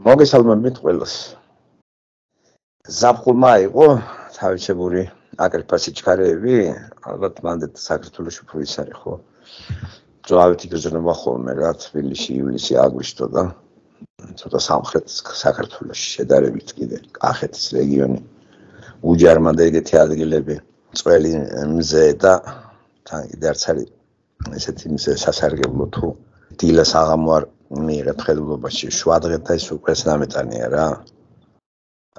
მოგესალმებით ყველას. ზაფხულმა იყო თავისებური აგრიფასი ჩქარეები, ალბათ მანდ საქართველოსი ფულის არის ხო? ძვავით იგრძნობა ხოლმე რა თბილისი, ივლისი, აგვისტო და ცოტა სამხრეთ საქართველოსში შედარებით კიდე კახეთის რეგიონი უჯარმა და ეგეთი ადგილები წველი მზე და თან კიდე არც არის ესეთი მზე სასარგებლო თუ დილას აღამოარ მიიღეთ ხელობაში შვადღეთ და ეს უკვე სამეტანია რა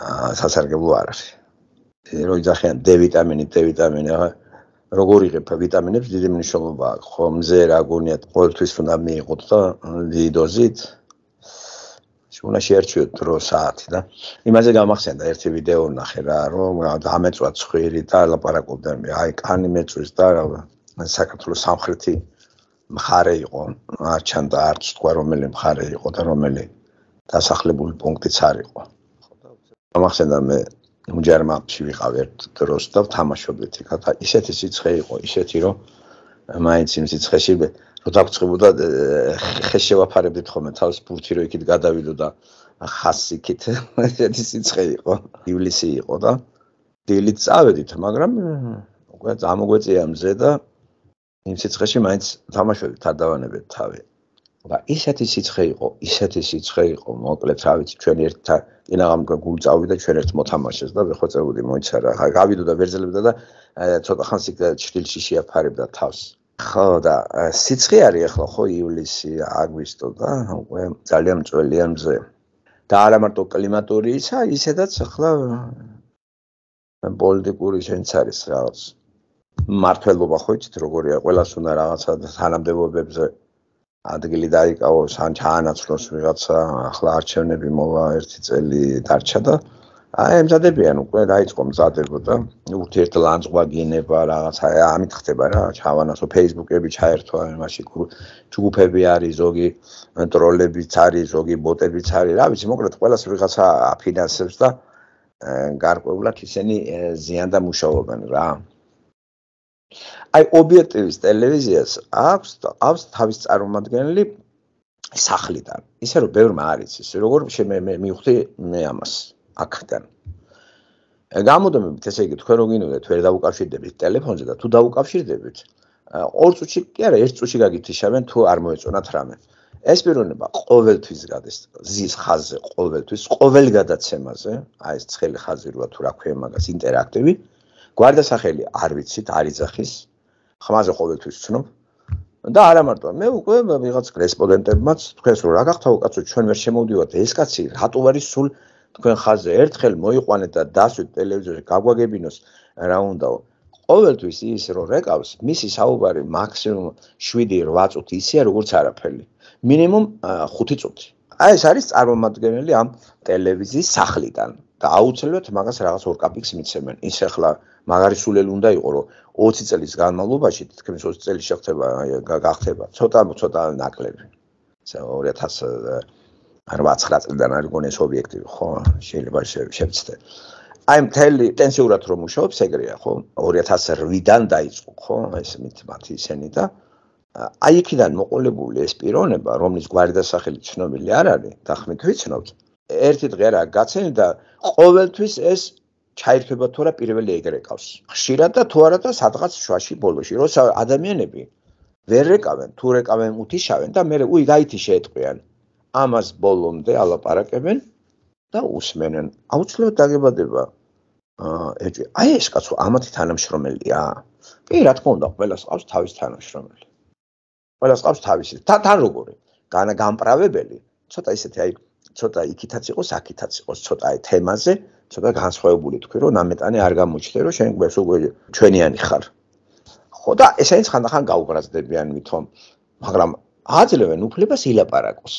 აა სასარგებლო არ არის რო იძახიან დ ვიტამინი დ ვიტამინი აა როგორ იღებ ვიტამინებს დიდი მნიშვნელობა აქვს ხო მზე რა გონიათ ყოველთვის უნდა მიიღოთ და დიდოზით შეუნა შეერჩიოთ დრო საათი და იმაზე გამახსენდა ერთი ვიდეო ნახე რა რომ დამეწვა ცხვირი და ლაპარაკობდნენ აი კანი მეწვის და რა საქართველოს სამხრეთი მხარე იყო არჩანდა არც თქვა რომელი მხარე იყო და რომელი დასახლებული პუნქტიც არისო. ამახსენდა მე უჯარმაში ვიყავ ერთ დროს და ვთამაშობდით ეგათა ისეთი სიცხე იყო ისეთი რომ მაინც იმ სიცხეში რო დაგწყებოდა ხეშევაფარებდით ხოლმე თავს ბურთი რო იქით გადავილო და ხასიქით ესეთი სიცხე იყო ივლისი იყო და დილით წავედით მაგრამ უკვე ამოგვეწია მზე და იმ სიცხეში მაინც თამაშობდი თარდავანებეთ თავი. და ისეთი სიცხე იყო, ისეთი სიცხე იყო, მოკლედ რა ვიცი, ჩვენ ერთთან ინაღამგა გულწავი და ჩვენ ერთ მოთამაშეს და ვეხოცებოდი მოიცა რა. გავიდოდა ვერძლებდა და ცოტა ხანს იქ ჩრდილში შეაფარებდა თავს. ხო და სიცხე არის ახლა ხო ივლისი, აგვისტო და უკვე ძალიან წვლიან მზე. და არა მარტო კლიმატური ისა, ისედაც ახლა პოლიტიკური შენც არის რაღაც. მართლობა ხოიცით როგორია ყოველას უნდა რაღაცა თანამდებობებზე ადგილი დაიკავოს ან ჩაანაცვლოს ვიღაცა ახლა არჩევნები მოვა ერთი წელი დარჩა და აი ამზადებიან უკვე დაიწყო მზადება და ურთიერთ ლანძღვა გინება რაღაცა ამით ხდება რა ჩავანასო ფეისბუქები ჩაერთვა იმაში ჯგუფები არის ზოგი ტროლებიც არის ზოგი ბოტებიც არის რა ვიცი მოკლედ ყოველას ვიღაცა აფინანსებს და გარკვეულად ისინი ზიანდა მუშაობენ რა აი ობიექტივის ტელევიზიას აქვს აქვს თავის წარმომადგენელი სახლიდან ისე რომ ბევრმა არ იცის როგორ მე მივხვდი მე ამას აქედან გამოდომებით ესე იგი თქვენ რო გინდოდეთ ვერ დაუკავშირდებით ტელეფონზე და თუ დაუკავშირდებით ორ წუთში კი არა ერთ წუთში გაგიწიშავენ თუ არ მოეწონათ რამე ეს პიროვნება ყოველთვის გადის ზის ხაზზე ყოველთვის ყოველ გადაცემაზე აი ეს ცხელი ხაზი როა თუ რა ქვია მაგას ინტერაქტივი გვარდა სახელი არ ვიცით, არ იძახის. ხმაზე ყოველთვის ვცნობ. და არა მარტო, მე უკვე ვიღაც რესპონდენტებმაც თქვენს რომ რა გახთა უკაცო ჩვენ ვერ შემოვდივართ ეს კაცი რატო არის სულ თქვენ ხაზე ერთხელ მოიყვანეთ და დასვით ტელევიზორში გაგვაგებინოს რა უნდაო. ყოველთვის ის რომ რეკავს, მისი საუბარი მაქსიმუმ 7-8 წუთ ისია როგორც არაფერი. მინიმუმ 5 წუთი. აი ეს არის წარმომადგენელი ამ ტელევიზიის სახლიდან და აუცილებლად მაგას რაღაც ორკაპიქს მიცემენ. ის ახლა მაგარი სულელი უნდა იყო რომ 20 წელის განმავლობაში თქმის 20 წელი შეხება გახდება ცოტა ცოტა ნაკლები 2008-9 წლიდან არის გონეს ობიექტივი ხო შეიძლება შევწდე აი მთელი ინტენსიურად რომ მუშაობს ეგრეა ხო 2008-დან დაიწყო ხო ეს მით მათი ისენი და აი იქიდან მოყოლებული ეს პიროვნება რომლის გვარი დასახელი ცნობილი არ არის დახმით ვიცნობთ ერთი დღე რა გაცენდა ყოველთვის ეს ჩაირთვება თუ არა პირველი ეგრეკავს. ხშირად და თუ არა და სადღაც შვაში ბოლოში, როცა ადამიანები ვერ რეკავენ, თუ რეკავენ უთიშავენ და მე უი დაითი შეეტყვიან. ამას ბოლომდე ალაპარაკებენ და უსმენენ. აუცილებლად დაგებადება აა ეჭვი. აი ეს კაცო ამათი თანამშრომელია. კი, რა თქმა უნდა, ყველა სწავს თავის თანამშრომელი. ყველა სწავს თავისი. და თან როგორი? განგამპრავებელი. ცოტა ისეთი აი ცოტა იქითაც იყოს, აქითაც იყოს, ცოტა აი თემაზე ცოტა განსხვავებული თქვი რომ ამეტანი არ გამოჩნდე რომ შენ გვეს უკვე ჩვენიანი ხარ ხო და ესეც ხანდახან გაუგრძნობიან მithom მაგრამ აძლევენ უფლებას ილაპარაკოს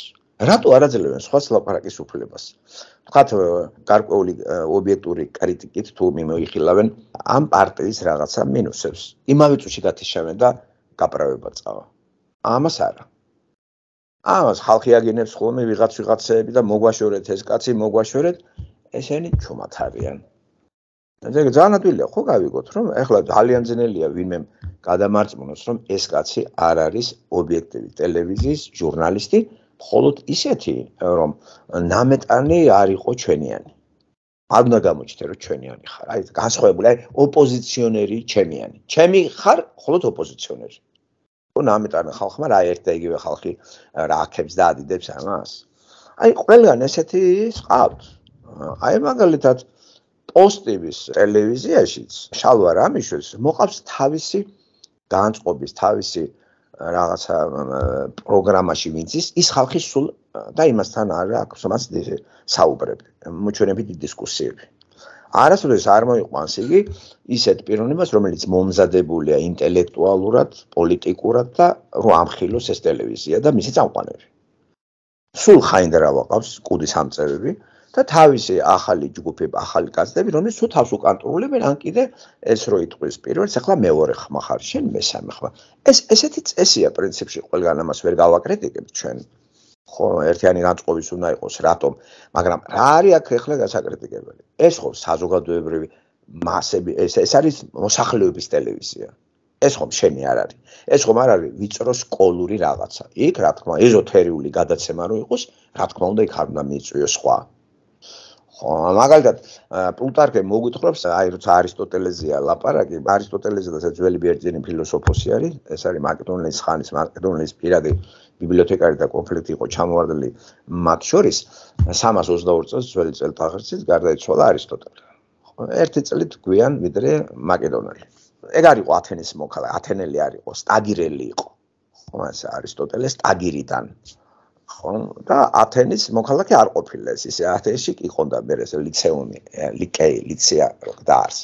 რატო არ აძლევენ სხვას ლაპარაკის უფლებას ვთქვათ გარკვეული ობიექტური კრიტიკით თუ მიმოიხილავენ ამ პარტიის რაღაცა მინუსებს იმავე წუთში გათიშავენ და გაправება წავა ამას არა ამას ხალხი აგინებს ხოლმე ვიღაც ვიღაცეები და მოგვაშორეთ ეს კაცი მოგვაშორეთ ესენი ჩუმად არიან. ანუ ეგ ძალიან ადვილია ხო გავიგოთ, რომ ეხლა ძალიან ძნელია ვინმე გადამარწმუნოს, რომ ეს კაცი არ არის ობიექტივი ტელევიზიის ჟურნალისტი, მხოლოდ ისეთი, რომ ნამეტანი არისო ჩვენიანი. არ უნდა გამოჩნდე რომ ჩვენიანი ხარ. აი განსხვავებული, აი ოპოზიციონერი ჩემიანი. ჩემი ხარ მხოლოდ ოპოზიციონერი. ო ნამეტანი ხალხმა რა ერთ და იგივე ხალხი რა აქებს და ადიდებს ამას. აი ყველგან ესეთი ყავს. აი მაგალითად პოსტების ტელევიზიაშიც შალვა რამიშვილს მოყავს თავისი განწყობის თავისი რაღაცა პროგრამაში ვინც ის ის ხალხი სულ და იმასთან არ აქვს მას საუბრები მოჩვენებით დისკუსიები არასოდეს არ მოიყვანს იგი ისეთ პიროვნებას რომელიც მომზადებულია ინტელექტუალურად პოლიტიკურად და რო ამხილოს ეს ტელევიზია და მისი წამყვანები სულ ხაინდრა ვაყავს კუდის ამწევები და თავისი ახალი ჯგუფები, ახალი კაცები, რომელიც თუ თავს უკონტროლებენ, ან კიდე ეს რო იტყვის პირველს, ახლა მეორე ხმახარ, შენ მესამე ხმა. ეს ესეთი წესია პრინციპში, ყველგან ამას ვერ გავაკრიტიკებ ჩვენ. ხო, ერთიანი რაწყობის უნდა იყოს, რატომ? მაგრამ რა არის აქ ახლა გასაკრიტიკებელი? ეს ხო საზოგადოებრივი მასები, ეს ეს არის მოსახლეობის ტელევიზია. ეს ხომ შენი არ არის. ეს ხომ არ არის ვიწრო სკოლური რაღაცა. იქ რა თქმა, ეზოთერიული გადაცემა რო იყოს, რა თქმა უნდა იქ არ უნდა მიიწვიოს სხვა. ხო მაგალითად პლუტარქე მოგვითხრობს აი როცა არისტოტელეზია ლაპარაკი არისტოტელეზე და ძველი ბერძენი ფილოსოფოსი არის ეს არის მაკედონელის ხანის მაკედონელის პირადი ბიბლიოთეკარი და კონფლიქტი იყო ჩამოვარდლი მათ შორის 322 წელს ძველი წელთაღრიცხვით გარდაიცვალა არისტოტელე ხო ერთი წელი გვიან ვიდრე მაკედონელი ეგ არისო ათენის მოქალა ათენელი არისო სტაგირელი იყო ხო მას არისტოტელეს სტაგირიდან ხო და ათენის მოქალაქე არ ყოფილეს ისე ათენში კი ყონდა მე ეს ლიცეუმი ლიკეი ლიცია დაარს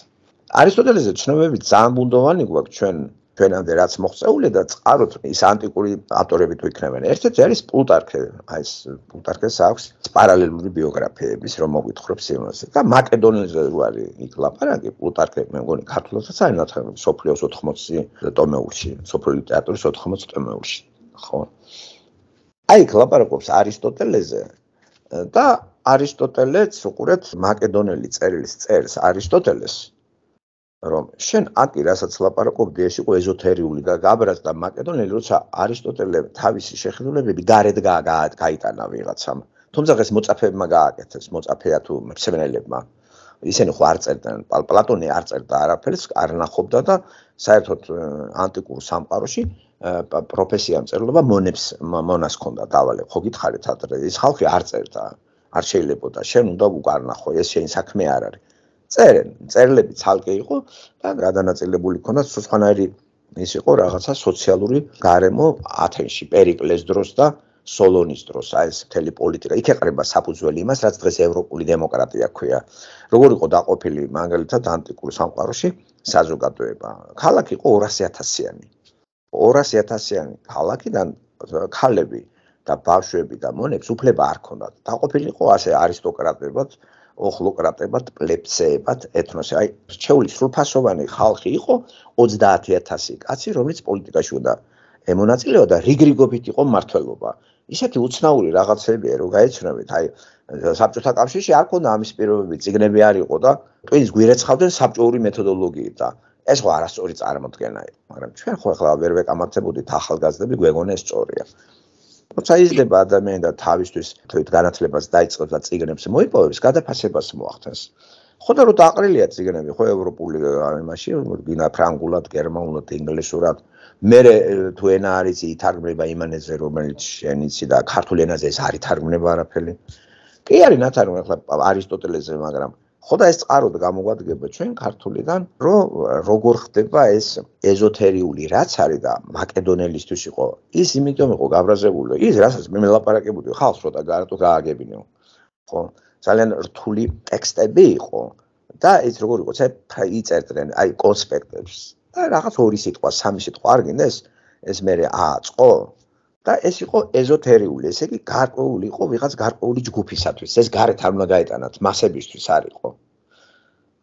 არისტოტელეზე ცნობები ძალიან ბუნდოვანი გვაქვს ჩვენ ჩვენამდე რაც მოღწეულია და წყაროთ ის ანტიკური ავტორები თუ იქნებენ ერთ-ერთი არის პლუტარქე აი ეს პლუტარქეს აქვს პარალელური ბიოგრაფიების რომ მოგვითხრობს იმასე და მაკედონელზე როარი იქ ლაპარაკი პლუტარქე მე მგონი ქართულსაც არ ნათხემს სოფლიოს 80 ტომეულში სოფლიო ლიტერატურის 80 ტომეულში ხო აი ქლაპარაკობს არისტოტელეზე და არისტოტელეც უყურეთ მაკედონელი წერილის წერს არისტოტელეს რომ შენ აკი რასაც ლაპარაკობდი ეს იყო ეზოთერიული და გაბრაზ და მაკედონელი როცა არისტოტელე თავისი შეხედულებები გარეთგა გაიტანა ვიღაცამ თუმცა ეს მოწაფებმა გააკეთეს მოწაფეა თუ მსმენელებმა ისინი ხო არ წერდნენ პლატონი არ წერდა არაფერს არ ნახობდა და საერთოდ ანტიკურ სამყაროში პროფესია მწერლობა მონებს მონას ქონდა დავალე ხო გითხარით ადრე ის ხალხი არ წერდა არ შეიძლებაოდა შენ უნდა უკარნახო ეს შენ საქმე არ არის წერენ წერლები ცალკე იყო და გადანაწილებული ქონდა სწორხანაირი ის იყო რაღაცა სოციალური გარემო ათენში პერიკლეს დროს და სოლონის დროს აი ეს მთელი პოლიტიკა იქ ეყრება საფუძველი იმას რაც დღეს ევროპული დემოკრატია ქვია როგორი იყო დაყოფილი მაგალითად ანტიკურ სამყაროში საზოგადოება ქალაქი იყო 200000-იანი 200000-იანი ქალაქიდან ქალები და ბავშვები და მონებს უფლება არ ქონდათ. დაყოფილიყო ასე არისტოკრატებად, ოხლოკრატებად, პლებსეებად, ეთნოსები. აი, რჩეული სრულფასოვანი ხალხი იყო 30000 კაცი, რომელიც პოლიტიკაში უნდა ემონაწილეოდა, რიგრიგობით იყო მართლობა. ისეთი უცნაური რაღაცებია რო გაეცნობით. აი, საბჭოთა კავშირში არ ქონდა ამის პირობები, ციგნები არ იყო და ტვინს გვირეცხავდნენ საბჭოური მეთოდოლოგიით და ეს ხო არასწორი წარმოდგენა იყო, მაგრამ ჩვენ ხო ახლა ვერ ვეკამათებოდით ახალგაზრდები გვეგონა ეს სწორია. როცა იზრდება ადამიანი და თავისთვის თვით განათლებას დაიწყებს და ციგნებს მოიპოვებს, გადაფასებას მოახდენს. ხო და რო დაყრილია ციგნები ხო ევროპული ამაში, გინა ფრანგულად, გერმანულად, ინგლისურად მერე თუ ენა არის ითარგმნება იმანეზე, რომელიც შენიცი და ქართულ ენაზე ეს არ ითარგმნება არაფერი. კი არის ნათარგმნი ახლა არისტოტელეზე, მაგრამ ხო და ეს წყაროდ გამოგვადგება ჩვენ ქართულიდან, რომ როგორ ხდება ეს ეზოთერიული რაც არის და მაკედონელისთვის იყო. ის იმიტომ იყო გაბრაზებული, ის რასაც მე მელაპარაკებული ხალხს რო და გარეთ გააგებინეო. ხო, ძალიან რთული ტექსტები იყო და ის როგორ იყო, ცა იწერდნენ აი კონსპექტებს. და რაღაც ორი სიტყვა, სამი სიტყვა არ გინდა ეს ეს მე რა აწყო, და ეს იყო ეზოთერიული, ესე იგი გარკვეული იყო ვიღაც გარკვეული ჯგუფისათვის. ეს გარეთ არ უნდა გაიტანათ, მასებისთვის არ იყო.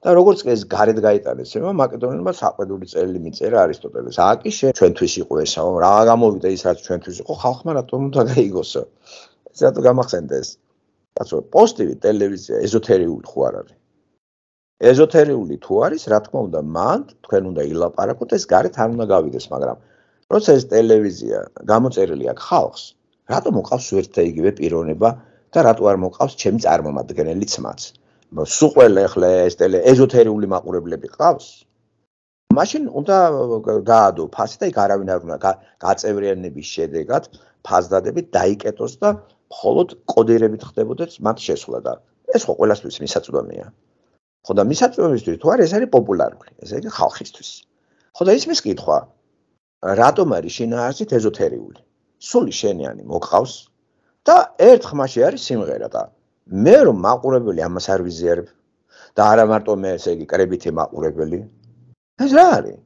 და როგორც ეს გარეთ გაიტანეს, რომ მაკედონელმა საყვედური წელი მიწერა არისტოტელეს. ააკი შე ჩვენთვის იყო ესაო, რა გამოვიდა ის რაც ჩვენთვის იყო, ხალხმა რატომ უნდა გაიგოსო? ეს რატო გამახსენდა ეს? კაცო, პოზიტივი ტელევიზია ეზოთერიული ხო არ არის? ეზოთერიული თუ არის, რა თქმა უნდა, მანდ თქვენ უნდა ილაპარაკოთ ეს გარეთ არ უნდა გავიდეს, მაგრამ როცა ეს ტელევიზია გამოწერილი აქვს ხალხს, რატო მოყავს ერთა იგივე პიროვნება და რატო არ მოყავს ჩემი წარმომადგენელი ძმაც? სუყველ ახლა ეს ტელე ეზოთერიული მაყურებლები ყავს. მაშინ უნდა გაადო ფასი და იქ არავინ არ უნდა გაწევრიანების შედეგად ფასდადები დაიკეტოს და მხოლოდ კოდირებით ხდებოდეს მათ შესვლა და ეს ხო ყველასთვის მისაწვდომია. ხო და მისაწვდომისთვის თუ არის ეს არის პოპულარული, ესე იგი ხალხისთვის. ხო და ის მის კითხვა, რატომ არის შინაარსით ეზოთერიული? სული შენიანი მოგყავს და ერთ ხმაში არის სიმღერა და მე რომ მაყურებელი ამას არ ვიზიარებ და არა მარტო მე ესე იგი კრებითი მაყურებელი ეს რა არის?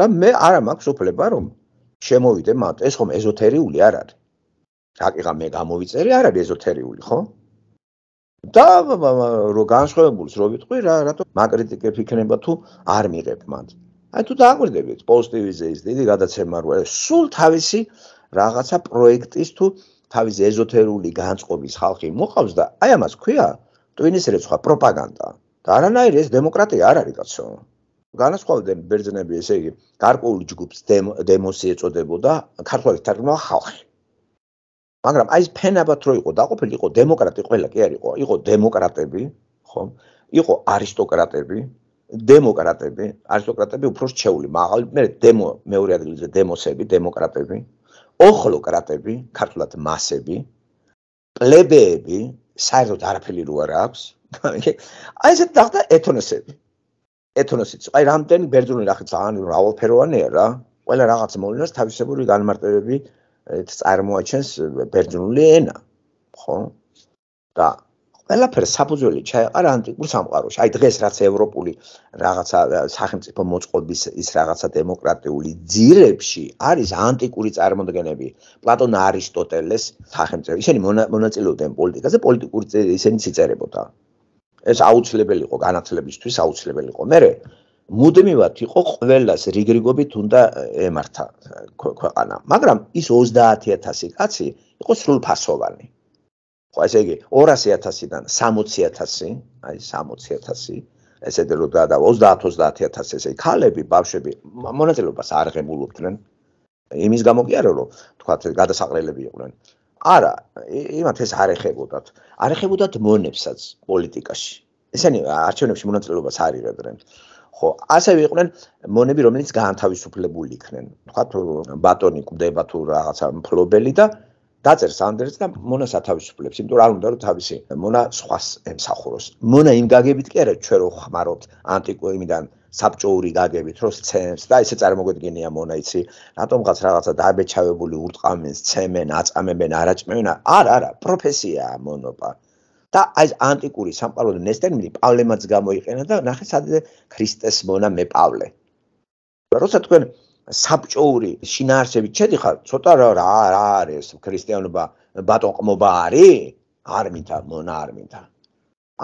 და მე არა მაქვს უფლება რომ შემოვიდე მათ ეს ხომ ეზოთერიული არ არის? რაკიღა მე გამოვიწერი არ არის ეზოთერიული ხო? და რო განსხვავებულს რო ვიტყვი რა რატო მაკრიტიკე ფიქრება თუ არ მიიღებ მათ? აი თუ დააკვირდებით პოზიტივიზმის დიდი გადაცემა როა სულ თავისი რაღაცა პროექტის თუ თავისი ეზოთერული განწყობის ხალხი მოყავს და აი ამას ქვია ტვინის რეცხვა პროპაგანდა და არანაირი ეს დემოკრატია არ არის კაცო განასხვავებენ ბერძნები ესე იგი გარკვეულ ჯგუფს დემოსი ეწოდებოდა ქართველი თარგმნა ხალხი მაგრამ აი ეს ფენაბათ რო იყო დაყოფილი იყო დემოკრატი ყველა კი არისო იყო დემოკრატები ხო იყო არისტოკრატები დემოკრატები, არისტოკრატები უფრო შეული, მაგალ მე დემო მეორე ადგილზე დემოსები, დემოკრატები, ოხლოკრატები, ქართულად მასები, პლებეები, საერთოდ არაფერი რო არ აქვს. აი ესეთ დახტა ეთონოსები. ეთონოსიც. აი რამდენი ბერძნული ნახე ძალიან მრავალფეროვანია რა. ყველა რაღაც მოვლენას თავისებური განმარტებები წარმოაჩენს ბერძნული ენა. ხო? და ყველაფერს საფუძველი ჩაეყარა ანტიკურ სამყაროში. აი დღეს რაც ევროპული რაღაცა სახელმწიფო მოწყობის ის რაღაცა დემოკრატიული ძირებში არის ანტიკური წარმოდგენები. პლატონ არისტოტელეს სახელმწიფო. ისინი მონაწილეობდნენ პოლიტიკაზე, პოლიტიკური ისინი ციწერებოდა. ეს აუცილებელი იყო განათლებისთვის, აუცილებელი იყო. მე მუდმივად იყო ყველას რიგრიგობით უნდა ემართა ქვეყანა. მაგრამ ის 30000 კაცი იყო სრულფასოვანი. ხო ესე იგი 200000-დან 60000 აი 60000 ესე დრო და 30-30000 ესე ქალები ბავშვები მონაწილეობას არ ღებულობდნენ იმის გამო კი არა რომ თქვა გადასაყრელები იყვნენ არა იმათ ეს არ ეხებოდათ არ ეხებოდათ მონებსაც პოლიტიკაში ესენი არჩევნებში მონაწილეობას არ იღებდნენ ხო ასევე იყვნენ მონები რომელიც განთავისუფლებული იყვნენ თქვა ბატონი კვდება თუ რაღაცა მფლობელი და დაწერს ანდერს და მონას ათავისუფლებს, იმიტომ რომ არ უნდა რომ თავისი მონა სხვას ემსახუროს. მონა იმ გაგებით კი არა ჩვენ რო ხმარობთ ანტიკური იმიდან საბჭოური გაგებით რო ცემს და ესე წარმოგვიდგენია მონა იცი რატომ ხაც რაღაცა დაბეჭავებული ურტყამენ ცემენ აწამებენ არაჭმენ არა არა პროფესიაა მონოპა და აი ანტიკური სამყარო და ნესტერმინი პავლემაც გამოიყენა და ნახე სადაა ქრისტეს მონა მე პავლე როცა თქვენ საბჭოური შინაარსები შედიხარ ცოტა რა რა არის ქრისტიანობა ბატონყმობა არის არმითა მონა არმითა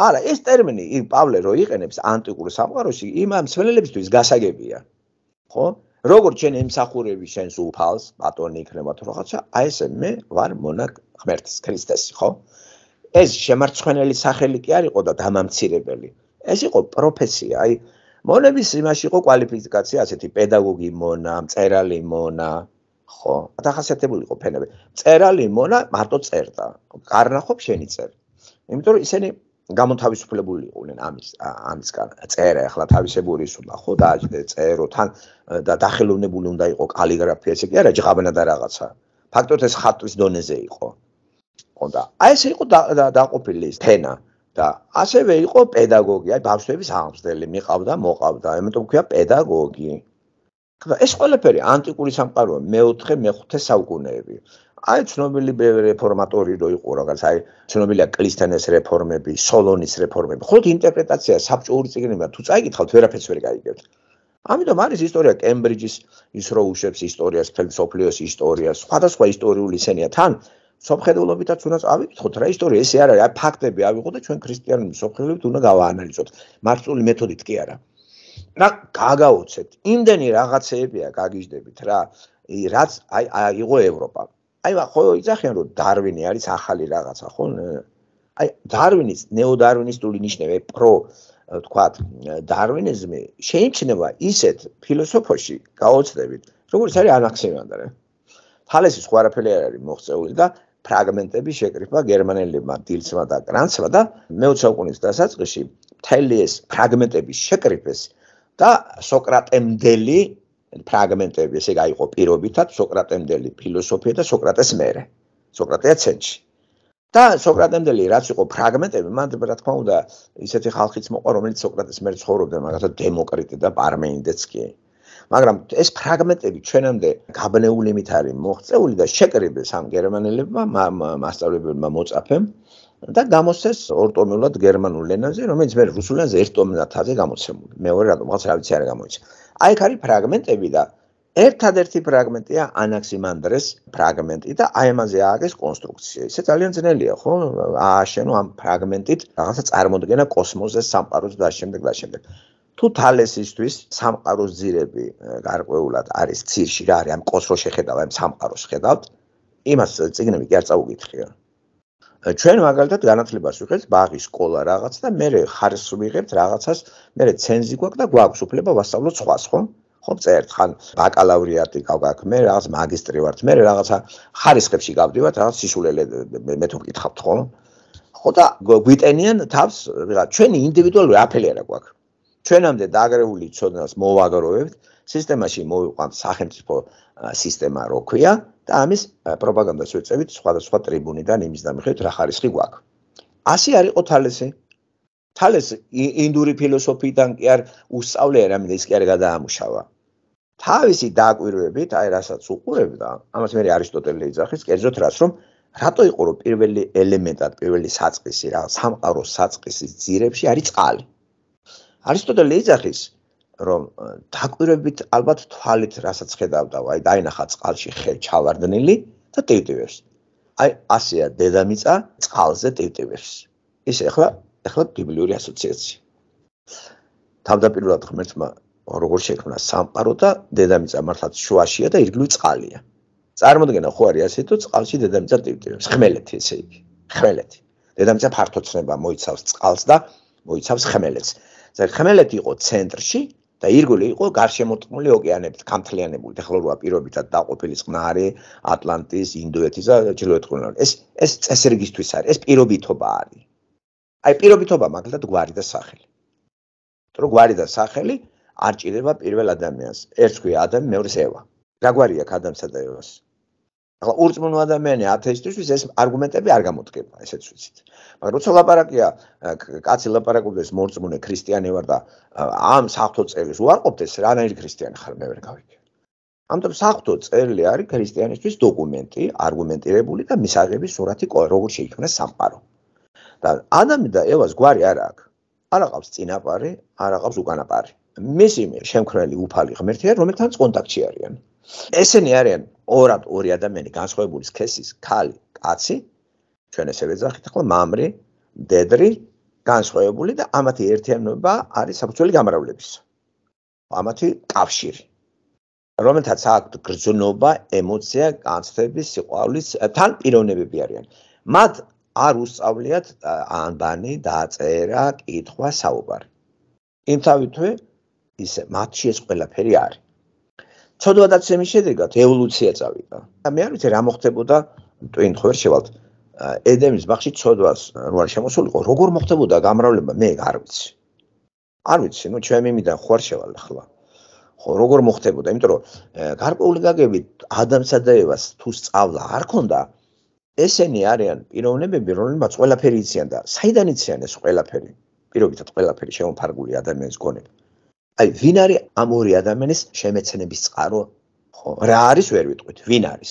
არა ეს ტერმინი პავლე რო იყენებს ანტიკურ სამყაროში იმ მსვლელებისთვის გასაგებია ხო როგორც ჩვენ ემსახურები შენს უფალს ბატონი იქნება თუ რაღაცა აი ესე მე ვარ მონა ღმერთის ქრისტეს ხო ეს შემარცხენელი სახელი კი არისო და დამამცირებელი ეს იყო პროფესია აი მონების იმაში იყო კვალიფიკაცია ასეთი პედაგოგი მონა, მწერალი მონა, ხო, დახასიათებული იყო ფენები. მწერალი მონა მარტო წერდა. გარნახობ შენი წერი. იმიტომ რომ ისინი გამოთავისუფლებული იყვნენ ამის ამის წერა ახლა თავისებური სულა ხო და წერო თან და დახელოვნებული უნდა იყო კალიგრაფია ესე კი არა ჯღაბნა და რაღაცა ფაქტობრივად ეს ხატვის დონეზე იყო ხო და აი ესე იყო დაყოფილი ეს თენა და ასევე იყო პედაგოგი, აი ბავშვების აღმზრდელი, მიყავდა, მოყავდა, ამიტომ ქვია პედაგოგი. ეს ყველაფერი ანტიკური სამყაროა, მეოთხე, მეხუთე საუკუნეები. აი ცნობილი რეფორმატორი რო იყო რაღაც, აი ცნობილია კლისტენეს რეფორმები, სოლონის რეფორმები. ხოდ ინტერპრეტაცია საბჭოური წიგნებიდან თუ წაიკითხავთ, ვერაფერს ვერ გაიგებთ. ამიტომ არის ისტორია კემბრიჯის ის რო უშებს ისტორიას, ფილოსოფიის ისტორიას, სხვადასხვა ისტორიული სენია თან სოფხედულობითაც უნდა ავიკითხოთ რა ისტორია ესე არ არის აი ფაქტები ავიღოთ და ჩვენ ქრისტიანული სოფხედულობით უნდა გავაანალიზოთ მარცული მეთოდით კი არა და გააგაოცეთ იმდენი რაღაცეებია გაგიჟდებით რა რაც აი აიღო ევროპა აი ხო იძახიან რომ დარვინი არის ახალი რაღაცა ხო აი დარვინის ნეოდარვინისტული ნიშნები პრო თქვათ დარვინიზმი შეიმჩნევა ისეთ ფილოსოფოში გაოცნებით როგორც არის ანაქსიმანდრე თალესი სხვა რაფელი არ არის მოღწეული და ფრაგმენტები შეკრიფა გერმანელებმა დილცმა და კრანცმა და მე-20 საუკუნის დასაწყისში მთელი ეს ფრაგმენტები შეკრიფეს და სოკრატემდელი ფრაგმენტები ესე გაიყო პირობითად სოკრატემდელი ფილოსოფია და სოკრატეს მერე სოკრატეა ცენტრი და სოკრატემდელი რაც იყო ფრაგმენტები მან რა თქმა უნდა ისეთი ხალხიც მოყვა რომელიც სოკრატეს მერე ცხოვრობდა მაგათა დემოკრიტე და პარმენიდეც კი მაგრამ ეს ფრაგმენტები ჩვენამდე გაბნეული მით არის მოღწეული და შეკრიბეს ამ გერმანელებმა მასშტაბებმა მოწაფემ და გამოსცეს ორტომულად გერმანულ ენაზე, რომელიც მე რუსულ ენაზე ერთტომნათაზე გამოცემული. მეორე რატომ რაღაც რა ვიცი არა გამოიცა. აი ქარი ფრაგმენტები და ერთადერთი ფრაგმენტია ანაქსიმანდრეს ფრაგმენტი და აი ამაზე ააგეს კონსტრუქცია. ესე ძალიან ძნელია, ხო? ააშენო ამ ფრაგმენტით რაღაცა წარმოადგენა კოსმოსზე სამყაროს და ამ შემდეგ და ამ შემდეგ. თუ თალესისთვის სამყაროს ძირები გარკვეულად არის ცირში რა არის ამ კოსმოს შეხედავ ამ სამყაროს შეხედავ იმას ციგნები კი არ წაუკითხია ჩვენ მაგალითად განათლებას ვიღებთ ბაღი სკოლა რაღაც და მე ხარს ვიღებთ რაღაცას მე ცენზი გვაქვს და გვაქვს უფლება ვასწავლოთ სხვას ხო ხო წერტ ხან ბაკალავრიატი გავაკეთე მე რაღაც მაგისტრი ვარ მე რაღაცა ხარისხებში გავდივართ რაღაც სისულელე მე თუ მკითხავთ ხო ხო და გვიტენიან თავს რაღაც ჩვენი ინდივიდუალური აფელი არა გვაქვს ჩვენამდე დაგრეული ცოდნას მოვაგროვებთ სისტემაში მოვიყვან სახელმწიფო სისტემა როქვია და ამის პროპაგანდას ვეწევით სხვადასხვა ტრიბუნიდან იმის დამხრივ რა ხარისხი გვაქვს ასე არის ყო თალესე თალესი ინდური ფილოსოფიიდან კი არ უსწავლია რამე ის კი არ გადაამუშავა თავისი დაკვირვებით აი რასაც უყურებდა ამას მე არისტოტელე იძახის კერძოდ რას რომ რატო იყო რომ პირველი ელემენტად პირველი საწყისი რა სამყაროს საწყისის ძირებში არის წყალი არისტოტელე იძახის რომ დაკვირვებით ალბათ თვალით რასაც ხედავდავ, აი დაინახა წყალში ხე ჩავარდნილი და ტივტივებს. აი ასეა დედამიწა წყალზე ტივტივებს. ეს ახლა ახლა ბიბლიური ასოციაცია. თავდაპირველად ღმერთმა როგორ შექმნა სამყარო და დედამიწა მართლაც შუაშია და ირგვლივ წყალია. წარმოდგენა ხო არის ასე თუ წყალში დედამიწა ტივტივებს, ხმელეთ ესე იგი, ხმელეთ. დედამიწა ფართოცნება მოიცავს წყალს და მოიცავს ხმელეთს. ზოგ ხმელეთი იყო ცენტრში და ირგული იყო გარშემოტყმული ოკეანებით, გამთლიანებული, ეხლა როა პირობითად დაყופיლი წყნარი, ატლანტის, ინდოეთის და ჩრდილოეთ ყინულოვანი. ეს ეს წესრიგისთვის არის, ეს პირობითობა არის. აი პირობითობა მაგალითად გვარი და სახელი. მეტყობა გვარი და სახელი არ ჭირება პირველ ადამიანს. ერთ ხვი ადამიანს მეორეს ევა. რა გვარი აქვს ადამიანსა და ევას? ახლა ურწმუნო ადამიანი ათეისტისთვის ეს არგუმენტები არ გამოდგება, ესეც ვიცით. მაგრამ როცა ლაპარაკია, კაცი ლაპარაკობს მორწმუნე ქრისტიანე ვარ და ამ საფთო წერილს უარყოფდეს, რანაირი ქრისტიანი ხარ, მე ვერ გავიგე. ამიტომ საფთო წერილი არის ქრისტიანისთვის დოკუმენტი, არგუმენტირებული და მისაღები სურათი ყო, როგორ შეიქმნა სამყარო. და ადამი და ევას გვარი არ აქვს. არ აყავს წინაპარი, არ აყავს უკანაპარი. მისი შემქმნელი უფალი ღმერთია, რომელთანაც კონტაქტში არიან. ესენი არიან ორად ორი ადამიანი განსხვავებული სქესის ქალი კაცი ჩვენ ესევე ძახით ახლა მამრი დედრი განსხვავებული და ამათი ერთიანობა არის საფუძველი გამრავლების ამათი კავშირი რომელთაც აქვს გრძნობა, ემოცია, განცდები, სიყვარულის თან პიროვნებები არიან. მათ არ უსწავლიათ ანბანი, დაწერა, კითხვა, საუბარი. იმთავითვე ისე მათში ეს ყველაფერი არის. ცოდვადაცემის შედეგად ევოლუცია წავიდა. და მე არ ვიცი რა მოხდებოდა ტვინ ხო ვერ შევალთ. ედემის ბაღში ცოდვას რო არ შემოსულიყო, როგორ მოხდებოდა გამრავლება, მე არ ვიცი. არ ვიცი, ну ჩემი მიდან ხო არ შევალ ახლა. ხო როგორ მოხდებოდა, იმიტომ რომ გარკვეული გაგები ადამიანსა და ევას თუ სწავლა არ ქონდა, ესენი არიან პიროვნებები, რომლებმაც ყველაფერი იციან და საიდან იციან ეს ყველაფერი? პირობითად ყველაფერი შემოფარგული ადამიანის გონებს. აი ვინ არის ამ ორი ადამიანის შემეცნების წყარო ხო რა არის ვერ ვიტყვით ვინ არის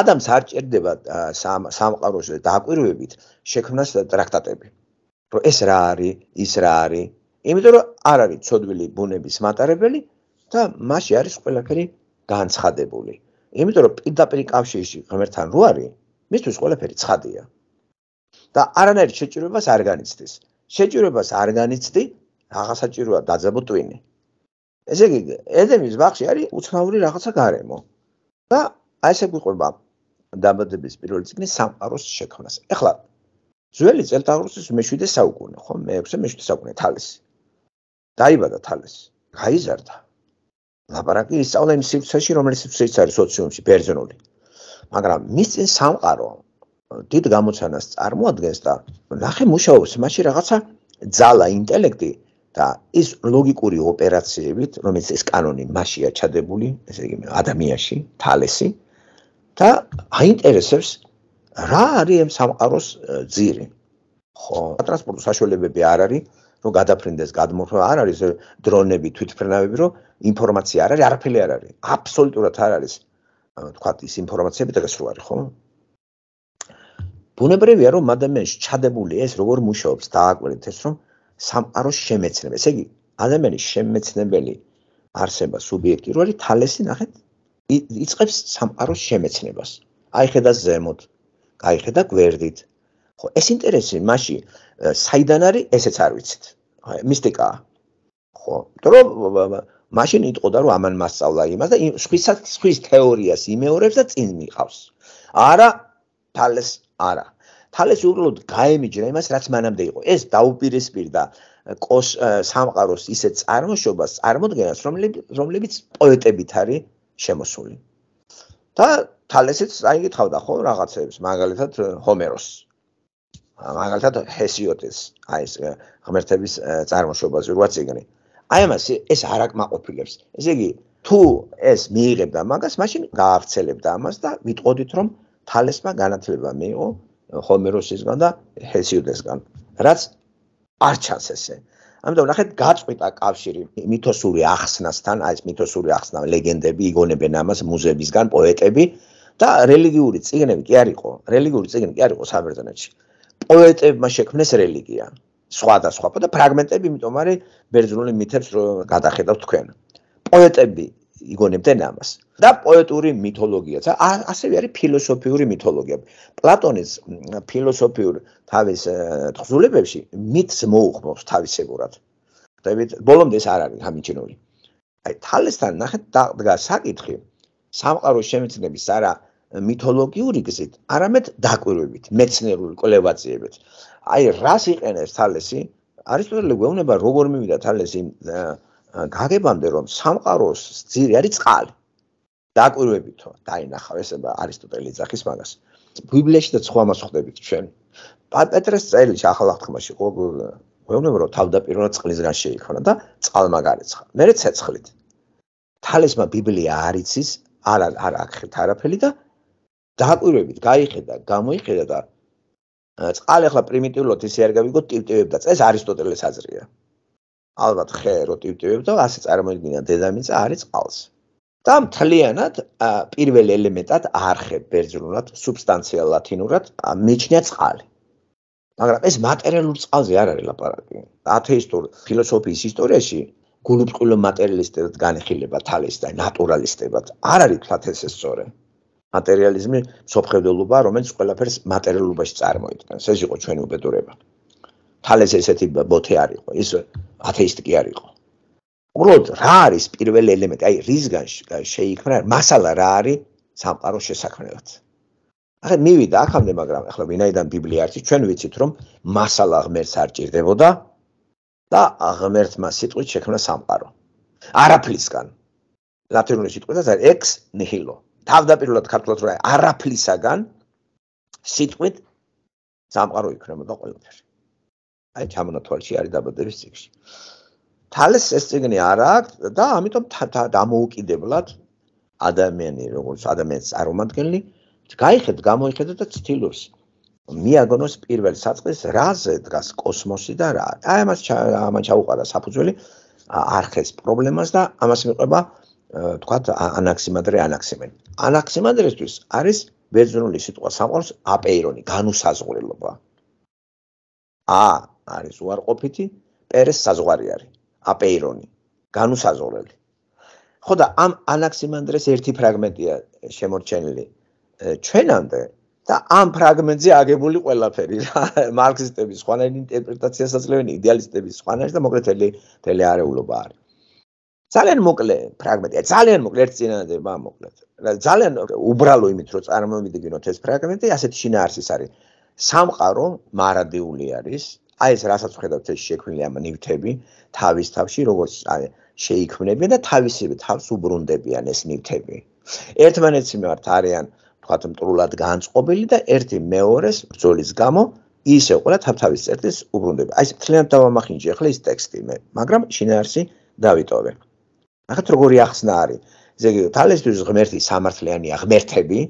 ადამიანს არ ჭერდება სამყაროზე დაკვირვებით შექმნას ტრაქტატები რომ ეს რა არის ის რა არის იმიტომ რომ არ არის ცოდვილი ბუნების მატარებელი და მასი არის ყველაფერი განცხადებული იმიტომ რომ პირდაპირ კავშირში ღმერთთან რო არის მისთვის ყველაფერი ცხადია და არანაირ შეჭირებას არ განიცდის შეჭირებას არ განიცდი რაღაც საჭიროა დაძაბოტვინე. ესე იგი, ედემის ბაღში არის უცნაური რაღაცა გარემო. და აი ესე გიყვება დაბადების პირველი ციკლის სამყაროს შექმნას. ეხლა ძველი წელთაღრიცხვის მე-7 საუკუნე, ხო, მე-6-მე-7 საუკუნე თალეს. დაიბადა თალეს, გაიზარდა. ლაპარაკი ისწავლა იმ სივრცეში, რომელიც სივრცეც არის სოციუმში ბერძნული. მაგრამ მის წინ სამყარო დიდ გამოცანას წარმოადგენს და ნახე მუშაობს მასში რაღაცა ძალა, ინტელექტი, და ეს ლოგიკური ოპერაციებით, რომელიც ეს კანონი მასშია ჩადებული, ესე იგი ადამიანში, თალესი და აინტერესებს რა არის ამ სამყაროს ძირი. ხო, ტრანსპორტო საშუალებები არ არის, რომ გადაფრინდეს, გადმოხვა, არ არის დრონები, თვითფრენავები, რომ ინფორმაცია არ არის, არაფერი არ არის. აბსოლუტურად არ არის. თქვათ, ის ინფორმაციები დღეს რო არის, ხო? ბუნებრივია, რომ ადამიანში ჩადებული ეს როგორ მუშაობს, დააკვირდეთ ეს რომ სამყაროს შემეცნება. ესე იგი, ადამიანის შემეცნებელი არსება სუბიექტური თალესი ნახეთ, იწყებს სამყაროს შემეცნებას. აი ხედა ზემოთ, აი ხედა გვერდით. ხო, ეს ინტერესი მაშინ საიდან არის, ესეც არ ვიცით. აი მისტიკაა. ხო, მეტყობა მაშინ იტყოდა რომ ამან მასწავლა იმას და სხვისაც სხვის თეორიას იმეორებს და წინ მიყავს. არა, თალეს არა. თალეს უბრალოდ გაემიჯრა იმას, რაც მანამდე იყო. ეს დაუპირისპირდა კოს სამყაროს ისე წარმოშობას, წარმოდგენას, რომელიც რომელიც პოეტებით არის შემოსული. და თალესიც აიგითხავდა ხო რაღაცებს, მაგალითად ჰომეროს. მაგალითად ჰესიოდეს, აი ეს ღმერთების წარმოშობაზე რვა ციგნი. აი ამას ეს არაკმაყოფილებს. ესე იგი, თუ ეს მიიღებდა მაგას, მაშინ გაავრცელებდა ამას და ვიტყოდით რომ თალესმა განათლება მიიღო ჰომეროსისგან და ჰესიოდესგან რაც არ ჩანს ესე ამიტომ ნახეთ გაწყვეტა კავშირი მითოსური ახსნასთან აი ეს მითოსური ახსნა ლეგენდები იგონებენ ამას მუზებისგან პოეტები და რელიგიური წიგნები კი არ იყო რელიგიური წიგნი კი არ იყო საბერძნეთში პოეტებმა შექმნეს რელიგია სხვადასხვა და ფრაგმენტები იმიტომ არის ბერძნული მითებს რომ გადახედავთ თქვენ პოეტები იგონებდნენ ამას. და პოეტური მითოლოგიაც, ასევე არის ფილოსოფიური მითოლოგია. პლატონის ფილოსოფიურ თავის თხზულებებში მითს მოუხმობს თავისებურად. დავით, ბოლომდე ეს არ არის გამიჩენული. აი, თალესთან ნახეთ დაგა საკითხი სამყაროს შემეცნების არა მითოლოგიური გზით, არამედ დაკვირვებით, მეცნიერული კვლევაციებით. აი, რას იყენებს თალესი? არისტოტელე გვეუბნება, როგორ მივიდა თალესი აა გაგებამდე რომ სამყაროს ძირი არის წყალი დაკვირვებითო დაინახავ ეს არისტოტელი ძახის მაგას ბიბლიაში და სხვა მას ხვდებით ჩვენ პეტრეს წელს ახალ აღთქმაში გვეუბნება რომ თავდაპირველად წყლისგან შეიქმნა და წყალმა გარეცხა მე ცეცხლით თალესმა ბიბლია არ იცის არ არ აქხეთ არაფერი და დააკვირვებით გაიხედა გამოიხედა და წყალი ახლა პრიმიტიულოთ ისე არ გავიგოთ ტივტივებდა წეს არისტოტელეს აზრია ალბათ ხე როტივტივებს და ასე წარმოიდგინა დედამიწა არის წყალს. და მთლიანად პირველ ელემენტად არხე ბერძნულად სუბსტანცია ლათინურად მეჩნია წყალი. მაგრამ ეს მატერიალურ წყალზე არ არის ლაპარაკი. ათეისტურ ფილოსოფიის ისტორიაში გულუბრყვილო მატერიალისტებად განიხილება თალეს და ნატურალისტებად. არ არის თათ ესე სწორე. მატერიალიზმი სოფხედელობა, რომელიც ყველაფერს მატერიალობაში წარმოიქმნება. ეს იყო ჩვენი უბედურება. თალეს ესეთი ბოთი არ იყო ის ათეისტი კი არ იყო უბრალოდ რა არის პირველი ელემენტი აი რისგან შეიქმნა მასალა რა არის სამყაროს შესაქმნელად ახლა მივიდა ახამდე მაგრამ ახლა ვინაიდან ბიბლია არის ჩვენ ვიცით რომ მასალა ღმერთს არ ჭირდებოდა და ღმერთმა სიტყვით შექმნა სამყარო არაფლისგან ლათინური სიტყვაა ზარ ex nihilo თავდაპირველად ქართულად რა არაფლისაგან სიტყვით სამყარო იქნებოდა ყველაფერი აი ჩამონათვალში არის დაბადების ციკლში. თალეს ეს ციგნი არ აქვს და ამიტომ დამოუკიდებლად ადამიანი როგორც ადამიანს არ უმოდგენლი გაიხედ გამოიხედა და ცდილობს მიაგნოს პირველ საწყის რაზე დგას კოსმოსი და რა. აი ამას ამან ჩაუყარა საფუძველი არხეს პრობლემას და ამას მიყვება თქვათ ანაქსიმანდრე ანაქსიმენი. ანაქსიმანდრესთვის არის ბერძნული სიტყვა სამყაროს აპეირონი განუსაზღვრელობა. ა არის უარყოფითი, პერეს საზღვარი არის, აპეირონი, განუსაზღვრელი. ხო და ამ ანაქსიმანდრეს ერთი ფრაგმენტია შემორჩენილი ჩვენამდე და ამ ფრაგმენტზე აგებული ყველაფერი რა მარქსისტების სხვანაირი ინტერპრეტაციას აძლევენ იდეალისტების სხვანაირი და მოკლედ თელი თელი არეულობა არის. ძალიან მოკლე ფრაგმენტია, ძალიან მოკლე ერთ წინანადება მოკლედ. რა ძალიან უბრალო იმით რომ წარმოვიდგინოთ ეს ფრაგმენტი, ასეთი შინაარსი არის. სამყარო მარადიული არის, აი ეს რასაც ხედავთ ეს შექმნილი ამ ნივთები თავის თავში როგორც აი შეიქმნებიან და თავისივე თავს უბრუნდებიან ეს ნივთები. ერთმანეთს მიმართ არიან ვთქვათ მტრულად განწყობილი და ერთი მეორეს ბრძოლის გამო ისე ყველა თავთავის წერტილს უბრუნდება. აი ეს მთლიანად დავამახინჯე ახლა ეს ტექსტი მე, მაგრამ შინაარსი დავიტოვე. ახლა როგორი ახსნა არის? ზოგიერთ თალესთვის ღმერთი სამართლიანია ღმერთები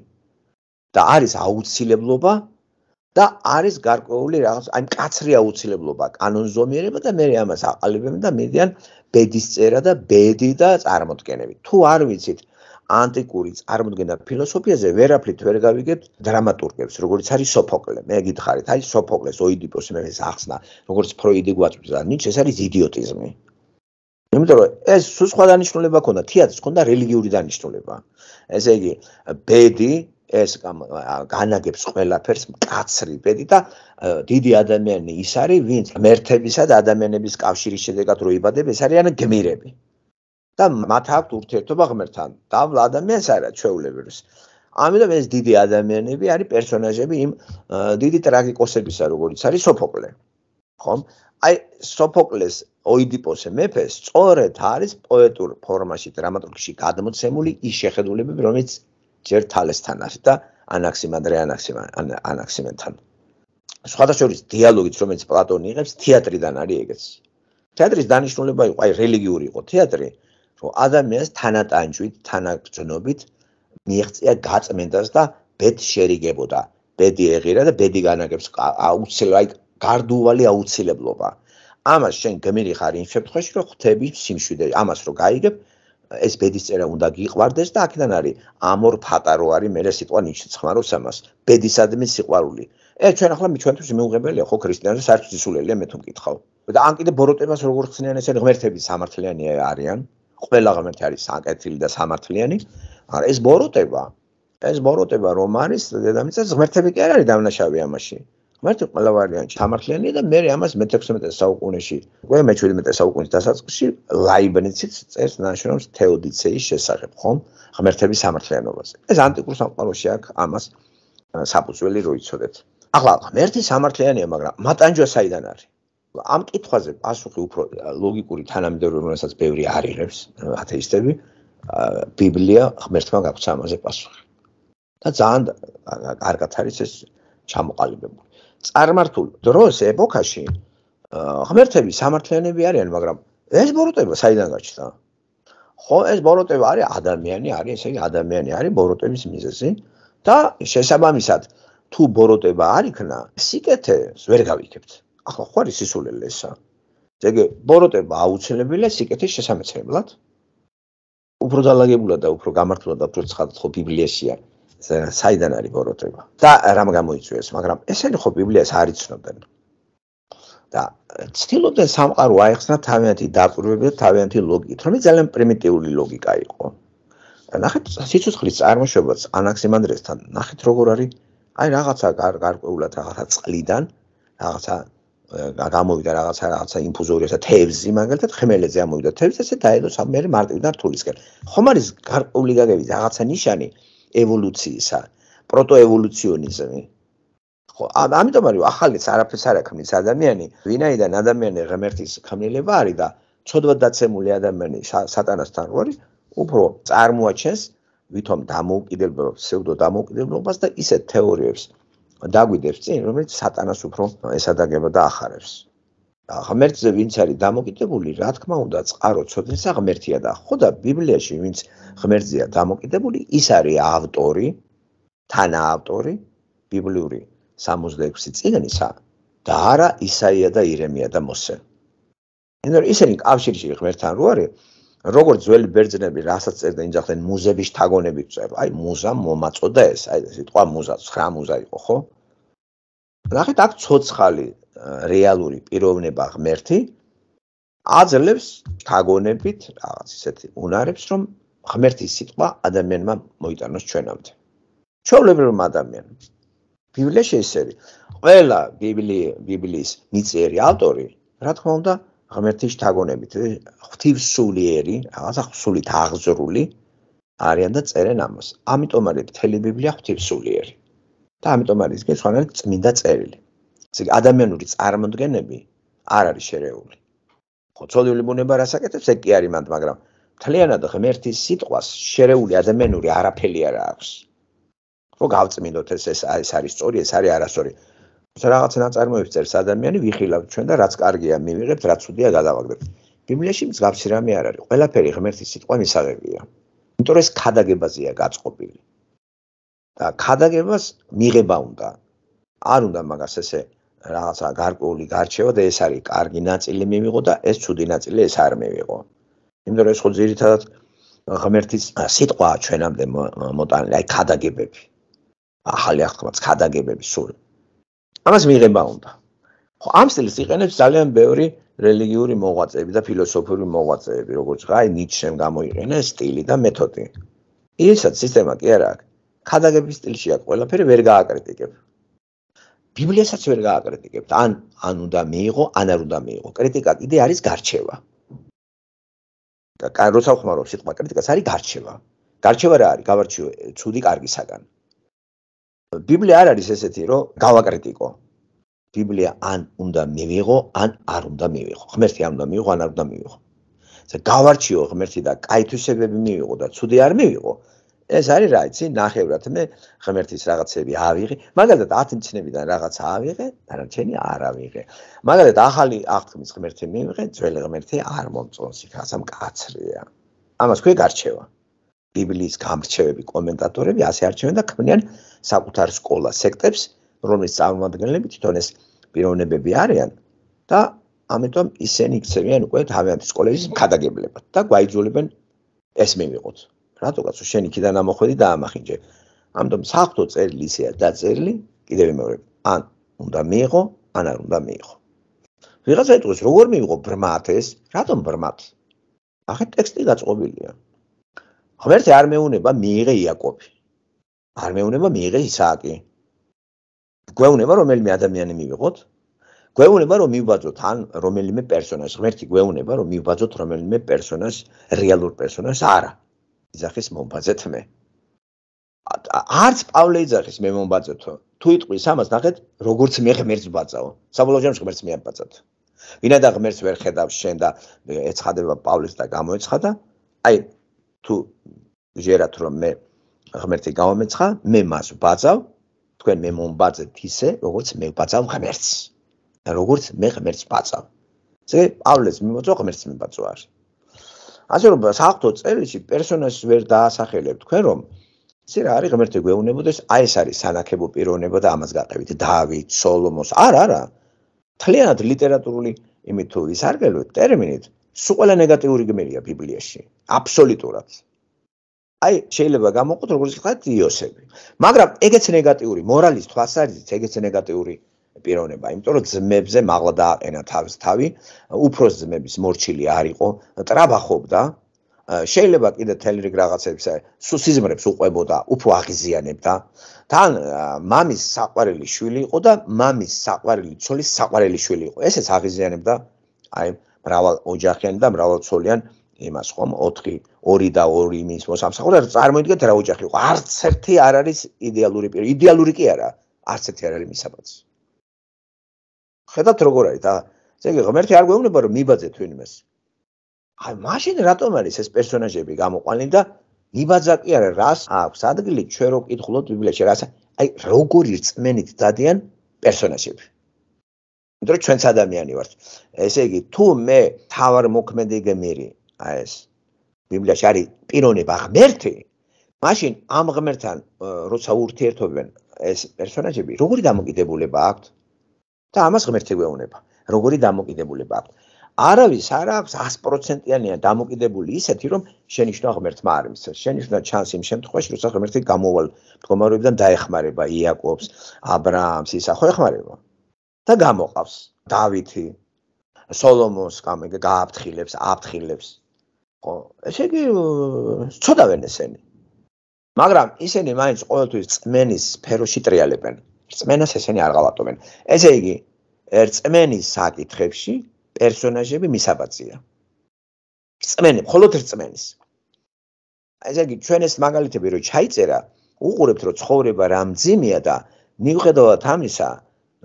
და არის აუცილებლობა და არის გარკვეული რაღაც, აი მკაცრი აუცილებლობა, კანონზომიერება და მე ამას აყალიბებ და მიდიან ბედის წერა და ბედი და წარმოდგენები. თუ არ ვიცით ანტიკური წარმოდგენა ფილოსოფიაზე ვერაფრით ვერ გავიგებთ დრამატურგებს, როგორც არის სოფოკლე. მე გითხარით, აი სოფოკლეს ოიდიპოს მეფეს ახსნა, როგორც ფროიდი გვაწვდის და ნიჩ ეს არის იდიოტიზმი. იმიტომ რომ ეს სხვა დანიშნულება ქონდა, თეატრს ქონდა რელიგიური დანიშნულება. ესე იგი, ბედი ეს განაგებს ყველაფერს მკაცრი ბედი და დიდი ადამიანი ის არის ვინც მერთებისა და ადამიანების კავშირის შედეგად რო იბადებ ეს არის ან გმირები და მათ აქვთ ურთიერთობა ღმერთთან და ადამიანს არა ჩვეულებებს ამიტომ ეს დიდი ადამიანები არის პერსონაჟები იმ დიდი ტრაგიკოსებისა როგორც არის სოფოკლე ხომ აი სოფოკლეს ოიდიპოსე მეფეს სწორედ არის პოეტურ ფორმაში დრამატურგში გადმოცემული ის შეხედულებები რომელიც ჯერ თალესთან არის და ანაქსიმანდრე ანაქსიმან ანაქსიმენთან. სხვადასხვა დიალოგიც რომელიც პლატონი იღებს თეატრიდან არის ეგეც. თეატრის დანიშნულება იყო აი რელიგიური იყო თეატრი, რომ ადამიანს თანატანჯვით, თანაგზნობით მიიღწია გაწმენდას და ბედ შერიგებოდა, ბედი ეღირა და ბედი განაგებს აუცილებლი, აი გარდუვალი აუცილებლობა. ამას შენ გმირი ხარ იმ შემთხვევაში, რომ ხვდები სიმშვიდე, ამას რომ გაიგებ, ეს ბედისწერა უნდა გიყვარდეს და აქედან არის ამორ ფატარო არის მე ეს სიტყვა ნიშნავს ხმარობს ამას ბედისადმი სიყვარული ე ჩვენ ახლა მიჩვენთ მიუღებელია ხო ქრისტიანებს არც ძისულელია მე თუ მკითხავ და ან კიდე ბოროტებას როგორ ხსნიან ესე ღმერთები სამართლიანი არიან ყველა ღმერთი არის სანკეთილი და სამართლიანი არა ეს ბოროტება ეს ბოროტება რომ არის დედამიწა ღმერთები კი არ არის დამნაშავე ამაში ღმერთი ყველა ვარიანტში სამართლიანია და მე ამას მე-16 საუკუნეში, უკვე მე-17 საუკუნის დასაწყისში ლაიბნიცის წერს ნაშრომს თეოდიციის შესახებ, ხომ? ღმერთების სამართლიანობაზე. ეს ანტიკურ სამყაროში აქ ამას საფუძველი როიცოდეთ. ახლა ღმერთი სამართლიანია, მაგრამ მატანჯვა საიდან არის? ამ კითხვაზე პასუხი უფრო ლოგიკური თანამედროვე რომელსაც ბევრი არიღებს ათეისტები, ბიბლია ღმერთმა გაგცა ამაზე პასუხი. და ძალიან კარგად არის ეს ჩამოყალიბებული. წარმართულ დროს ეპოქაში ღმერთები სამართლიანები არიან, მაგრამ ეს ბოროტება საიდან გაჩნდა? ხო, ეს ბოროტება არის ადამიანი არის, ესე იგი ადამიანი არის ბოროტების მიზეზი და შესაბამისად თუ ბოროტება არ იქნა, სიკეთეს ვერ გავიქებთ. ახლა ხო არის სისულელე ესა? ეგე ბოროტება აუცილებელია სიკეთის შესამეცებლად. უფრო დაალაგებულად და უფრო გამართლად და უფრო ცხადად ხო ბიბლიაში არის. საიდან არის ბოროტება და რამ გამოიწვიეს მაგრამ ესენი ხო ბიბლიას არ იცნობენ და ცდილობდნენ სამყარო აეხსნა თავიანთი დაკვირვებით თავიანთი ლოგიკით რომელიც ძალიან პრიმიტიული ლოგიკა იყო ნახეთ სიცოცხლის წარმოშობაც ანაქსიმანდრესთან ნახეთ როგორ არის აი რაღაცა გარკვეულად რაღაცა წყლიდან რაღაცა გამოვიდა რაღაცა რაღაცა ინფუზორიასა თევზი მაგალითად ხმელეთზე ამოვიდა თევზი ესე დაედო სამერე მარტივი და რთულისკენ ხომ არის გარკვეული გაგები რაღაცა ნიშანი ევოლუციისა, პროტოევოლუციონიზმი. ხო, ამიტომ არის ახალიც არაფერს არ აქვს ადამიანი, ვინაიდან ადამიანი ღმერთის ხმელება არის და ცოდვა დაცემული ადამიანი სატანასთან რო არის, უფრო წარმოაჩენს ვითომ დამოუკიდებლობას, სევდო დამოუკიდებლობას და ისეთ თეორიებს დაგვიდებს წინ, რომელიც სატანას უფრო ესადაგება და ახარებს. ღმერთზე ვინც არის დამოკიდებული, რა თქმა უნდა, წყარო ცოდნისა ღმერთია და ხო და ბიბლიაში ვინც ღმერთზეა დამოკიდებული, ის არის ავტორი, თანაავტორი ბიბლიური 66 წიგნისა და არა ისაია და ირემია და მოსე. ანუ ისინი კავშირში ღმერთთან რო არის, როგორც ძველი ბერძნები რასაც წერდნენ, იმახდნენ მუზების თაგონები წერ. აი მუზა მომაწოდა ეს, აი სიტყვა მუზა, 9 მუზა იყო, ხო? ნახეთ აქ ცოცხალი რეალური პიროვნება ღმერთი აძლევს თაგონებით რაღაც ისეთი უნარებს რომ ღმერთის სიტყვა ადამიანმა მოიტანოს ჩვენამდე ჩვეულებრივ ადამიანს ბიბლიაში ეს არის ყველა ბიბლი ბიბლის ნიწერი ავტორი რა თქმა უნდა ღმერთის თაგონებით ღთივსულიერი რაღაცა ხსულით აღზრული არიან და წერენ ამას ამიტომ არის მთელი ბიბლია ღთივსულიერი და ამიტომ არის ეს ხანდახან წმინდა წერილი ესე იგი ადამიანური წარმოდგენები არ არის შერეული. ხო, ცოდვილი ბუნება რასაკეთებს, ეგ კი არის მანდ, მაგრამ მთლიანად ღმერთის სიტყვას შერეული ადამიანური არაფერი არ აქვს. ხო, გავწმინდოთ ეს ეს ეს არის სწორი, ეს არის არასწორი. ეს რაღაცა ნაწარმოებს წერს ადამიანი, ვიხილავთ ჩვენ და რაც კარგია, მივიღებთ, რაც უდია გადავაგდებთ. ბიბლიაში მსგავსი რამე არ არის. ყველაფერი ღმერთის სიტყვა მისაღებია. იმიტომ ეს ხადაგებაზია გაწყობილი. და ხადაგებას მიღება უნდა. არ უნდა მაგას ესე რაღაცა გარკვეული გარჩევა და ეს არის კარგი ნაწილი მივიღო და ეს ცუდი ნაწილი ეს არ მივიღო. იმიტომ რომ ეს ხო ძირითადად ღმერთის სიტყვაა ჩვენამდე მოტანილი, აი ხადაგებები. ახალი ახლაც ხადაგებები სულ. ამას მიიღება უნდა. ხო ამ სტილს იყენებს ძალიან ბევრი რელიგიური მოღვაწეები და ფილოსოფიური მოღვაწეები, როგორც აი ნიჩემ გამოიყენეს სტილი და მეთოდი. ისაც სისტემა კი არა აქვს. ხადაგების სტილში აქ ყველაფერი ვერ გააკრიტიკებ. ბიბლიასაც ვერ გააკრიტიკებთ. ან ან უნდა მიიღო, ან არ უნდა მიიღო. კრიტიკა კიდე არის გარჩევა. და როცა ხმარობ სიტყვა კრიტიკას არის გარჩევა. გარჩევა რა არის? გავარჩიო ცუდი კარგისაგან. ბიბლია არ არის ესეთი, რომ გავაკრიტიკო. ბიბლია ან უნდა მივიღო, ან არ უნდა მივიღო. ღმერთი არ უნდა მივიღო, ან არ უნდა მივიღო. ესე გავარჩიო ღმერთი და კაი თვისებები მივიღო და ცუდი არ მივიღო. ეს არის რა იცი ნახევრად მე ღმერთის რაღაცები ავიღე მაგალითად 10 მცნებიდან რაღაც ავიღე დანარჩენი არ ავიღე მაგალითად ახალი აღთქმის ღმერთი მივიღე ძველი ღმერთი არ მომწონს იქ ასამ კაცრია ამას ხვე გარჩევა ბიბლიის გამრჩევები კომენტატორები ასე არჩევენ და ქმნიან საკუთარ სკოლა სექტებს რომლის წარმომადგენლები თვითონ ეს პიროვნებები არიან და ამიტომ ისინი იქცევიან უკვე თავიანთი სკოლების ქადაგებლებად და გვაიძულებენ ეს მივიღოთ რატო კაცო შენ იქიდან ამოხედი და ამახინჯე ამიტომ საფრთხო წერილი ისეა და წერილი კიდევ მეორე ან უნდა მიიღო ან არ უნდა მიიღო ვიღაცა იტყვის როგორ მიიღო ბრმათეს რატომ ბრმათ ახეთ ტექსტი გაწყობილია ღმერთი არ მეუნება მიიღე იაკობი არ მეუნება მიიღე ისააკი გვეუნება რომელიმე ადამიანი მივიღოთ გვეუნება რომ მივბაძოთ ან რომელიმე პერსონაჟს ღმერთი გვეუნება რომ მივბაძოთ რომელიმე პერსონაჟს რეალურ პერსონაჟს არა იძახის მომბაზეთ მე. არც პავლე იძახის მე მომბაზეთო. თუ იტყვის ამას ნახეთ, როგორც მე ღმერთს ვბაცავ. საბოლოო ჯამში ღმერთს მე ამბაცავ. ვინადა ღმერთს ვერ ხედავ შენ და ეცხადება პავლეს და გამოეცხადა, აი თუ ჯერათ რომ მე ღმერთი გამომეცხა, მე მას ვბაცავ. თქვენ მე მომბაზეთ ისე, როგორც მე ვბაცავ ღმერთს. და როგორც მე ღმერთს ვბაცავ. ესე პავლეს მიმოწო ღმერთს მიბაცვარ. ასე რომ საერთო წერილში პერსონაჟს ვერ დაასახელებ თქვენ რომ ცი რა არის ღმერთი გვეუბნებოდეს აი ეს არის სანახებო პიროვნება და ამას გაყევით დავით სოლომოს არა არა თლიანად ლიტერატურული იმით თუ ის არგელვეთ ტერმინით სულ ყველა ნეგატიური გმირია ბიბლიაში აბსოლუტურად აი შეიძლება გამოყოთ როგორც ხართ იოსები მაგრამ ეგეც ნეგატიური მორალის თვალსაზრისით ეგეც ნეგატიური პიროვნება, იმიტომ რომ ძმებზე მაღლა დააყენა თავის თავი, უფროს ძმების მორჩილი არ იყო, ტრაბახობდა. შეიძლება კიდე თელრიგ რაღაცებს სუსიზმრებს უყვებოდა, უფრო აღიზიანებდა. თან მამის საყვარელი შვილი იყო და მამის საყვარელი ძმის საყვარელი შვილი იყო. ესეც აღიზიანებდა აი მრავალ ოჯახიან და მრავალ ცოლიან იმას ხომ 4 2 და 2 მის მოსამსახურე წარმოიდგეთ რა ოჯახი იყო. არც ერთი არ არის იდეალური პირი. იდეალური კი არა, არც ერთი არ არის მისაბაძი. ხედავთ როგორ არის და ესე ღმერთი არ გვეუბნება რომ მიბაძე თქვენ იმას აი მაშინ რატომ არის ეს პერსონაჟები გამოყვანილი და ნიბაძა კი არა რას აქვს ადგილი ჩვენ რო კითხულობთ ბიბლიაში რას აი როგორ ირწმენით დადიან პერსონაჟები მეტყვი ჩვენც ადამიანი ვართ ესე იგი თუ მე თავარ მოქმედი გმირი აი ეს ბიბლიაში არის პიროვნება ღმერთი მაშინ ამ ღმერთთან როცა ურთიერთობენ ეს პერსონაჟები როგორი დამოკიდებულება აქვს და ამას ღმერთი გვეუბნება როგორი დამოკიდებულება არავის არ აქვს 100%-იანია დამოკიდებული ისეთი რომ შენიშნა ღმერთმა არ მისცა შენიშნა ჩანს იმ შემთხვევაში როცა ღმერთი გამოვალ მდგომარეობიდან დაეხმარება იაკობს ა ブラ ამს ისა ხო ეხმარება და გამოყავს დავითი სოლომონს გააფთხილებს აფთხილებს ხო ესე იგი ცოდავენ ესენი მაგრამ ისინი მაინც ყოველთვის წმენის სფეროში ტრიალებენ რწმენას ესენი არ ღალატობენ. ესე იგი, რწმენის საკითხებში პერსონაჟები მისაბაძია. რწმენი, მხოლოდ რწმენის. ესე იგი, ჩვენ ეს მაგალითები რო ჩაიწერა, უყურებთ რომ ცხოვრება რამძიმეა და მიუხედავად ამისა,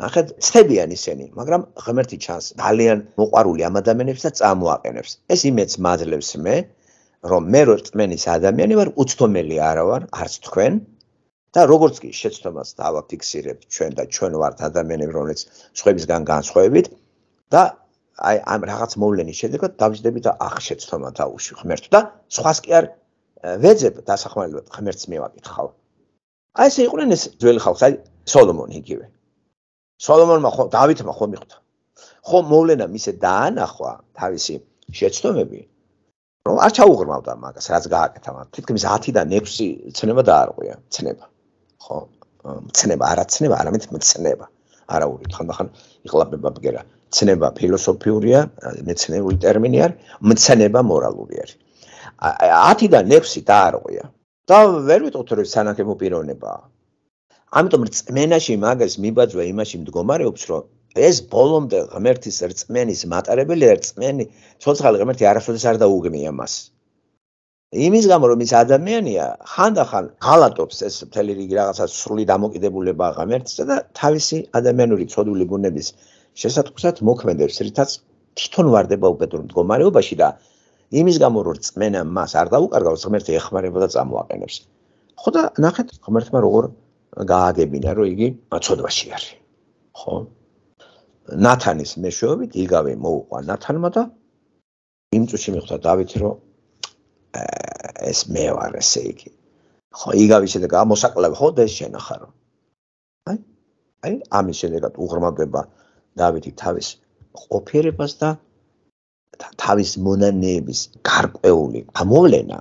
ნახეთ, ცხებიან ისინი, მაგრამ ღმერთი ჩანს ძალიან მოყარული ამ ადამიანებს და წამოაყენებს. ეს იმედს მაძლევს მე, რომ მე რწმენის ადამიანი ვარ, უცხომელი არა ვარ, არც თქვენ, და როგორც კი შეცდომას დავაფიქსირებ ჩვენ და ჩვენ ვართ ადამიანები რომელიც სხვებისგან განსხვავებით და აი ამ რაღაც მოვლენის შედეგად დავჯდებით ახ შეცდომა დაუში ღმერთ და სხვას კი არ ვეძებ დასახმარებლად ღმერთს მევაკითხავ აი ესე იყვნენ ეს ძველი ხალხი აი სოლომონი იგივე სოლომონმა ხო დავითმა ხო მიხვდა ხო მოვლენა მისე დაანახვა თავისი შეცდომები რომ არ ჩაუღრმავდა მაგას რაც გააკეთა მაგ თითქმის 10-დან 6 ცნება დაარღვია ცნება ხო მცნება არაცნება არამედ მცნება არა ორი თანახან იყლაბება ბგერა ცნება ფილოსოფიურია მეცნეული ტერმინი არ მცნება მორალური არის 10-დან 6-ი დაარღვია და ვერ ვიტყოდ რომ სანახებო პიროვნებაა ამიტომ რწმენაში მაგას მიბაძვა იმაში მდგომარეობს რომ ეს ბოლომდე ღმერთის რწმენის მატარებელი რწმენი ცოცხალი ღმერთი არასოდეს არ დაუგმია მას იმის გამო რომ ის ადამიანია, ხანდახან ღალატობს ეს მთელი რიგი რაღაცა სრული დამოკიდებულება ღმერთსა და თავისი ადამიანური ცოდვილი ბუნების შესატყვისად მოქმედებს, რითაც თვითონ واردება უბედურ მდგომარეობაში და იმის გამო რომ წმენა მას არ დაუკარგავს, ღმერთი ეხმარება და წამოაყენებს. ხო და ნახეთ, ღმერთმა როგორ გააგებინა, რომ იგი ცოდვაში არის. ხო? ნათანის მეშვეობით იგავე მოუყვა ნათანმა და იმ წუთში მიხვდა დავითი, რომ ეს მე ვარ ესე იგი. ხო, იგავისე და გამოსაკლავ ხო და ეს შენახარო. აი, აი ამის შედეგად უღრმადება დავითი თავის ყოფიერებას და თავის მონანეების გარკვეული ამოვლენა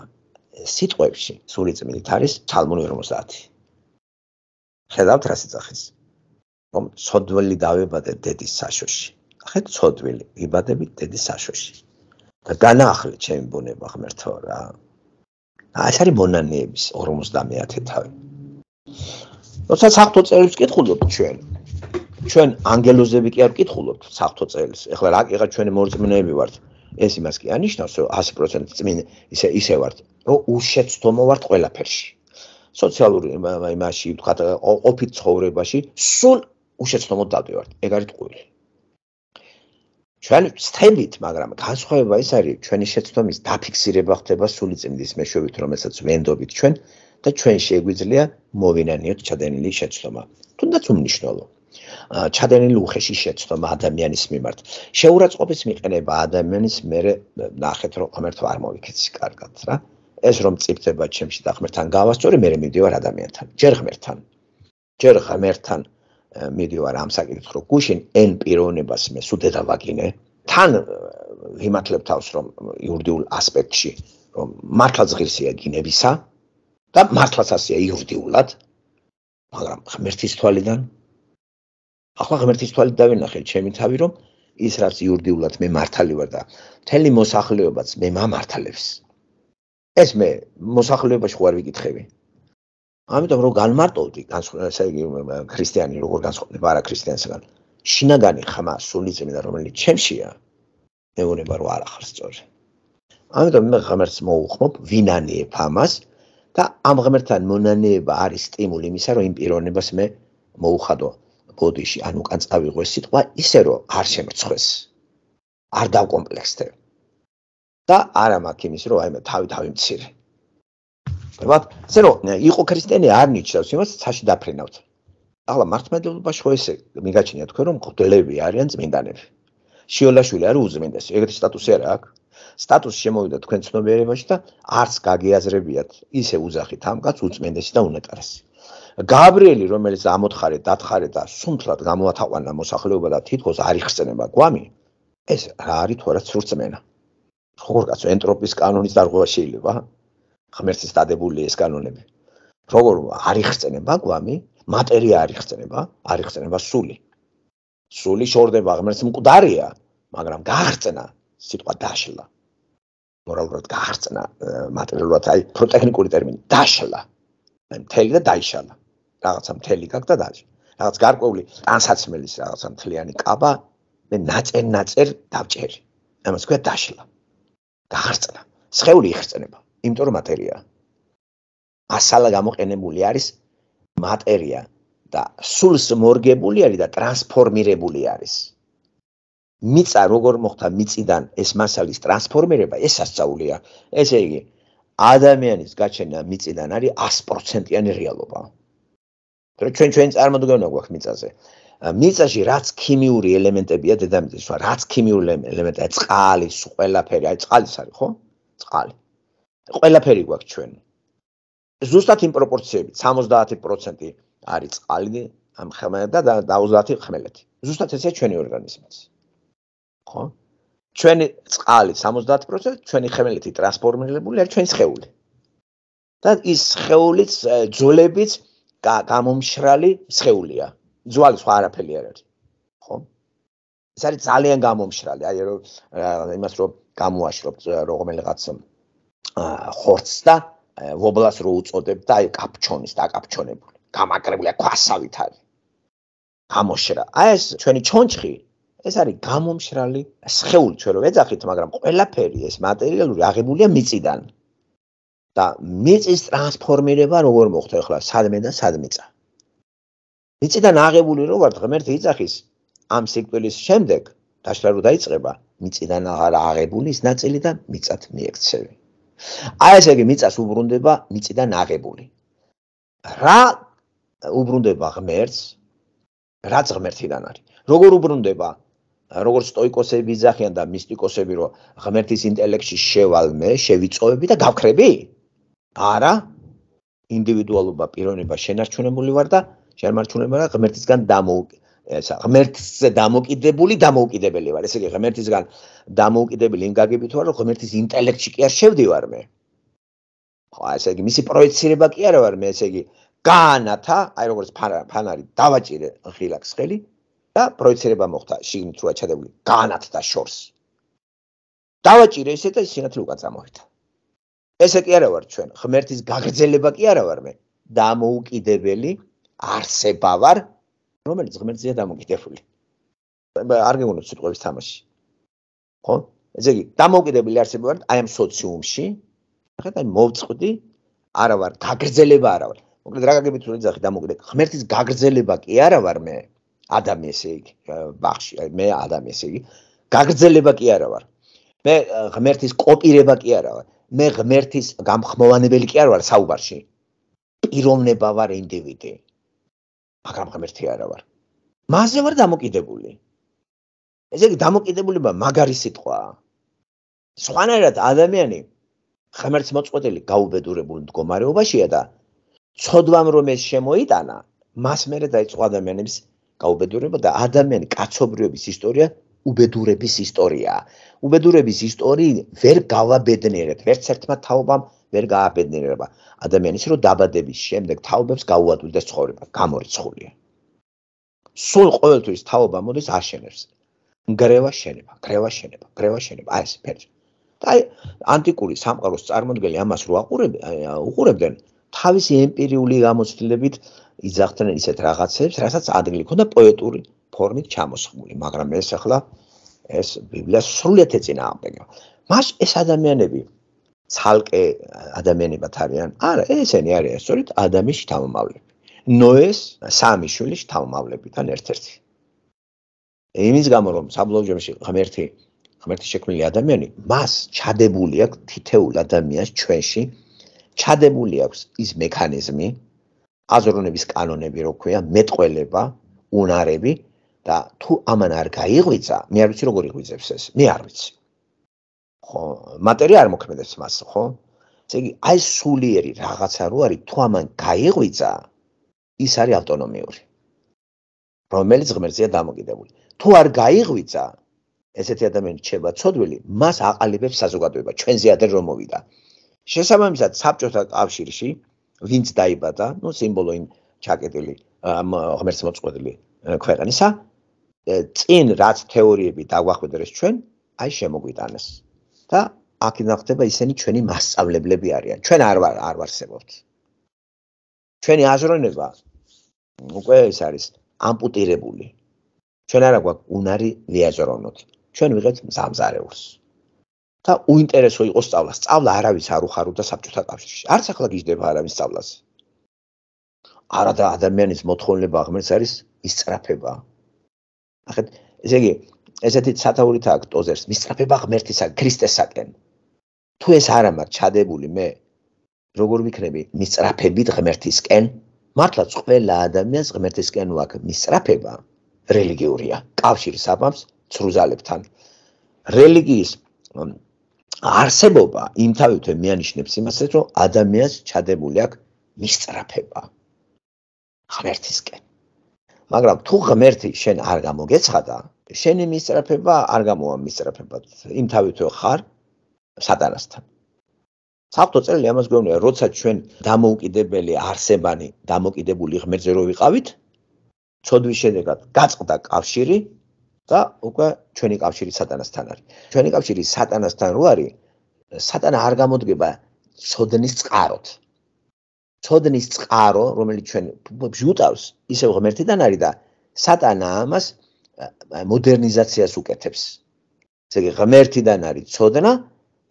სიტყვებში სული წმილით არის ჩალმული 50. ხედავთ რა სიცხეს. რომ ცოდვილი დავებადე დედის საშოში. ხედ ცოდვილი, იბადებით დედის საშოში. და განახლე ჩემი ბუნება ღმერთო რა. ეს არის მონანეების 50-ე თავი. როცა საფთო წელს კითხულობთ ჩვენ ჩვენ ანგელოზები კი არ ვკითხულობთ საფთო წელს. ეხლა რა კიღა ჩვენი მოწმენები ვართ? ეს იმას კი ანიშნავს, რომ 100% წმინ ისე ისე ვართ, რომ უშეცდომო ვართ ყველაფერში. სოციალური იმაში, ვთქვათ, ოფიციალურ ცხოვრებაში სულ უშეცდომოდ დავდივართ. ეგ არის ყვილი. ჩვენ ვცხებით, მაგრამ განსხვავება ის არის, ჩვენი შეცდომის დაფიქსირება ხდება სულიწმიდის მეშვეობით, რომელსაც ვენდობით ჩვენ და ჩვენ შეგვიძლია მოვინანიოთ ჩადენილი შეცდომა. თუნდაც უნიშნელო. ჩადენილი უხეში შეცდომა ადამიანის მიმართ. შეურაცხყოფის მიყენება ადამიანის მეરે ნახეთ, რომ ამერთ არ მოიქეცი კარგად რა. ეს რომ წიფდება ჩემში და ღმერთთან გავასწორი, მე მივიდივარ ადამიანთან. ჯერ ღმერთთან. ჯერ ღმერთთან. მიდივარ ამ საკითხს რო გუშინ n პიროვნებას მე სულ დედავაგინე თან ვიმართლებ თავს რომ იურიდიულ ასპექტში რომ მართლაც ღირსია გინებისა და მართლაც ასია იურიდიულად მაგრამ ღმერთის თვალიდან ახლა ღმერთის თვალი დავინახე ჩემი თავი რომ ის რაც იურიდიულად მე მართალი ვარ და მთელი მოსახლეობაც მე მამართალებს ეს მე მოსახლეობაში ხوار ვიკითხები ამიტომ რომ განმარტოვდი განსხვავება იგი ქრისტიანი როგორ განსხვავდება არა ქრისტიანსგან შინაგანი ხმა სულიწმინდა რომელიც ჩემშია მეუბნება რომ არ ახარ სწორი ამიტომ მე ღმერთს მოუხმობ ვინანიებ ამას და ამ ღმერთთან მონანეება არის სტიმული იმისა რომ იმ პიროვნებას მე მოუხადო ბოდიში ან უკან წავიღო ეს სიტყვა ისე რომ არ შემრცხვეს არ დავკომპლექსდე და არა მაქ იმის რომ აი მე თავი თავი მცირე ხდებათ? ასე რომ იყო ქრისტიანი არ ნიჭავს იმას ცაში დაფრენავთ. ახლა მართლმადლობაში ხო ესე მიგაჩნია თქვენ რომ ღვთლები არიან წმინდანები. შიოლაშვილი არის უზმინდესი. ეგეთი სტატუსი არა აქვს. სტატუსი შემოვიდა თქვენ ცნობიერებაში და არც გაგიაზრებიათ ისე უძახით ამ კაც უზმინდესი და უნეტარესი. გაბრიელი რომელიც ამოთხარე დათხარე და სუნთლად გამოათაყვანა მოსახლეობა და თითქოს არ იხსენება გვამი ეს რა არის თორა ცურცმენა ხო რა კაცო ენტროპის კანონის დარღვა შეიძლება ღმერთის დადებული ეს კანონები. როგორ არიხცენება გვამი? მატერია არიხცენება, არიხცენება სული. სული შორდება ღმერთს მკვდარია, მაგრამ გაღწნა სიტყვა დაშლა. მორალურად გაღწნა მატერიალურად, აი, პროტექნიკური ტერმინი დაშლა. აი, მთელი და დაიშალა. რაღაცა მთელი გაგდა დაშლა. რაღაც გარკვეული ტანსაცმელის რაღაცა მთლიანი კაბა მე ნაწერ-ნაწერ დავჭერი. ამას ქვია დაშლა. გაღწნა. სხეული იხრწნება. იმიტომ რომ მატერია ასალა გამოყენებული არის მატერია და სულს მორგებული არის და ტრანსფორმირებული არის მიცა როგორ მოხდა მიციდან ეს მასალის ტრანსფორმირება ეს ასწაულია ესე იგი ადამიანის გაჩენა მიციდან არის 100%-იანი რეალობა რომ ჩვენ ჩვენ წარმოგდგენა გვაქვს მიწაზე მიწაში რაც ქიმიური ელემენტებია დედამიწის რაც ქიმიური ელემენტია წყალი, ყველაფერი, აი წყალიც არის ხო? წყალი. ყველაფერი გვაქვს ჩვენ. ზუსტად იმ პროპორციებით 70% არის წყალი ამ ხმელეთი და და 30 ხმელეთი. ზუსტად ესე ჩვენი ორგანიზმიც. ხო? ჩვენი წყალი 70%, ჩვენი ხმელეთი ტრანსფორმირებული არის ჩვენს ხეულში. და ის ხეულიც ძოლებიც გამომშრალი ხეულია. ძვალი სხვა არაფერი არ არის. ხო? ეს არის ძალიან გამომშრალი. აი რომ იმას რომ გამოაშრობთ რომელიღაც ხორცს და ვობლას რო უწოდებ და აი კაპჩონის დაკაპჩონებული გამაგრებული ქვასავით არის გამოშრა აი ეს ჩვენი ჩონჩხი ეს არის გამომშრალი სხეული ჩვენ რო ეძახით მაგრამ ყველაფერი ეს მატერიალური აღებულია მიწიდან და მიწის ტრანსფორმირება როგორ მოხდა ახლა სადმე და სადმეცა მიწიდან აღებული რო ვარ ღმერთი იძახის ამ სიკვდილის შემდეგ დაშლა რო დაიწყება მიწიდან აღარ აღებული ის ნაწილი და მიწად მიექცევი აი ესე იგი მიწას უბრუნდება მიწიდან აღებული. რა უბრუნდება ღმერთს? რა ღმერთიდან არის? როგორ უბრუნდება? როგორ სტოიკოსები ძახიან და მისტიკოსები რომ ღმერთის ინტელექტში შევალმე, შევიწოვები და გავქრები? არა. ინდივიდუალობა, პიროვნება შენარჩუნებული ვარ და შენარჩუნება რა ღმერთისგან დამოუკიდებელი. ეს ღმერთზე დამოკიდებული დამოუკიდებელი ვარ. ესე იგი ღმერთისგან დამოუკიდებელი იმ გაგებით ვარ, რომ ღმერთის ინტელექტში კი არ შევდივარ მე. ხო, ესე იგი მისი პროექცირება კი არ ვარ მე, ესე იგი გაანათა, აი როგორც ფანარი დავაჭირე ღილაკს ხელი და პროექცირება მოხდა შიგნით რა ჩადებული, გაანათდა შორს. დავაჭირე ესე და სინათლე უკან წამოვიდა. ესე კი არ ვარ ჩვენ, ღმერთის გაგრძელება კი არ ვარ მე. დამოუკიდებელი არსება ვარ რომელიც ღმერთზეა დამოკიდებული. არ გეუბნოთ სიტყვების თამაში. ხო? ესე იგი, დამოკიდებული არსებობთ აი ამ სოციუმში. ხედავთ, აი მოვწყვდი, არა ვარ გაგრძელება არა ვარ. მოკლედ რა გაგებით თუ ეძახი დამოკიდე. ღმერთის გაგრძელება კი არა ვარ მე. ადამიანი ესე იგი, ბახში, აი მე ადამიანი ესე იგი. გაგრძელება კი არა ვარ. მე ღმერთის კოპირება კი არა ვარ. მე ღმერთის გამხმოვანებელი კი არ ვარ საუბარში. პიროვნება ვარ ინდივიდი. მაგრამ ღმერთი არა ვარ. მასზე ვარ დამოკიდებული. ესე იგი დამოკიდებულება მაგარი სიტყვაა. სხვანაირად ადამიანი ღმერთს მოწყვეტილი გაუბედურებულ მდგომარეობაშია და ცოდვამ რომ ეს შემოიტანა, მას მერე დაიწყო ადამიანების გაუბედურება და ადამიანი კაცობრიობის ისტორია უბედურების ისტორიაა. უბედურების ისტორიი ვერ გავაბედნიერებ, ვერც ერთმა თაობამ ვერ გააბედნიერება ადამიანის რომ დაბადების შემდეგ თაობებს გაუადვილდეს ცხოვრება გამორიცხულია სულ ყოველთვის თაობა მოდის აშენებს ნგრევა შენება ნგრევა შენება ნგრევა შენება აი ეს ფერჩი აი ანტიკური სამყაროს წარმოდგენილი ამას რო აყურებენ უყურებდნენ თავისი ემპირიული გამოცდილებით იძახდნენ ისეთ რაღაცებს რასაც ადგილი ქონდა პოეტური ფორმით ჩამოსხმული მაგრამ ეს ახლა ეს ბიბლია სრულიად ეწინააღმდეგება მას ეს ადამიანები ცალკე ადამიანებად არიან. არა, ესენი არიან, სწორედ ადამიანის თავმავლები. ნოეს სამი შვილის თავმავლებიდან ერთ-ერთი. იმის გამო რომ საბლოჯებში ღმერთი ღმერთი შექმნილი ადამიანი, მას ჩადებული აქვს თითეულ ადამიანს ჩვენში, ჩადებული აქვს ის მექანიზმი, აზროვნების კანონები, როქვია, მეტყველება, უნარები და თუ ამან არ გაიღვიძა, მე არ ვიცი როგორ იღვიძებს ეს. მე არ ვიცი. ხო მატერია არ მოქმედებს მას ხო ესე იგი აი სულიერი რაღაცა რო არის თუ ამან გაიღვიძა ის არის ავტონომიური რომელიც ღმერთზეა დამოკიდებული თუ არ გაიღვიძა ესეთი ადამიანი რჩება ცოდვილი მას აყალიბებს საზოგადოება ჩვენზე ადრე რომ მოვიდა შესაბამისად საბჭოთა კავშირში ვინც დაიბადა ნუ სიმბოლო იმ ჩაკეტილი ამ ღმერთს მოწყვეტილი ქვეყნისა წინ რაც თეორიები დაგვახვედრეს ჩვენ აი შემოგვიტანეს და აქიდან ხდება ისინი ჩვენი მასწავლებლები არიან. ჩვენ არ ვარ არ ვარსებობთ. ჩვენი აზროვნება უკვე ის არის ამპუტირებული. ჩვენ არა გვაქვს უნარი ლიაზროვნოთ. ჩვენ ვიღებთ სამზარეულს. და უინტერესო იყო სწავლა. სწავლა არავის არ უხაროდა საბჭოთა კავშირში. არც ახლა გიჟდება არავის სწავლას. არადა ადამიანის მოთხოვნილება აღმერს არის ისწრაფება. ახეთ ესე იგი ესეთი სათაურით აქვს ტოზერს მისწრაფება ღმერთისა ქრისტესაკენ თუ ეს არ ამარ ჩადებული მე როგორ ვიქნები მისწრაფებით ღმერთისკენ მართლაც ყველა ადამიანს ღმერთისკენ აქვს მისწრაფება რელიგიურია კავშირი საპამს ცრუზალებთან რელიგიის არსებობა იმთავითვე მეანიშნებს იმასაც რომ ადამიანს ჩადებული აქვს მისწრაფება ღმერთისკენ მაგრამ თუ ღმერთი შენ არ გამოგეცხადა შენი მისწრაფება არ გამოამისწრაფებად იმ თავითვე ხარ სატანასთან საფთო წელი ამას გვეუბნება როცა ჩვენ დამოუკიდებელი არსებანი დამოკიდებული ღმერთზე რო ვიყავით ცოდვის შედეგად გაწყდა კავშირი და უკვე ჩვენი კავშირი სატანასთან არის ჩვენი კავშირი სატანასთან რო არის სატანა არ გამოდგება ცოდნის წყაროთ ცოდნის წყარო რომელიც ჩვენ ჟუტავს ისევ ღმერთიდან არის და სატანა ამას მოდერნიზაციას უკეთებს. ესე იგი ღმერთიდან არის წოდნა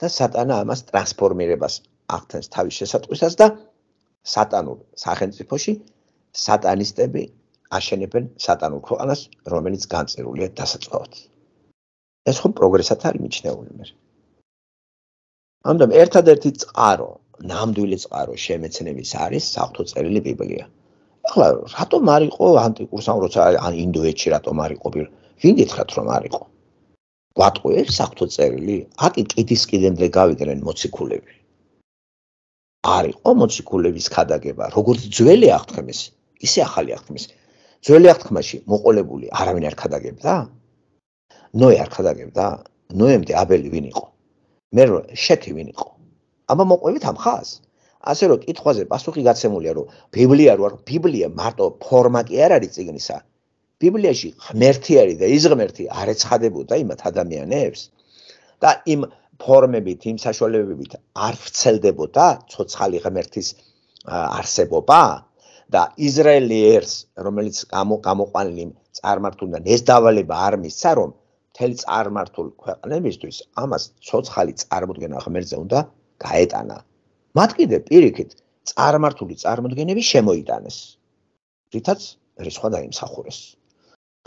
და სატანა ამას ტრანსფორმირებას ახდენს თავის შესატყვისას და სატანურ სახელმწიფოში სატანისტები აშენებენ სატანურ ქვეყანას, რომელიც განწერულია დასაწყოთ. ეს ხო პროგრესად არის მიჩნეული მე. ანუ ერთადერთი წყარო, ნამდვილი წყარო შემეცნების არის საფთო წერილი ბიბლია. ახლა რატომ არ იყო ანტიკურ სამროცა ან ინდოეთში რატომ არ იყო ვინ გითხრათ რომ არ იყო გვატყუებს საქთო წერილი აკი კიდის კიდემდე გავიდნენ მოციქულები არ იყო მოციქულების ხადაგება როგორც ძველი აღთქმის ისე ახალი აღთქმის ძველი აღთქმაში მოყოლებული არავინ არ ხადაგებდა ნოე არ ხადაგებდა ნოემდე აბელი ვინ იყო მე შეთი ვინ იყო ამა მოყვევით ამ ხას ასე რომ კითხვაზე პასუხი გაცემულია, რომ ბიბლია როარ, ბიბლია მარტო ფორმა კი არ არის წიგნისა. ბიბლიაში ღმერთი არის და ის ღმერთი არ ეცხადებოდა იმათ ადამიანებს და იმ ფორმებით, იმ საშუალებებით არ ვრცელდებოდა ცოცხალი ღმერთის არსებობა და ისრაელიერს, რომელიც გამოყვანილი წარმართულდა, ეს დავალება არ მისცა, რომ მთელი წარმართული ქვეყნებისთვის ამას ცოცხალი წარმოდგენა ღმერთზე უნდა გაეტანა. მათ კიდე პირიქით წარმართული წარმოდგენები შემოიტანეს რითაც რისხვა დაიმსახურეს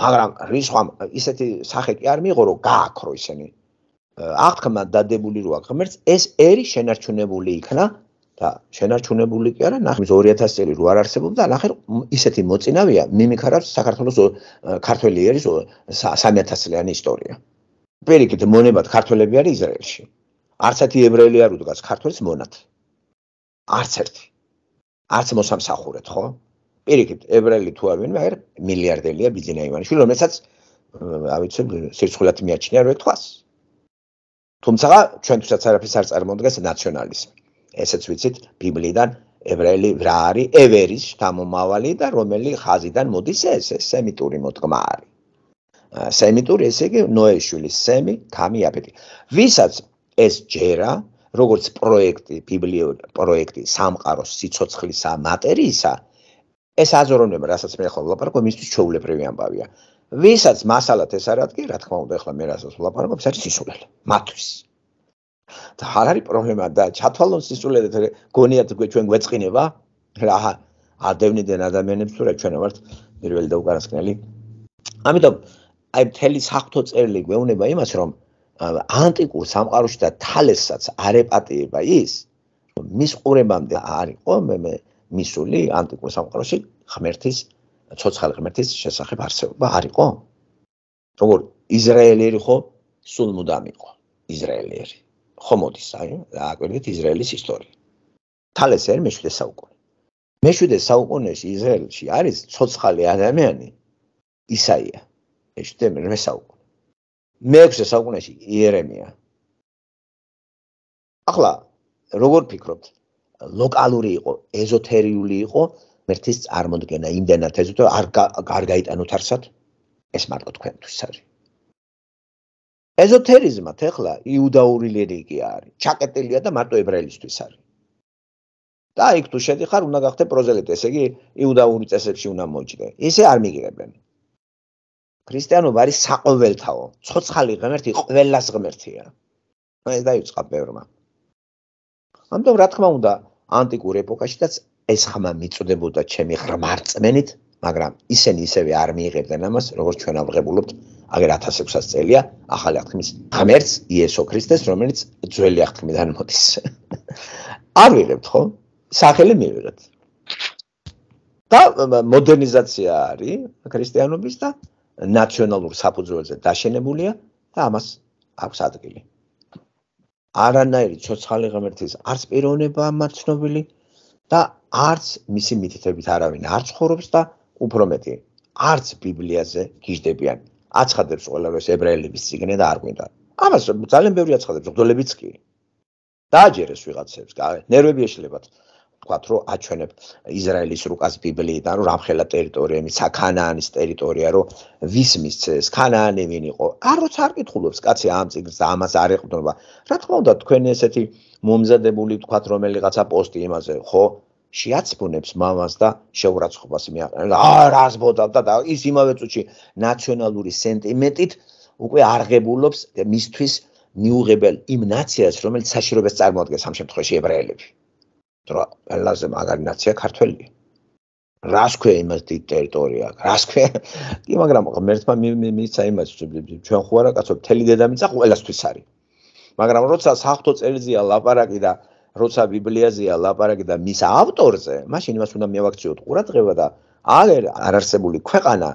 მაგრამ რისხვამ ისეთი სახე კი არ მიიღო რომ გააქრო ისინი აღთქმა დადებული როა ღმერთს ეს ერი შენარჩუნებული იქნა და შენარჩუნებული კი არა ნახე 2000 წელი რო არ არსებობდა ნახე ისეთი მოწინავია მიმიქარავს საქართველოს ქართველი არის 3000 წლიანი ისტორია პირიქით მონებად ქართველები არის ისრაელში არცათი ებრაელი არ უდგას ქართველს მონათ არც ერთი. არც მოსამსახურეთ, ხო? პირიქით, ებრაელი თუ არ ვინ, მაგრამ მილიარდელია ბიძინა ივანიშვილი, რომელსაც ავიცე სიცხულათ მიაჩნია რო ეთქვას. თუმცა ჩვენთვისაც არაფერს არ წარმოადგენს ნაციონალიზმი. ესეც ვიცით, ბიბლიიდან ებრაელი რა არის? ევერის შთამომავალი და რომელი ხაზიდან მოდის ეს? სემიტური მოდგმა არის. სემიტური, ესე იგი ნოეშვილის სემი, თამიაპეტი. ვისაც ეს ჯერა როგორც პროექტი ბიბლიოთეკა პროექტი სამყაროს სიцоცხლისა მატერიისა ეს აზროვნება რასაც მე ახლა ვლაპარაკობ იმისთვის ჩაულებრივი ამბავია ვისაც მასალათ ეს არ ადგი რა თქმა უნდა ახლა მე რასაც ვლაპარაკობ საერთოდ სიცოცხლე მათვის და არ არის პრობლემა და ჩათვალონ სიცოცხლე და გონიათ ჩვენ გვეწყინება რა ადევნიდან ადამიანებს თუ რა ჩვენ ვართ პირველი და უკანასკნელი ამიტომ აი მთელი საფრთხო წერილი გვეუბნება იმას რომ ანტიკურ სამყაროში და თალესსაც არ ეპატიება ის მის ყურებამდე არისო მე მე მისული ანტიკურ სამყაროში ღმერთის ცოცხალი ღმერთის შესახებ არსებობა არისო როგორ ისრაელიერი ხო სულ მუდამ იყო ისრაელიერი ხო მოდის აი დააკვირდით ისრაელის ისტორია თალესერ მეშვიდე საუკუნე მეშვიდე საუკუნეში ისრაელში არის ცოცხალი ადამიანი ისაია ეშდემ რმე საუკუნე მეექვსე საუკუნეში იერემია ახლა როგორ ფიქრობთ ლოკალური იყო ეზოთერიული იყო მერთის წარმოქმნა იმდანაც ეზოთერ არ არ გაიტანოთ არსად ეს მარტო თქვენთვის არის ეზოთერიზმათ ახლა იუდაური რელიგია არის ჩაკეტილია და მარტო ებრაელისთვის არის და იქ თუ შედიხარ უნდა გახდე პროზელიტი ესე იგი იუდაური წესებში უნდა მოჭდე ისე არ მიგიღებენ ქრისტიანობა არის საყოველთაო. ცოცხალი ღმერთი ყველას ღმერთია. ეს დაიწყა ბევრმა. ამიტომ რა თქმა უნდა, ანტიკურ ეპოქაშიდაც ეს ხმა მიწოდებოდა ჩემი ღმარწმენით, მაგრამ ისინი ისევე არ მიიღებდნენ ამას, როგორც ჩვენ ამღებულობთ, აგერ 1600 წელია, ახალი აღთქმის ღმერთს იესო ქრისტეს, რომელიც ძველი აღთქმიდან მოდის. არ ვიღებთ ხო? სახელი მივიღეთ. და მოდერნიზაცია არის ქრისტიანობის და ნაციონალურ საფუძველზე დაშენებულია და ამას აქვს ადგილი. არანაირი ცოცხალი ღმერთის არც პიროვნება მარცნობილი და არც მისი მითითებით არავინ არ ცხოვრობს და უფრო მეტი არც ბიბლიაზე გიждდებიან. აცხადებს ყველავეს ებრაელების წიგნი და არ გვინდა. ამას ძალიან ბევრი აცხადებს, ძღოლებიც კი. დააჯერეს ვიღაცებს, ნერვები ეშლებათ. ვთქვათ, რომ აჩვენებ ისრაელის რუკას ბიბლიიდან, რომ რამხელა ტერიტორია მის ქანაანის ტერიტორია, რომ ვის მისცეს ქანაანი ვინ იყო? არც არ ეკითხულობს კაცი ამ ციგს, ამას არ ეყვნობა. რა თქმა უნდა, თქვენ ესეთი მომზადებული ვთქვათ, რომელიღაცა პოსტი იმაზე, ხო? შეაცბუნებს მამას და შეურაცხყოფას მიაყენებს. აა რასბოდავ და ის იმავე წუთში ნაციონალური სენტიმენტით უკვე არღებულობს მისთვის მიუღებელ იმ ნაციას, რომელიც საშიროებას წარმოადგენს ამ შემთხვევაში ებრაელები. რა ყველაზე მაგარი ნაცია ქართველია. რას ქვია იმას დიდ ტერიტორია? რას ქვია? კი, მაგრამ ღმერთმა მიცა იმას ჩვენ ხო არა კაცო, მთელი დედამიწა ყველასთვის არის. მაგრამ როცა საფთო წელზია ლაპარაკი და როცა ბიბლიაზია ლაპარაკი და მის ავტორზე, მაშინ იმას უნდა მიავაქციოთ ყურადღება და აღერ არარსებული ქვეყანა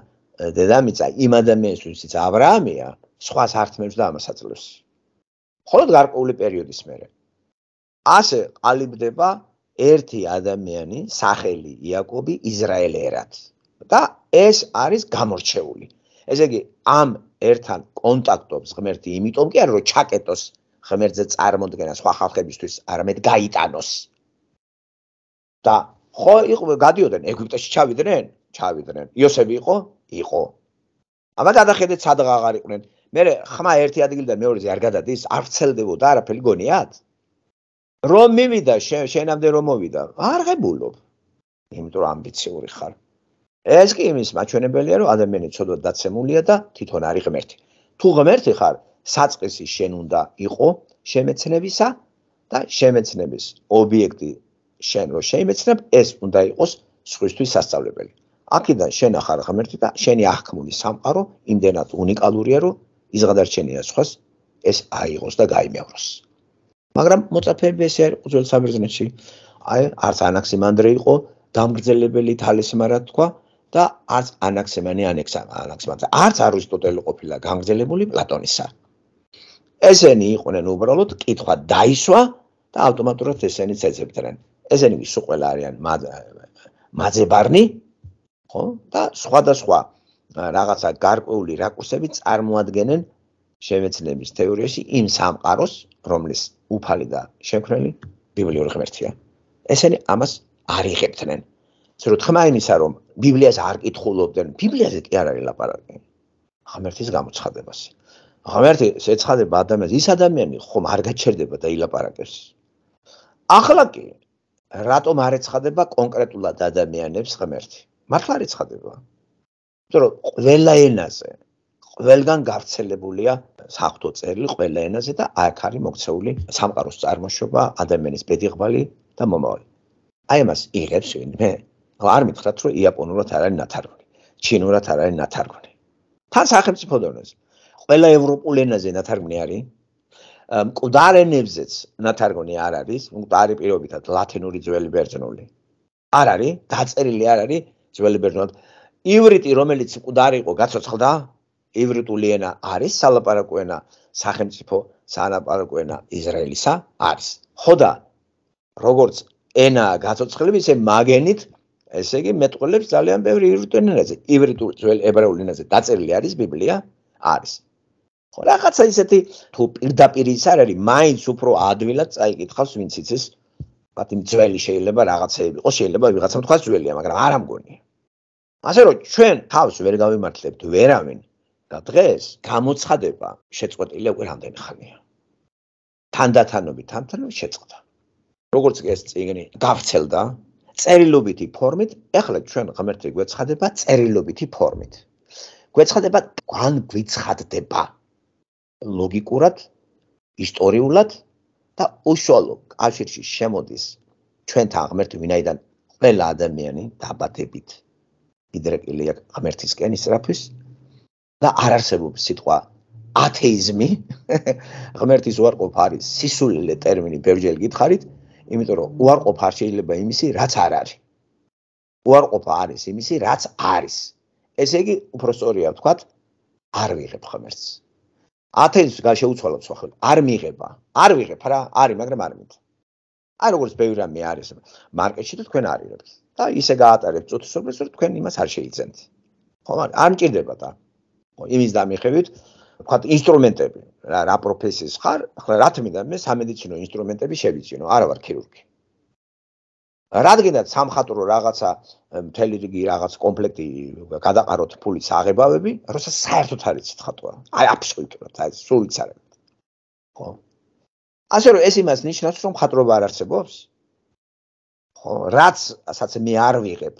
დედამიწა იმ ადამიანისთვის, ვისიც ა ブラ ამია, სხვა საერთმებს და ამასაცლებს. მხოლოდ გარკვეული პერიოდის მერე. ასე ყალიბდება ერთი ადამიანი სახელი იაკობი ისრაელერად და ეს არის გამორჩეული. ესე იგი ამ ერთთან კონტაქტობს ღმერთი იმიტომ კი არა რომ ჩაკეტოს ღმერთზე წარმოდგენა სხვა ხალხებისთვის არამედ გაიტანოს. და ხო იყო გადიოდნენ ეგვიპტეში ჩავიდნენ? ჩავიდნენ. იოსები იყო? იყო. ამა გადახედეთ სადღა აღარ იყვნენ. მე ხმა ერთი ადგილიდან მეორეზე არ გადადის, არ ვცელდებოდა არაფერი გონიათ. რომ მივიდა შენამდე რომ მოვიდა არღებულობ იმიტომ რომ ამბიციური ხარ ეს კი იმის მაჩვენებელია რომ ადამიანი ცოდვა დაცემულია და თვითონ არი ღმერთი თუ ღმერთი ხარ საწესი შენ უნდა იყო შემეცნებისა და შემეცნების ობიექტი შენ რო შემეცნებ ეს უნდა იყოს სხვისთვის სასწავლებელი აქედან შენ ახარ ღმერთი და შენი აღქმული სამყარო იმდენად უნიკალურია რომ ის გადარჩენია სხვას ეს აიღოს და გაიმეოროს მაგრამ მოწაფეები ესე არ უძველ საბერძნეთში აი არც ანაქსიმანდრე იყო დამგზელებელი თალესმარა თქვა და არც ანაქსიმენი ანექსა ანაქსიმანდრე არც არისტოტელი ყოფილა გამგზელებული პლატონისა ესენი იყვნენ უბრალოდ კითხვა დაისვა და ავტომატურად ესენიც ეცებდნენ ესენი ის ყველა არიან მაძებარნი ხო და სხვადასხვა რაღაცა გარკვეული რაკურსებით წარმოადგენენ შემეცნების თეორიაში იმ სამყაროს, რომლის უფალი და შექმნელი ბიბლიური ღმერთია. ესენი ამას არ იღებდნენ. ესე რომ თქმა იმისა, რომ ბიბლიას არ კითხულობდნენ, ბიბლიაზე კი არ არის ლაპარაკი. ღმერთის გამოცხადებაზე. ღმერთი შეცხადება ადამიანს, ის ადამიანი ხომ არ გაჩერდება და ილაპარაკებს. ახლა კი რატომ არ ეცხადება კონკრეტულად ადამიანებს ღმერთი? მართლა არ ეცხადება. იმიტომ რომ ყველა ენაზე ყველგან გავრცელებულია საფრთხო წერილი ყველა ენაზე და აქ არის მოქცეული სამყაროს წარმოშობა, ადამიანის ბედიღბალი და მომავალი. აი ამას იღებს ვინმე? არ მითხრათ, რომ იაპონურად არის ნათარგმნი, ჩინურად არის ნათარგმნი. თან სახელმწიფო დონეზე ყველა ევროპულ ენაზე ნათარგმნი არის. მკვდარ ენებზეც ნათარგმნი არ არის, მკვდარი პირობითად ლათინური ძველი ბერძნული. არ არის, დაწერილი არ არის ძველი ბერძნულად. ივრიტი, რომელიც მკვდარი იყო, გაცოცხლდა, ივრიტული ენა არის სალაპარაკო ენა სახელმწიფო სალაპარაკო ენა ისრაელისა არის ხო და როგორც ენა გაცოცხლები ესე მაგენით ესე იგი მეტყველებს ძალიან ბევრი ივრიტული ენაზე ივრიტული ძველ ებრაული ენაზე დაწერილი არის ბიბლია არის ხო რაღაცა ისეთი თუ პირდაპირ ის არის მაინც უფრო ადვილად წაიკითხავს ვინც იცის ბატონ ძველი შეიძლება რაღაცეები იყოს შეიძლება ვიღაცამ თქვა ძველია მაგრამ არ ამგონია ასე რომ ჩვენ თავს ვერ გავიმართლებთ ვერავინ და დღეს გამოცხადება შეწყვეტილია უკვე რამდენი ხანია. თანდათანობით თანთან შეწყდა. როგორც ეს წიგნი გავრცელდა წერილობითი ფორმით, ეხლა ჩვენ ღმერთი გვეცხადება წერილობითი ფორმით. გვეცხადება გან გვიცხადდება ლოგიკურად, ისტორიულად და უშუალო კავშირში შემოდის ჩვენთან ღმერთი ვინაიდან ყველა ადამიანი დაბადებით. კიდრეკილია ღმერთისკენ ისრაფის და არ არსებობს სიტყვა ათეიზმი. ღმერთის უარყოფა არის სისულელე ტერმინი, ბევრჯერ გითხარით, იმიტომ რომ უარყოფა არ შეიძლება იმისი, რაც არ არის. უარყოფა არის იმისი, რაც არის. ესე იგი, უფრო სწორია ვთქვათ, არ ვიღებ ღმერთს. ათეიზმს გაშეუცვალოთ სხვა ხელი. არ მიიღება, არ ვიღებ რა, არის, მაგრამ არ მიიღებ. აი როგორც ბევრი რამე არის, მარკეტში თუ თქვენ არ იღებთ და ისე გაატარებთ წუთის უბრალოდ თქვენ იმას არ შეიძლება. ხო, მაგრამ არ მჭირდება და იმის დამიხედვით ვთქვათ ინსტრუმენტები რა რა პროფესიის ხარ ახლა რა თქმა უნდა მე სამედიცინო ინსტრუმენტები შევიძინო არა ვარ ქირურგი რადგანაც სამხატრო რაღაცა მთელი რიგი რაღაც კომპლექტი გადაყაროთ ფულის აღებავები როცა საერთოდ არის ხატვა აი აბსოლუტურად აი სულიც არ არის ხო ასე რომ ეს იმას ნიშნავს რომ ხატრობა არ არსებობს ხო რაც ასაც მე არ ვიღებ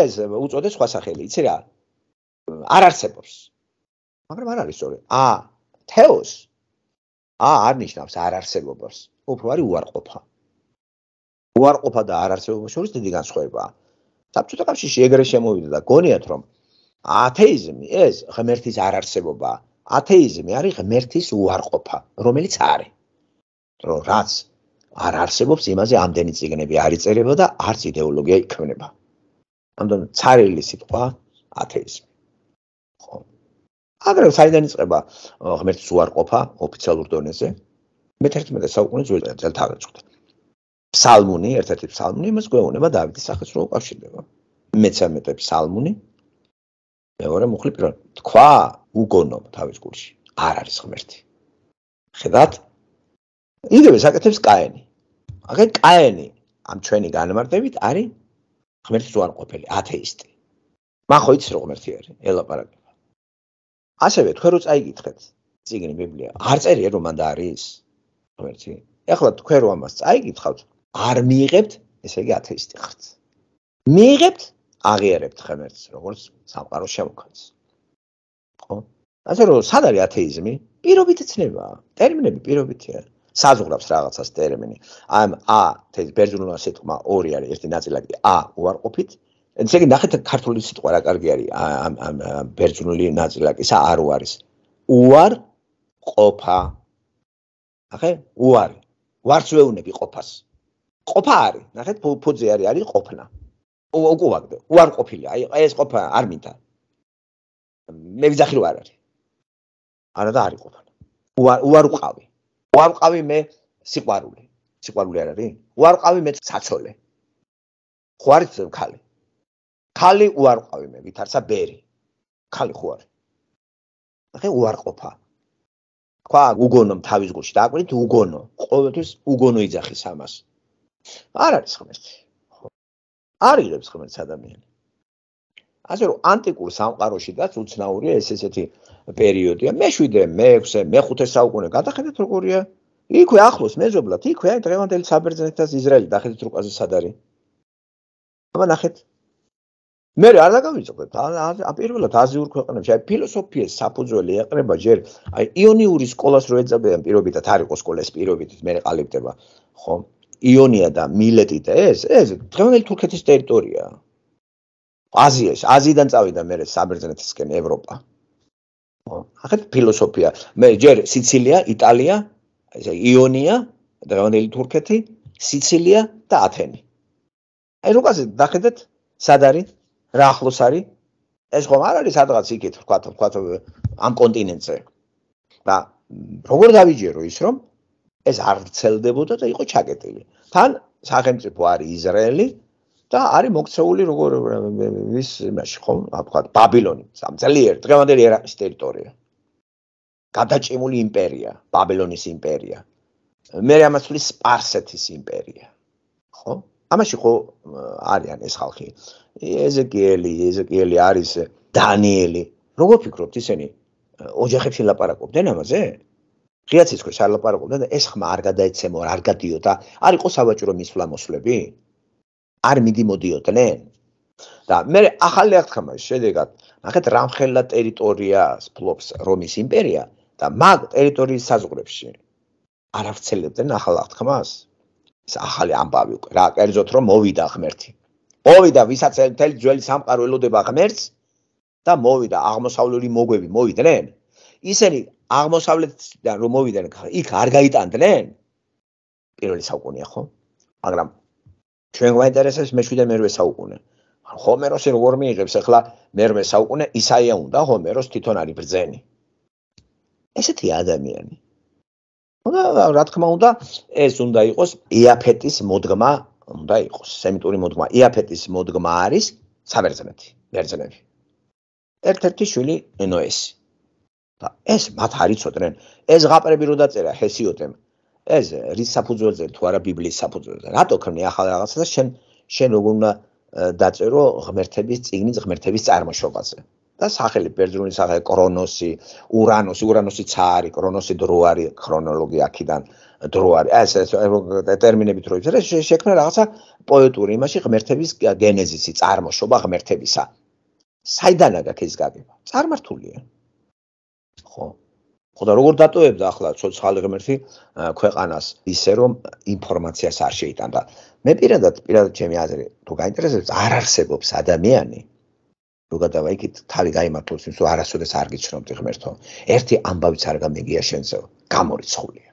ეს უწოდეს სხვა სახელი იცი რა არ არსებობს მაგრამ არ არის სწორი. ა თეოს ა არ ნიშნავს არ არსებობს. უფრო არის უარყოფა. უარყოფა და არარსებობის შორის დიდი განსხვავებაა. საბჭოთა კავშირში ეგრე შემოვიდა და გონიათ რომ ათეიზმი ეს ღმერთის არარსებობა. ათეიზმი არის ღმერთის უარყოფა, რომელიც არის. რომ რაც არ არსებობს, იმაზე ამდენი ციგნები არ იწერება და არც იდეოლოგია იქმნება. ამიტომ ცარიელი სიტყვა ათეიზმი. ხო, აგრეთვე საიდან იწყება ღმერთს უარყოფა ოფიციალურ დონეზე მე-11 საუკუნის ძველ თარიღში ფსალმუნი ერთ-ერთი ფსალმუნი იმას გვეუბნება დავითის სახელს რო უკავშირდება მე-13 ფსალმუნი მეორე მუხლი პირველ თქვა უგონო თავის გულში არ არის ღმერთი ხედავთ იგივე საკეთებს კაენი აგე კაენი ამ ჩვენი განმარტებით არის ღმერთს უარყოფელი ათეისტი მახო იცი რო ღმერთი არის ელაპარაკი ასევე თქვენ რო წაიგითხეთ ციგნი ბიბლია არ წერია რომ მანდ არის ღმერთი ეხლა თქვენ რო ამას წაიგითხავთ არ მიიღებთ ესე იგი ათეისტი ხართ მიიღებთ აღიარებთ ღმერთს როგორც სამყაროს შემოქმედს ხო ასე რომ სად არის ათეიზმი პირობით ცნება ტერმინები პირობითია საზღურავს რაღაცას ტერმინი ამ ა თეზ ბერძნულ ასეთ ყმა ორი არის ერთი ნაწილაკი ა უარყოფით ესე იგი ნახეთ ქართული სიტყვა რა კარგი არის ამ ამ ბერძნული ნაწილაკისა არ უარის უარ ყოფა ახე უარი ვარც ვეუნები ყოფას ყოფა არის ნახეთ ფუძე არის არის ყოფნა უკუვაგდე უარ ყოფილი აი ეს ყოფა არ მითა მე ვიძახი რა არის არა და არის ყოფნა უარ უარ უყავი უარ უყავი მე სიყვარული სიყვარული არ არის უარ უყავი მე საცოლე ხوارც ქალი ქალი უარყავი მე ვითარცა ბერი ქალი ხო არ ხე უარყოფა თქვა უგონო თავის გულში დააკვირით უგონო ყოველთვის უგონო იძახის ამას არ არის ხმ ერთი ხო არიღებს ხმ ერთს ადამიანი ასე რომ ანტიკურ სამყაროშიდაც უცნაურია ეს ესეთი პერიოდია მე-7 მე-6 მე-5 საუკუნე გადახედეთ როგორია იქვე ახლოს მეზობლად იქვე დღევანდელი საბერძნეთის ისრაელი დახედეთ რუკაზე სად არის აბა ნახეთ მე არ დაგავიწყდეთ პირველად აზიურ ქვეყნებში აი ფილოსოფიის საფუძველი ეყრება ჯერ აი იონიური სკოლას რო ეძებდნენ პირობითად არის ყო სკოლას პირობითად მე ყალიბდება ხო იონია და მილეტი და ეს ეს დღევანდელი თურქეთის ტერიტორია აზიაში აზიიდან წავიდა მე საბერძნეთისკენ ევროპა ხო ახეთ ფილოსოფია მე ჯერ სიცილია იტალია ესე იონია დღევანდელი თურქეთი სიცილია და ათენი აი როგორც დახედეთ სად არის რა ახლოს არის? ეს ხომ არ არის სადღაც იქით, თქვა თქვა ამ კონტინენტზე. და როგორ დავიჯერო ის რომ ეს არ ცელდებოდა და იყო ჩაკეტილი. თან სახელმწიფო არის ისრაელი და არის მოქცეული როგორ ის იმაში ხომ აბღად ბაბილონი სამწელიერ დღევანდელ ერაყის ტერიტორია. გადაჭიმული იმპერია, ბაბილონის იმპერია. მე ამას ვთვლი სპარსეთის იმპერია. ხო? ამაში ხო არიან ეს ხალხი. აა ეზეკიელი, ეზეკიელი არის დანიელი. როგორ ფიქრობთ ისინი? ოჯახებში ლაპარაკობდნენ ამაზე? ღიაცის ქვეშ არ ლაპარაკობდნენ და ეს ხმა არ გადაეცემო, არ გადიოდა. არ იყო სავაჭრო მისვლა მოსვლები? არ მიდიმოდიოდნენ? და მე ახალი ახთხამა შედეგად ნახეთ რამხელა ტერიტორიას ფლობს რომის იმპერია და მაგ ტერიტორიის საზღვრებში არავრცელებდნენ ახალ ახთხამას ეს ახალი ამბავი უკვე რა კერძოთ რომ მოვიდა ღმერთი მოვიდა ვისაც მთელი ძველი სამყარო ელოდება ღმერთს და მოვიდა აღმოსავლელი მოგვები მოვიდნენ ისინი აღმოსავლეთიდან რომ მოვიდნენ იქ არ გაიტანდნენ პირველი საუკუნეა ხო მაგრამ ჩვენ გვაინტერესებს მე-7 და მე-8 საუკუნე ჰომეროსი როგორ მიიღებს ახლა მე-8 საუკუნე ისაია უნდა ჰომეროს თვითონ არის ბრძენი ესეთი ადამიანი რა თქმა უნდა ეს უნდა იყოს ეაფეტის მოდგმა უნდა იყოს სემიტური მოდგმა. იაფეტის მოდგმა არის საბერძნეთი, ბერძნები. ერთ-ერთი შვილი ნოეს. და ეს მათ არიცოდნენ, ეს ღაპრები რო დაწერა ჰესიოდემ. ეს რის საფუძველზე თუ არა ბიბლიის საფუძველზე. რატო ქმნი ახალ რაღაცას და შენ შენ როგორ უნდა დაწერო ღმერთების წიგნი ღმერთების წარმოშობაზე? და სახელი ბერძნული სახელი კრონოსი, ურანოსი, ურანოსი ცაარი, კრონოსი დრო არის ქრონოლოგია აქიდან დრო არის. ეს დეტერმინები თუ იცით, შექმნა რაღაცა პოეტური იმაში ღმერთების გენეზისი, წარმოშობა ღმერთებისა. საიდანა გაქვს ეს გაგება? წარმართულია. ხო. ხო და როგორ დატოვებდა ახლა ცოცხალ ღმერთი ქვეყანას ისე რომ ინფორმაციას არ შეიტანდა. მე პირადად, პირადად ჩემი აზრი, თუ გაინტერესებს, არ არსებობს ადამიანები რო გადავა იქით თავი გამართოს იმ სულ არასოდეს არ გიცნობდი ღმერთო ერთი ამბავიც არ გამეგია შენზე გამორიცხულია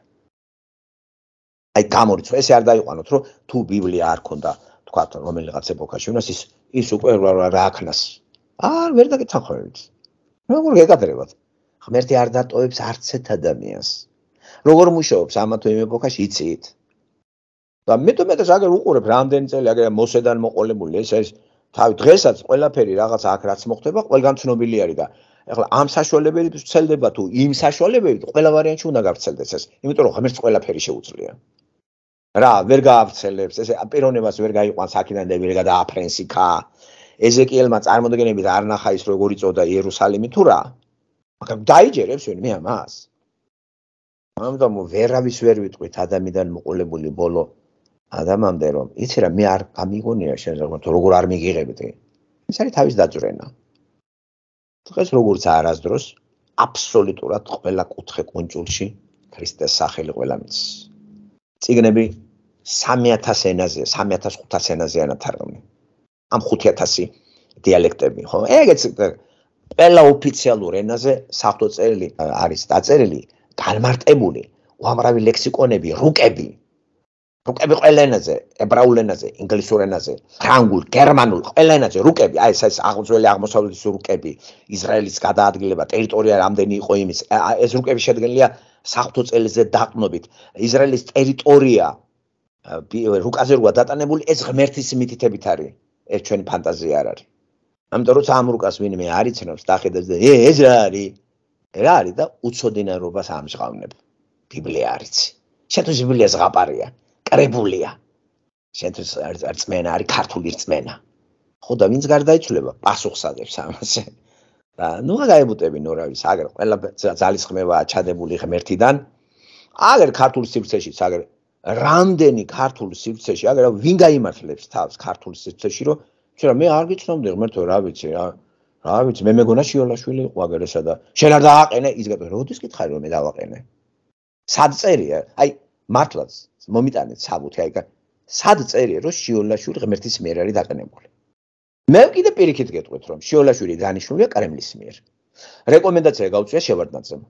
აი გამორიცხო ესე არ დაიყვანოთ რომ თუ ბიბლია არ ქონდა თქვა რომელიღაც ეპოქაში უნდა ის ის უკვე რა აქნას არ ვერ დაკეთახოვებს როგორ გეკადრებათ ღმერთი არ დატოვებს არცეთ ადამიანს როგორ მუშაობს ამა თუ იმ ეპოქაში იცით და მე თუ მე და ზაგერ უყურებ რამდენი წელი აგერ მოსედან მოყოლებული ეს არის თავი დღესაც ყველაფერი რაღაც აქ რაც მოხდება ყველგან ცნობილი არის და ეხლა ამ საშუალებებს ცელდება თუ იმ საშუალებებს ყველა ვარიანტში უნდა გავცელდეს ეს იმიტომ რომ ღმერთს ყველაფერი შეუძლია რა ვერ გავცელებს ესე პიროვნებას ვერ გაიყვანს აქედან დები რა გადააფრენსიქა ეზეკიელმა წარმოდგენები არ ნახა ის როგორი წოდა იერუსალიმი თუ რა მაგრამ დაიჯერებს ვინ მე ამას ამიტომ ვერავის ვერ ვიტყვით ადამიანი მოყოლებული ბოლო ადამიანამდე რომ იცი რა მე არ გამიგონია შენ როგორ როგორ არ მიგიღებდი ეს არის თავის დაძრენა დღეს როგორც არასდროს აბსოლუტურად ყველა კუთხე კონჯულში ქრისტეს სახელი ყველამიც ციგნები 3000 ენაზე 3500 ენაზე ანათარგმნი ამ 5000 დიალექტები ხო ეგეც ყველა ოფიციალურ ენაზე საფთო წერილი არის დაწერილი განმარტებული უამრავი ლექსიკონები რუკები რუკები ყველა ენაზე, ებრაულ ენაზე, ინგლისურ ენაზე, ფრანგულ, გერმანულ, ყველა ენაზე რუკები, აი ეს ეს აღძველი აღმოსავლის რუკები, ისრაელის გადაადგილება, ტერიტორია რამდენი იყო იმის, ეს რუკები შედგენილია საფრთხო წელზე დაყნობით. ისრაელის ტერიტორია რუკაზე როა დატანებული, ეს ღმერთის მითითებით არის, ეს ჩვენი ფანტაზია არ არის. ამიტომ როცა ამ რუკას ვინმე არიცნობს, დახედავს და ე ეს რა არის? რა არის და უცოდინარობას ამჟღავნებ. ბიბლია არის. შეთუ ბიბლიას ღაპარია. კრებულია შენთვის რწმენა არის ქართული რწმენა ხო და ვინც გარდაიცვლება პასუხს აგებს ამაზე და ნუ გაიბუტები ნუ რა ვიცი აგერ ყველა ძალის ხმება ჩადებული ღმერთიდან აგერ ქართულ სივრცეში აგერ რამდენი ქართულ სივრცეში აგერ ვინ გამართლებს თავს ქართულ სივრცეში რომ შეიძლება მე არ გიცნობდი ღმერთო რა ვიცი რა რა ვიცი მე მეგონა შიოლაშვილი იყო აგერ ესა და შენ არ დააყენე ის გეტყვი როდის გითხარი რომ მე დავაყენე სად წერია აი მართლაც მომიტანეთ საბუთი აიქა სად წერია რომ შიოლაშვილი ღმერთის მიერ არის დაყენებული მე კიდე პირიქით გეტყვით რომ შიოლაშვილი დანიშნულია კრემლის მიერ რეკომენდაცია გაუწია შევარდნაძემ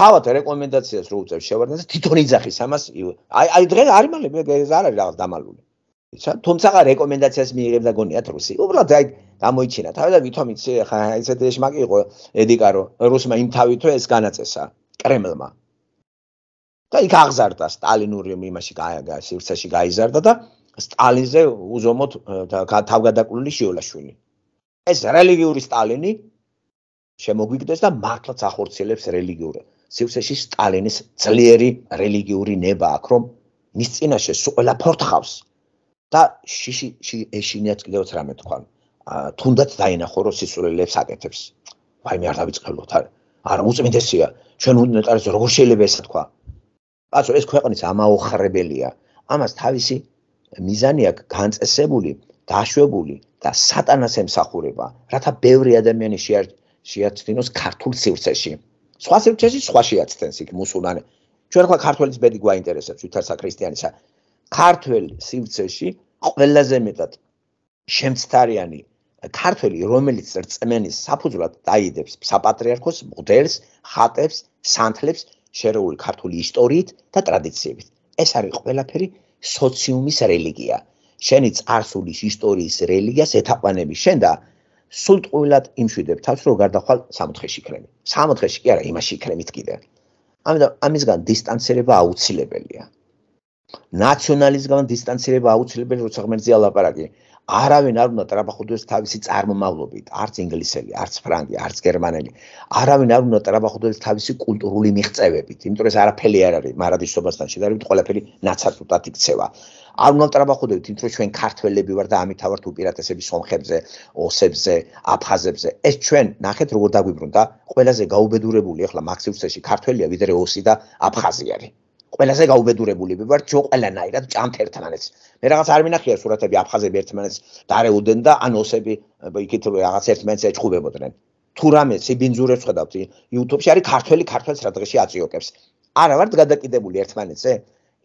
თავად რეკომენდაციას რო უწევს შევარდნაძე თვითონ იძახის ამას აი აი დღეს არ იმალები ეს არ არის რაღაც დამალული ისა თუმცა რეკომენდაციას მიიღებდა გონიათ რუსი უბრალოდ აი გამოიჩინა თავი და ვითომ იცი ხა ესეთი შმაკი იყო ედიკარო რუსმა იმ თავითო ეს განაწესა კრემლმა და იქ აღზარდა სტალინური იმაში სივრცეში გაიზარდა და სტალინზე უზომოდ თავგადაკვლილი შეოლაშვილი ეს რელიგიური სტალინი შემოგვიგდეს და მართლაც ახორცილებს რელიგიურ სივრცეში სტალინის ძლიერი რელიგიური ნება აქვს რომ მის წინაშე ყველა ფორთხავს და შიში ეშინიათ კიდევც რამე თქვა თუნდაც დაინახო რომ სისულელებს აკეთებს ვაიმე არ დავიწყებლოთ არა უწმინდესია ჩვენ უნდა წარეს როგორ შეიძლება ესე თქვა კაცო ეს ქვეყნის ამაოხრებელია ამას თავისი მიზანი აქვს განწესებული დაშვებული და სატანას ემსახურება რათა ბევრი ადამიანი შეაჩნინოს ქართულ სივრცეში სხვა სივრცეში სხვა შეაჩნენს იქ მუსულმანი ჩვენ ხო ქართველის ბედი გვაინტერესებს ვითარ საქრისტიანისა ქართველ სივრცეში ყველაზე მეტად შემცთარიანი ქართველი რომელიც რწმენის საფუძვლად დაიდებს საპატრიარქოს მღდელს ხატებს სანთლებს შერეული ქართული ისტორიით და ტრადიციებით. ეს არის ყველაფერი სოციუმის რელიგია. შენი წარსულის ისტორიის რელიგიას ეთაყვანების შენ და სულ ყოველად იმშვიდებ თავს რომ გარდახვალ სამოთხეში იქნები. სამოთხეში კი არა, იმაში იქნებით კიდე. ამიტომ ამისგან დისტანცირება აუცილებელია. ნაციონალიზმგან დისტანცირება აუცილებელია, როცა ღმერთზე ალაპარაკი. არავინ არ უნდა ტრაბახოდეს თავისი წარმომავლობით, არც ინგლისელი, არც ფრანგი, არც გერმანელი. არავინ არ უნდა ტრაბახოდეს თავისი კულტურული მიღწევებით, იმიტომ რომ ეს არაფერი არ არის მარადისობასთან შედარებით, ყველაფერი ნაცარტოდ იქცევა. არ უნდა ტრაბახოდეთ, იმიტომ რომ ჩვენ ქართველები ვართ და ამithავართ უპირატესები სომხებზე, ოსებზე, აფხაზებზე. ეს ჩვენ ნახეთ როგორ დაგვიბრუნდა, ყველაზე გაუბედურებული ახლა მაქსიმუსში ქართველია ვიდრე ოსი და აფხაზი არის. ყველაზე გაუბედურებული ვიყავ ჯო ყველანაირად ჭამთ ერთმანეთს. მე რაღაც არ მინახია სურათები აფხაზები ერთმანეთს დარეულდნენ და ან ოსები იქით რაღაც ერთმანეთს ეჭუბებოდნენ. თუ რამე სიბინძურებს ხედავთ YouTube-ში არის ქართველი ქართველს რა დღეში აწიოკებს. არა ვარ გადაკიდებული ერთმანეთზე.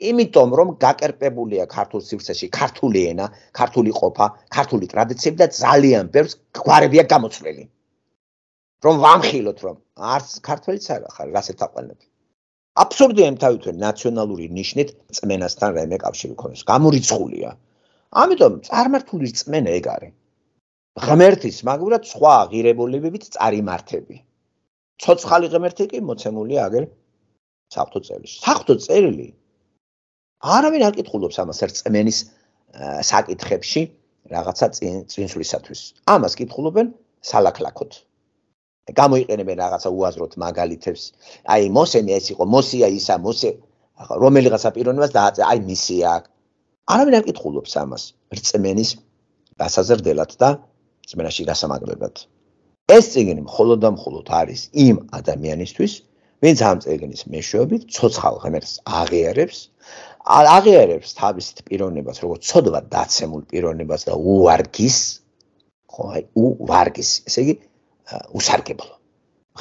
იმიტომ რომ გაკერპებულია ქართულ სივრცეში ქართული ენა, ქართული ყოფა, ქართული ტრადიციები და ძალიან ბევრს გვარებია გამოცვლილი. რომ ვამხილოთ რომ არც ქართველიც არ ხარ, რასაც აყვანებთ. აბსურდია იმ თავითვე ნაციონალური ნიშნით წმენასთან რაიმე კავშირი ქონდეს. გამურიცხულია. ამიტომ წარმართული წმენა ეგ არის. ღმერთის მაგურად სხვა აღირებულებებით წარიმართები. ცოცხალი ღმერთი კი მოცემულია აგერ საფთო წერილში. საფთო წერილი არავინ არ ეკითხულობს ამას ერთ წმენის საკითხებში რაღაცა წინსვლისათვის. ამას ეკითხულობენ სალაკლაკოთ. გამოიყენებენ რაღაცა უაზროთ მაგალითებს. აი მოსენი ეს იყო, მოსია ისა, მოსე რომელიღაცა პიროვნებას დააწე, აი მისია. არავინ არ კითხულობს ამას რწმენის გასაზრდელად და რწმენაში გასამაგრებლად. ეს წიგნი მხოლოდ და მხოლოდ არის იმ ადამიანისთვის, ვინც ამ წიგნის მეშვეობით ცოცხალ ღმერთს აღიარებს, აღიარებს თავის პიროვნებას, როგორც ცოდვა დაცემულ პიროვნებას და უვარგის ხო აი უვარგის. ესე იგი უსარგებლო.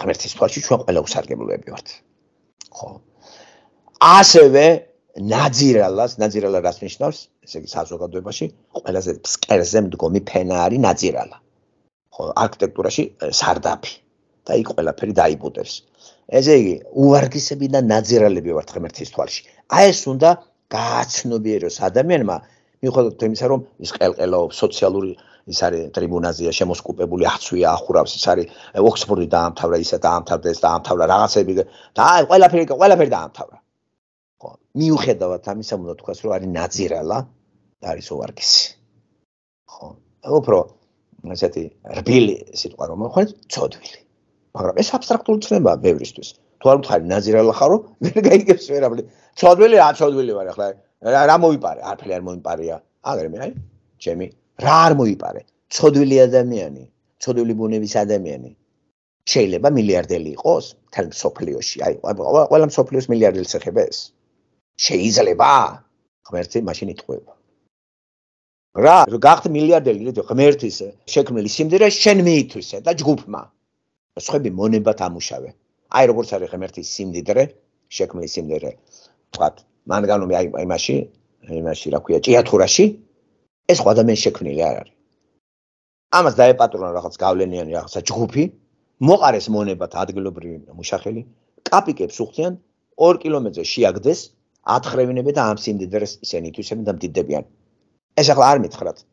ღმერთის ფარში ჩვენ ყველა უსარგებლოები ვართ. ხო. ასევე ნაძირალას, ნაძირალა რას ნიშნავს? ესე იგი საზოგადოებაში ყველაზე სკერზე მდგომი ფენა არის ნაძირალა. ხო, არქიტექტურაში სარდაფი და იქ ყველაფერი დაიბუტებს. ესე იგი, უვარგისები და ნაძირალები ვართ ღმერთის თვალში. აი ეს უნდა გააცნობიეროს ადამიანმა, მიუხედავად იმისა, რომ ის ყელყელაობს სოციალური ის არის ტრიბუნაზია შემოსკუპებული აცვია ახურავს ის არის ოქსფორდი დაამთავრა ისა დაამთავრდა ეს დაამთავრა რაღაცები და აი ყველაფერი ყველაფერი დაამთავრა ხო მიუხედავად ამისა უნდა თქვას რომ არის ნაძირალა არის ოვარგისი ხო უფრო ესეთი რბილი სიტყვა რომ ხარ ცოდვილი მაგრამ ეს აბსტრაქტული ცნებაა ბევრისთვის თუ არ მთხარი ნაძირალა ხარო ვერ გაიგებს ვერაფერი ცოდვილი რა ცოდვილი ვარ ახლა რა მოიპარე არფერი არ მოიპარეა აგერ მე აი ჩემი რა არ მოიპარე ცოდვილი ადამიანი ცოდვილი ბუნების ადამიანი შეიძლება მილიარდელი იყოს თან სოფლიოში აი ყველა სოფლიოს მილიარდელს ეხება ეს შეიძლება ღმერთი მაშინ იტყვება რა გახთ მილიარდელი რომ ღმერთის შექმნილი სიმდერე შენ მიითვისე და ჯგუფმა სხვები მონებად ამუშავე აი როგორც არის ღმერთის სიმდიდრე შექმნილი სიმდერე თქვა მანგანომი აი იმაში იმაში რა ქვია ჭიათურაში ეს ყო ადამიანი შექმნილი არ არის ამას დაეპატრონა რაღაც გავლენიანი რაღაცა ჯგუფი მოყარეს მონებათ ადგილობრივი მუშახელი კაპიკებს უხდიან 2 კილომეტრზე შეაგდეს ათხრევინებენ და ამსიმდიდრეს ისინი თვითონ დამდიდებიან ეს ახლა არ მითხრათ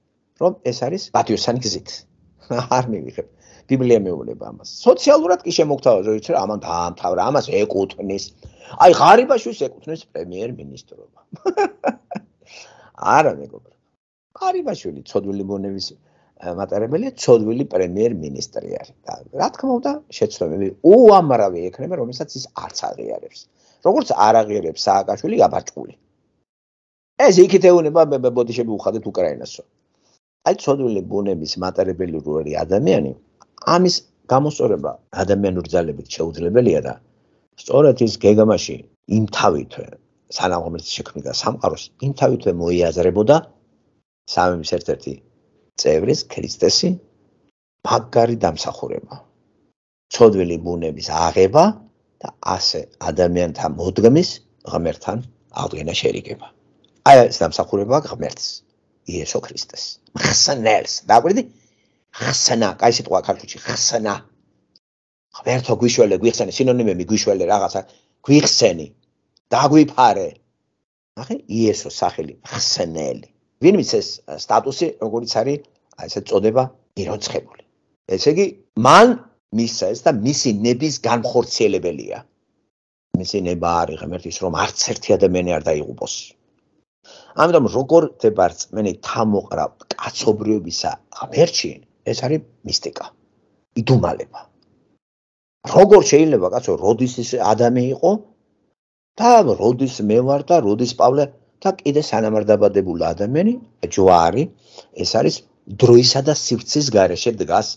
რომ ეს არის ბათიოსანი გზით არ მივიღებ ბიბლია მეუბნება ამას სოციალურად კი შემოგთავაზ როიც რა ამან დაამთავრა ამას ეკუთვნის აი ღარიბაშვის ეკუთვნის პრემიერ-მინისტრობა არა მეგობრო ყარიბაშვილი ცოდვილი მონების მატარებელია ცოდვილი პრემიერ-მინისტრი არის და რა თქმა უნდა შეცდომები უამრავი ექნება რომელსაც ის არც აღიარებს როგორც არაღიარებს სააკაშვილი აბაჭული ეს იქით ეუნება ბოდიშები უხადეთ უკრაინასო აი ცოდვილი მონების მატარებელი რო არის ადამიანი ამის გამოსწორება ადამიანური ძალებით შეუძლებელია და სწორედ ის გეგმაში იმთავითვე სანამ რომელიც შექმნა სამყაროს იმთავითვე მოიაზრებოდა სამების ერთ-ერთი წევრის ქრისტესი მაგარი დამსახურება. ცოდვილი ბუნების აღება და ასე ადამიანთა მოდგმის ღმერთთან აღდგენა შერიგება. აი ეს დამსახურება ღმერთს, იესო ქრისტეს. ხსნელს, დაგვიდი? ხსნა, აი სიტყვა ქართულში ხსნა. ღმერთო გვიშველე, გვიხსენე, სინონიმები გვიშველე რაღაცა, გვიხსენი. დაგვიფარე. ახე იესო სახელი ხსნელი. ვინმის ეს სტატუსი როგორიც არის აი ესე წოდება ერონცხებული ესე იგი მან მისცა ეს და მისი ნების განხორციელებელია მისი ნება არ იღერთის რომ არც ერთი ადამიანი არ დაიღუპოს ამიტომ როგორ დაბარც მენი თამოყრავ კაცობრიობისა ამერჩი ეს არის მისტიკა იდუმალება როგორ შეიძლება კაცო როდის ის ადამიანი იყო და როდის მე ვარ და როდის პავლე და კიდე სანამ არ დაბადებული ადამიანი ჯვარი ეს არის დროისა და სივრცის გარეშე დგას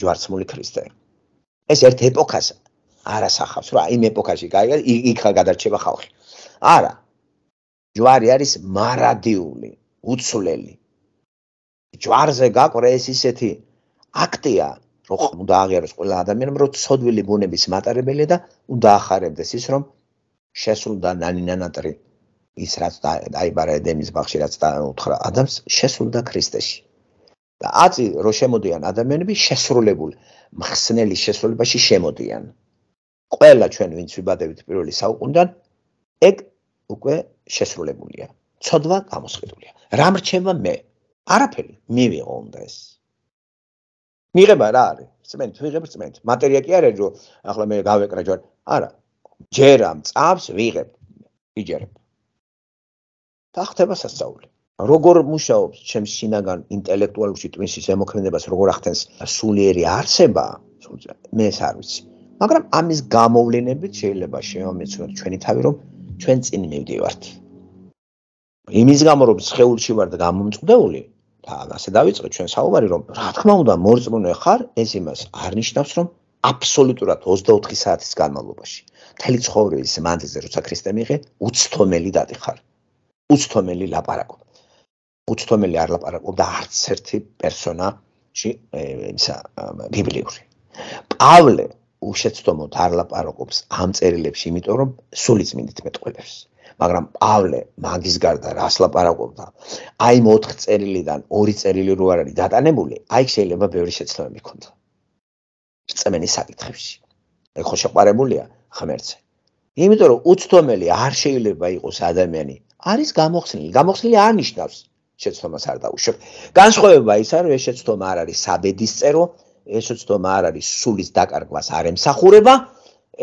ჯვარცმული ქრისტე ეს ერთ ეპოქას არასახავს რა იმ ეპოქაში იქ ხა გადარჩება ხალხი არა ჯვარი არის მარადიული უცვლელი ჯვარზე გაკვრა ეს ისეთი აქტია რომ უნდა აღიაროს ყველა ადამიანმა რომ ცოდვილი ბუნების მატარებელია და უნდა ახარებდეს ის რომ შესულდა ნანინანატრი ის რაც დაიბარა ედემის ბაღში რაც დაუთხრა ადამს შესულდა ქრისტეში და აწი რო შემოდიან ადამიანები შესრულებული მხსნელის შესრულებაში შემოდიან ყველა ჩვენ ვინც ვიბადებით პირველი საუკუნიდან ეგ უკვე შესრულებულია ცოდვა გამოსყიდულია რა მრჩება მე არაფერი მივიღო უნდა ეს მიიღება რა არის წმენთ ვიღებ წმენთ მატერია კი არის რომ ახლა მე გავეკრა ჯერ არა ჯერ ამ წავს ვიღებ იჯერებ და ხდება სასწაული. როგორ მუშაობს ჩემს შინაგან ინტელექტუალურში ტვინსის ემოქმედებას, როგორ ახდენს სულიერი არსება, თუმცა მე ეს არ ვიცი. მაგრამ ამის გამოვლენებით შეიძლება შევამეცნოთ ჩვენი თავი, რომ ჩვენ წინ მივდივართ. იმის გამო რომ შეულში ვარ და გამომწყდეული, და ასე დავიწყე ჩვენ საუბარი, რომ რა თქმა უნდა მოწმუნე ხარ, ეს იმას არნიშნავს, რომ აბსოლუტურად 24 საათის განმავლობაში, მთელი ცხოვრების მანძილზე, როცა ქრისტე მიიღე, უცხომელი დადიხარ. უცხომელი ლაპარაკო. უცხომელი არ ლაპარაკობდა არც ერთი პერსონაჟი ისა ბიბლიური. პავლე უშეცდომოდ არ ლაპარაკობს ამ წერილებში, იმიტომ რომ სული წმინდით მეტყველებს. მაგრამ პავლე მაგის გარდა რას ლაპარაკობდა? აი მ 4 წერილიდან 2 წერილი რო არის დატანებული, აი შეიძლება ბევრი შეცდომები ქონდა. წმენის საკითხებში. ეხო შეყარებულია ღმერთზე. იმიტომ რომ უცხომელი არ შეიძლება იყოს ადამიანი არის გამოხსნილი. გამოხსნილი არნიშნავს შეცდომას არ დაუშვებ. განსხვავება ის არის, ეს შეცდომა არ არის საბედისწერო, ეს შეცდომა არ არის სულის დაკარგვას არ ემსახურება.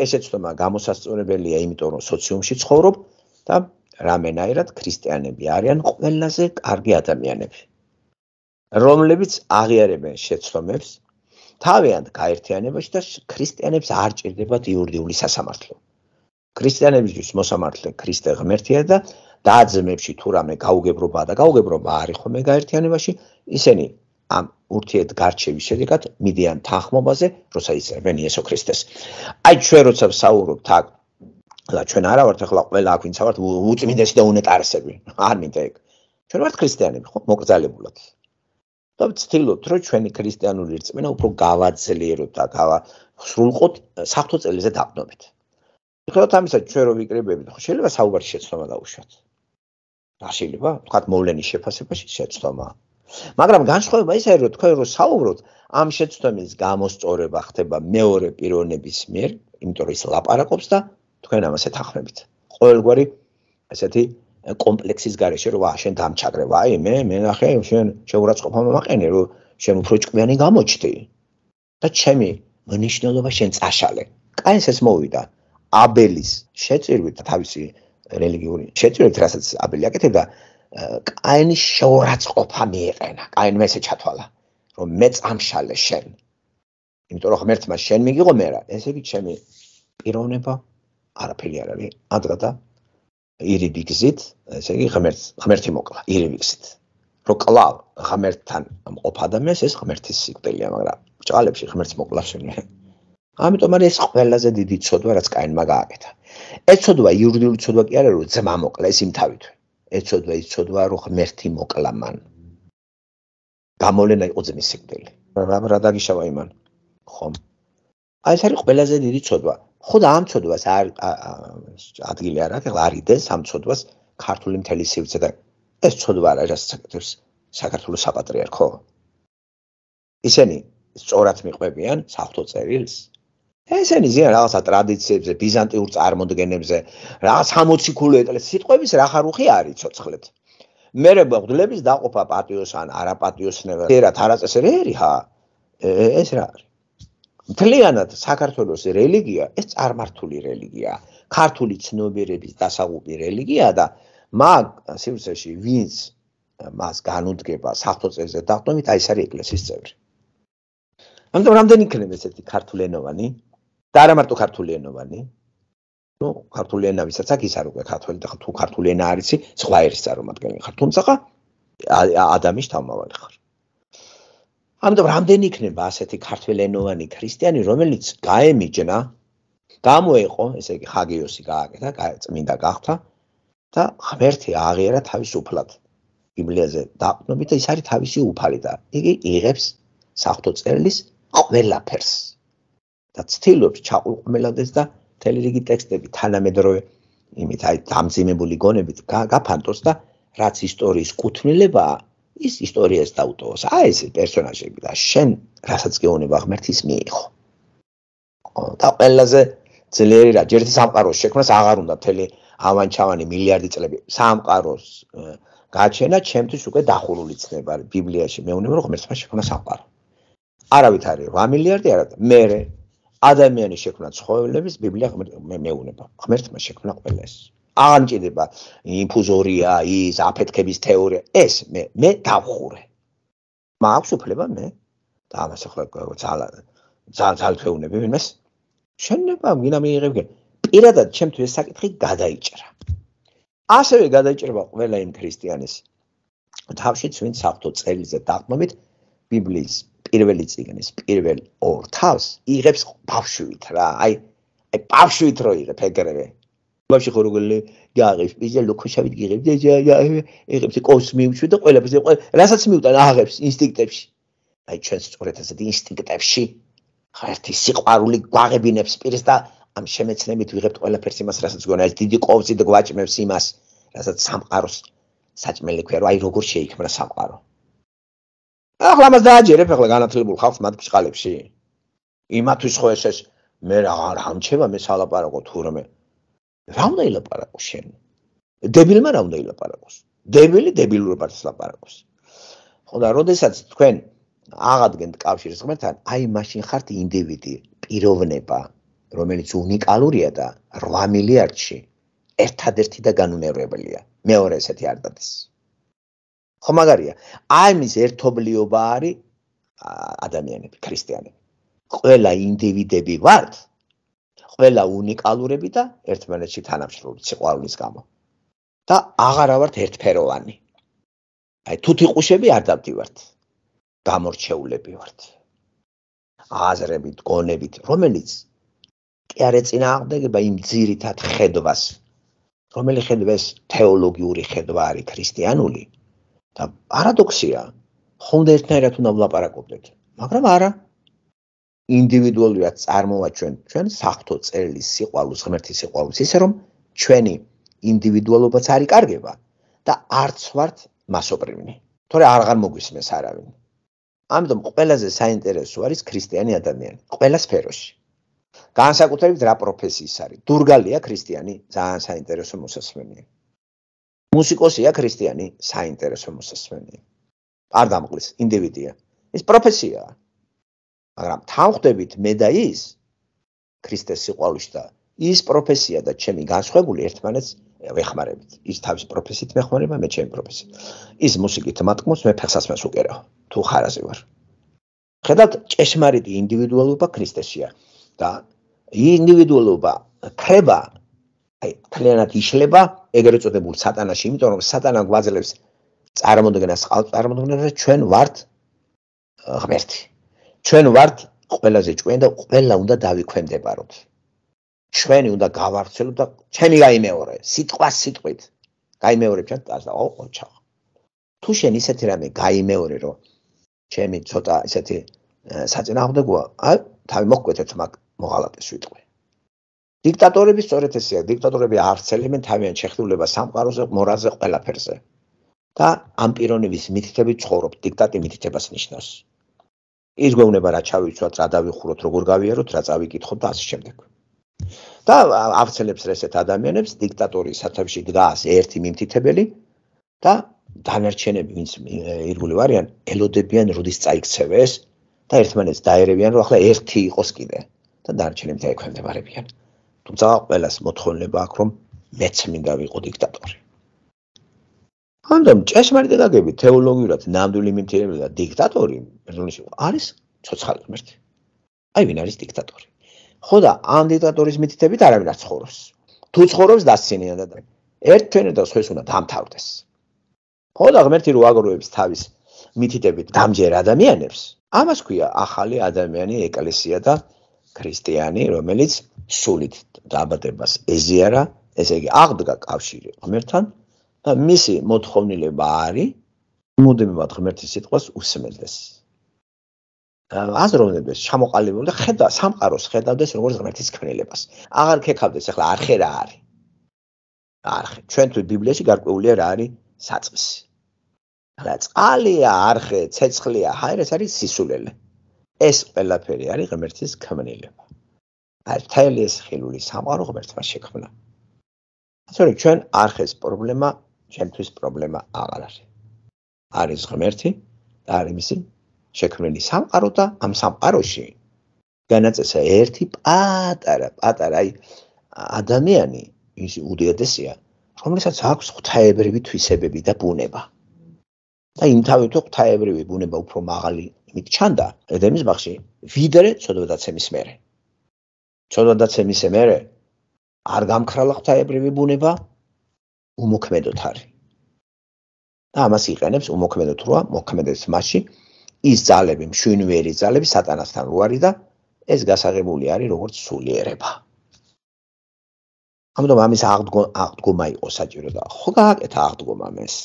ეს შეცდომა გამოსასწორებელია, იმიტომ რომ სოციუმში ცხოვრობ და რამენაირად ქრისტიანები არიან ყველაზე კარგი ადამიანები, რომლებიც აღიარებენ შეცდომებს თავიანთ გაერთიანებაში და ქრისტიანებს არ ჭირდებათ იურიდიული სასამართლო. ქრისტიანებისთვის მოსამართლე ქრისტე ღმერთია და დაძმებში თუ რამე გაუგებრობა და გაუგებრობა არის ხოლმე გაერთიანებაში, ისინი ამ ურთიერთ გარჩევის შედეგად მიდიან თანხმობაზე, როცა იწერენ იესო ქრისტეს. აი ჩვენ როცა საუბრობთ აქ და ჩვენ არა ვართ ახლა ყველა აქ ვინც ვართ უწმინდესი და უნეტარესები. არ მინდა ეგ. ჩვენ ვართ ქრისტიანები, ხო, მოკრძალებულად. და ვწtildeობთ, რომ ჩვენი ქრისტიანული რწმენა უფრო გავაძლიეროთ და გავა სრულყოთ საფთო წელზე დაბნობით. იქნებ თამისა ჩვენ რომ ვიკრებებით, ხო, შეიძლება საუბარში შეცდომა დავუშვათ. რა შეიძლება ვთქვათ მოვლენის შეფასებაში შეცდომა მაგრამ განსხვავება ისაა რომ თქვენ რო საუბრობთ ამ შეცდომის გამოსწორება ხდება მეორე პიროვნების მიერ იმიტომ რომ ის ლაპარაკობს და თქვენ ამას ეთანხმებით ყოველგვარი ესეთი კომპლექსის გარეშე რომ აა შენ დამჩაგრევა აი მე მე ნახე შენ შეურაცხყოფა მომაყენე რომ შენ უფრო ჭკვიანი გამოჩდი და ჩემი მნიშვნელობა შენ წაშალე კაი ეს ეს მოვიდა აბელის შეწირვით თავისი რელიგიური შეჭრებით, რასაც აბელი აკეთებდა, კაინის შეურაცხყოფა მიიყენა. კაინმა ესე ჩათვალა, რომ მე წამშალე შენ. იმიტომ რომ ღმერთმა შენ მიგიღო მე რა, ესე იგი ჩემი პიროვნება არაფერი არ არის. ადრა და ირიბიგზით, ესე იგი ღმერთს, ღმერთი მოკლა ირიბიგზით. რო კლავ ღმერთთან ამ ყოფ ადამიანს ეს ღმერთის სიკვდილია, მაგრამ ბჭალებში ღმერთს მოკლავ შენ. ამიტომ არის ეს ყველაზე დიდი ცოდვა, რაც კაინმა გააკეთა. ეს ცოდვა იურიდიული ცოდვა კი არ არის, რომ ძმა მოკლა ის იმ თავითვე. ეს ცოდვა ის ცოდვა, რომ ღმერთი მოკლა მან. გამოლენა იყო ძმის სიკვდილი. რა რა დაგიშავა იმან? ხომ. აი ეს არის ყველაზე დიდი ცოდვა. ხო და ამ ცოდვას არ ადგილი არ აქვს, არიდეს ამ ცოდვას ქართული მთელი სივრცე და ეს ცოდვა არა რაც საკეთებს საქართველოს საპატრიარქო. ისინი სწორად მიყვებიან საფთო წერილს, ესენი ზიან რაღაცა ტრადიციებზე, ბიზანტიურ წარმოდგენებზე, რაღაც ამოციქული ეკლესია, სიტყვების რახარუხი არის ცოცხლეთ. მერე ბღდლების დაყופה პატიოს ან არაპატიოსნება. ერთად არაწესერი არის ხა? ეს რა არის? მთლიანად საქართველოს რელიგია, ეს წარმართული რელიგია, ქართული ცნობიერების დასაღუპი რელიგია და მაგ სიმწეში ვინც მას განუდგება საფთო წესზე დახტომით, აი ეს არის ეკლესიის წევრი. ანუ რამდენი იქნება ესეთი ქართულენოვანი? და არა მარტო ქართული ენოვანი ну ქართული ენა ვისაც აქვს ის არ უკვე ქართული და თუ ქართული ენა არისი სხვა ერის წარმოადგენელი ხარ თუმცა ხა ადამიანის თამავალი ხარ ამიტომ რამდენი იქნება ასეთი ქართული ენოვანი ქრისტიანი რომელიც გაემიჯნა გამოეყო ესე იგი ხაგიოსი გააკეთა წმინდა გახთა და ღმერთი აღიერა თავის უფლად ბიბლიაზე დაყნობით და ის არის თავისი უფალი და იგი იღებს საფთო წერილის ყველაფერს და ცდილობს ჩაყულყმელადეს და მთელი რიგი ტექსტები თანამედროვე იმით აი დამძიმებული გონებით გაფანტოს და რაც ისტორიის კუთვნილებაა ის ისტორიას დაუტოვოს აი ეს პერსონაჟები და შენ რასაც გეუბნება ღმერთის მიიღო და ყველაზე ძლიერი რა ჯერ სამყაროს შექმნას აღარ უნდა მთელი ავანჩავანი მილიარდი წლები სამყაროს გაჩენა ჩემთვის უკვე დახურული ცნება ბიბლიაში მეუბნება რომ ღმერთმა შექმნა სამყარო არავითარი 8 მილიარდი არა მე ადამიანის შექმნა ცხოველების ბიბლია მეუნება ღმერთმა შექმნა ყველა ეს არ ჭირდება ინფუზორია ის აფეთქების თეორია ეს მე მე დავხურე მაქვს უფლება მე და ამას ახლა ძალიან ძალიან ფეუნები მე შენება მინა მიიღებგე პირადად ჩემთვის ეს საკითხი გადაიჭრა ასევე გადაიჭრება ყველა იმ ქრისტიანის თავშიც ვინც საფთო წელიზე დაყმობით ბიბლიის პირველი წიგნის პირველ ორ თავს იღებს ბავშვით რა. აი აი ბავშვით რო იღებ ეგრევე. ბავშვი ხო როგორი გააღებს, იზა ლოქოშავით იღებს და იღებს კოს მიუჩვი და ყველაფერს რასაც მიუტან აღებს ინსტინქტებში. აი ჩვენ სწორედ ასეთ ინსტინქტებში ხართი სიყვარული გვაღებინებს პირს და ამ შემეცნებით ვიღებთ ყველაფერს იმას, რასაც გონა ეს დიდი ყოვზი და გვაჭმევს იმას, რასაც სამყაროს საჭმელი ქვია, რომ აი როგორ შეიქმნა სამყარო. ახლა ამას დააჯერებ ახლა განათლებულ ხალხს მათ ფშყალებში იმათვის ხო ეს ეს მე რა ამჩება მე სალაპარაკო თურმე რა უნდა ილაპარაკო შენ დებილმა რა უნდა ილაპარაკოს დებილი დებილურობას ლაპარაკოს ხო და როდესაც თქვენ აღადგენთ კავშირს ღმერთთან აი მაშინ ხართ ინდივიდი პიროვნება რომელიც უნიკალურია და 8 მილიარდში ერთადერთი და განუნერებელია მეორე ესეთი არ დადეს ხო მაგარია აიმის ერთობლიობა არის ადამიანები ქრისტიანები ყველა ინდივიდები ვართ ყველა უნიკალურები და ერთმანეთში თანამშრომლობთ სიყვარულის გამო და აღარა ვართ ერთფეროვანი აი თუთი ყუშები არ დავდივართ გამორჩეულები ვართ აზრებით გონებით რომელიც კი არ ეწინააღმდეგება იმ ძირითად ხედვას რომელიც ხედვას თეოლოგიური ხედვა არის ქრისტიანული და პარადოქსია, ხომ და ერთნაირად უნდა ვლაპარაკობდეთ, მაგრამ არა. ინდივიდუალურად წარმოვაჩვენ ჩვენ საფრთხო წერილის სიყვალის ღმერთის სიყვალის ისე რომ ჩვენი ინდივიდუალობაც არის კარგება და არც ვართ მასობრივნი. თორე აღარ მოგვისმენს არავინ. ამიტომ ყველაზე საინტერესო არის ქრისტიანი ადამიანი, ყველა სფეროში. განსაკუთრებით რა პროფესიის არის. დურგალია ქრისტიანი ძალიან საინტერესო მოსასმენია. მუსიკოსია ქრისტიანი საინტერესო მოსასმენია. არ დამყლის ინდივიდია. ეს პროფესიაა. მაგრამ თანხდებით მე და ის ქრისტეს სიყვალვის და ის პროფესია და ჩემი განსხვავებული ერთმანეთს ვეხმარებით. ის თავის პროფესიით მეხმარება, მე ჩემი პროფესიით. ის მუსიკით მათკმოს მე ფეხსაცმელს უკერავ. თუ ხარაზე ვარ. ხედავთ, ჭეშმარიტი ინდივიდუალობა ქრისტესია და ინდივიდუალობა ხება აი თლიანად იშლება ეგრეთ წოდებულ სატანაში, იმიტომ რომ სატანა გვაძლევს წარმოდგენას, წარმოდგენას და ჩვენ ვართ ღმერთი. ჩვენ ვართ ყველაზე ჭკვიანი და ყველა უნდა დავიქვემდებაროთ. ჩვენი უნდა გავარცელოთ და ჩემი გამეორე, სიტყვა სიტყვით გამეორებ ჩვენ და აო ოჩა. თუ შენ ისეთი რამე გამეორე, რომ ჩემი ცოტა ისეთი საწინააღმდეგოა, აი თავი მოგკვეთეთ მაგ მოღალატეს ვიტყვი. დიქტატორები სწორედ ესეა დიქტატორები არცელებენ თავიანთ შეხედულებას სამყაროზე მორალზე ყველაფერზე და ამ პიროვნების მითითები ცხოვრობ დიქტატი მითითებას ნიშნავს ის გვეუბნება რა ჩავიცვა რა დავიხუროთ როგორ გავიაროთ რა წავიკითხოთ და ასე შემდეგ და აფცელებს ესეთ ადამიანებს დიქტატორის სათავეში დგას ერთი მიმთითებელი და დანარჩენები ვინც ირგული ვარიან ელოდებიან როდის წაიქცევეს და ერთმანეთს დაერევიან რომ ახლა ერთი იყოს კიდე და დანარჩენები დაექვემდებარებიან თუმცა ყველას მოთხოვნება აქვს რომ მეც მინდა ვიყო დიქტატორი. ამიტომ ჭეშმარიტი დაგები თეოლოგიურად ნამდვილი მიმთირებელი და დიქტატორი ბერძნულში არის ცოცხალი ღმერთი. აი ვინ არის დიქტატორი? ხო და ამ დიქტატორის მითითებით არავინ არ ცხოვრობს. თუ ცხოვრობს დასცინიან და ერთვენა და სხვას უნდა დამთავრდეს. ხო და ღმერთი რო აგროვებს თავის მითითებით დამჯერ ადამიანებს, ამას ქვია ახალი ადამიანი ეკლესია და ქრისტიანი, რომელიც სულით დაბადებას ეზიარა, ესე იგი, აღდგა კავშირი ღმერთთან და მისი მოთხოვნილება არის მუდმივად ღმერთის სიტყვას უსმენდეს. აზროვნებს ჩამოყალიბებული და ხედა სამყაროს ხედავდეს როგორც ღმერთის ქმნილებას. აღარ ქეკავდეს ახლა არხე რა არის. არხე. ჩვენ თუ ბიბლიაში გარკვეულია რა არის საწმისი. ახლა წყალია, არხე, ცეცხლია, აი ეს არის სისულელე. ეს ყველაფერი არის ღმერთის ქმნილება. აი თელი ეს ხილული სამყარო ღმერთმა შექმნა. ასე ჩვენ არხეს პრობლემა, ჩვენთვის პრობლემა აღარ არის. არის ღმერთი, არის მისი შექმნილი სამყარო და ამ სამყაროში განაწესა ერთი პატარა, პატარა, აი ადამიანი ის უდიადესია, რომელსაც აქვს ღთაებრივი თვისებები და ბუნება. და იმთავეთო ღთაებრივი ბუნება უფრო მაღალი მით ჩანდა ედემის ბაღში ვიდრე ცოდვადაცემის მერე ცოდვადაცემის მერე არ გამქრალა ღთაებრივი ბუნება უმოქმედოთ არის და ამას იყენებს უმოქმედოთ როა მოქმედებს მასში ის ძალები მშვენიერი ძალები სატანასთან როარი და ეს გასაღებული არის როგორც სულიერება ამიტომ ამის აღდგომა იყო საჭირო და ხო გააკეთა აღდგომა მას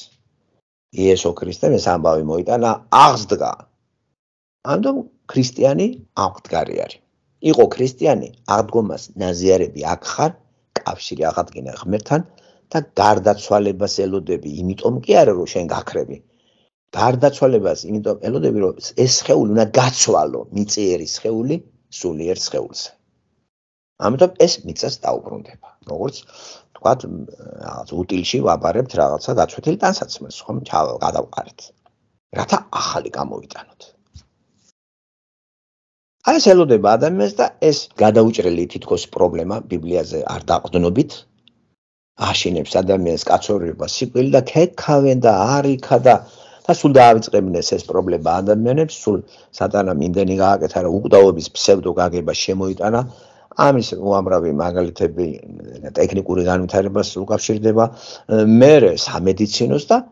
იესო ქრისტემ ეს ამბავი მოიტანა აღსდგა ამიტომ ქრისტიანი აღდგარი არის. იყო ქრისტიანი, აღდგომას ნაზიარები აქ ხარ, კავშირი აღადგინე ღმერთთან და გარდაცვალებას ელოდები, იმიტომ კი არა რომ შენ გაქრები. გარდაცვალებას იმიტომ ელოდები, რომ ეს შეული უნდა გაცვალო, მიწიერი შეული, სულიერ შეულზე. ამიტომ ეს მიწას დაუბრუნდება. როგორც თქვათ, რაღაც უტილში ვაბარებთ რაღაცა გაცვეთილ ტანსაცმელს, ხომ ჩავ გადავყარეთ. რათა ახალი გამოვიტანოთ. აი ეს ელოდება ადამიანს და ეს გადაუჭრელი თითქოს პრობლემა ბიბლიაზე არ დაყვდნობით აშენებს ადამიანს კაცობრიობა სიკვდილი და თეკავენ და არიქა და და სულ დაავიწყებინეს ეს პრობლემა ადამიანებს სულ სატანამ იმდენი გააკეთა რომ უკდავობის ფსევდო გაგება შემოიტანა ამის უამრავი მაგალითები და ტექნიკური განვითარებას უკავშირდება მე სამედიცინოს და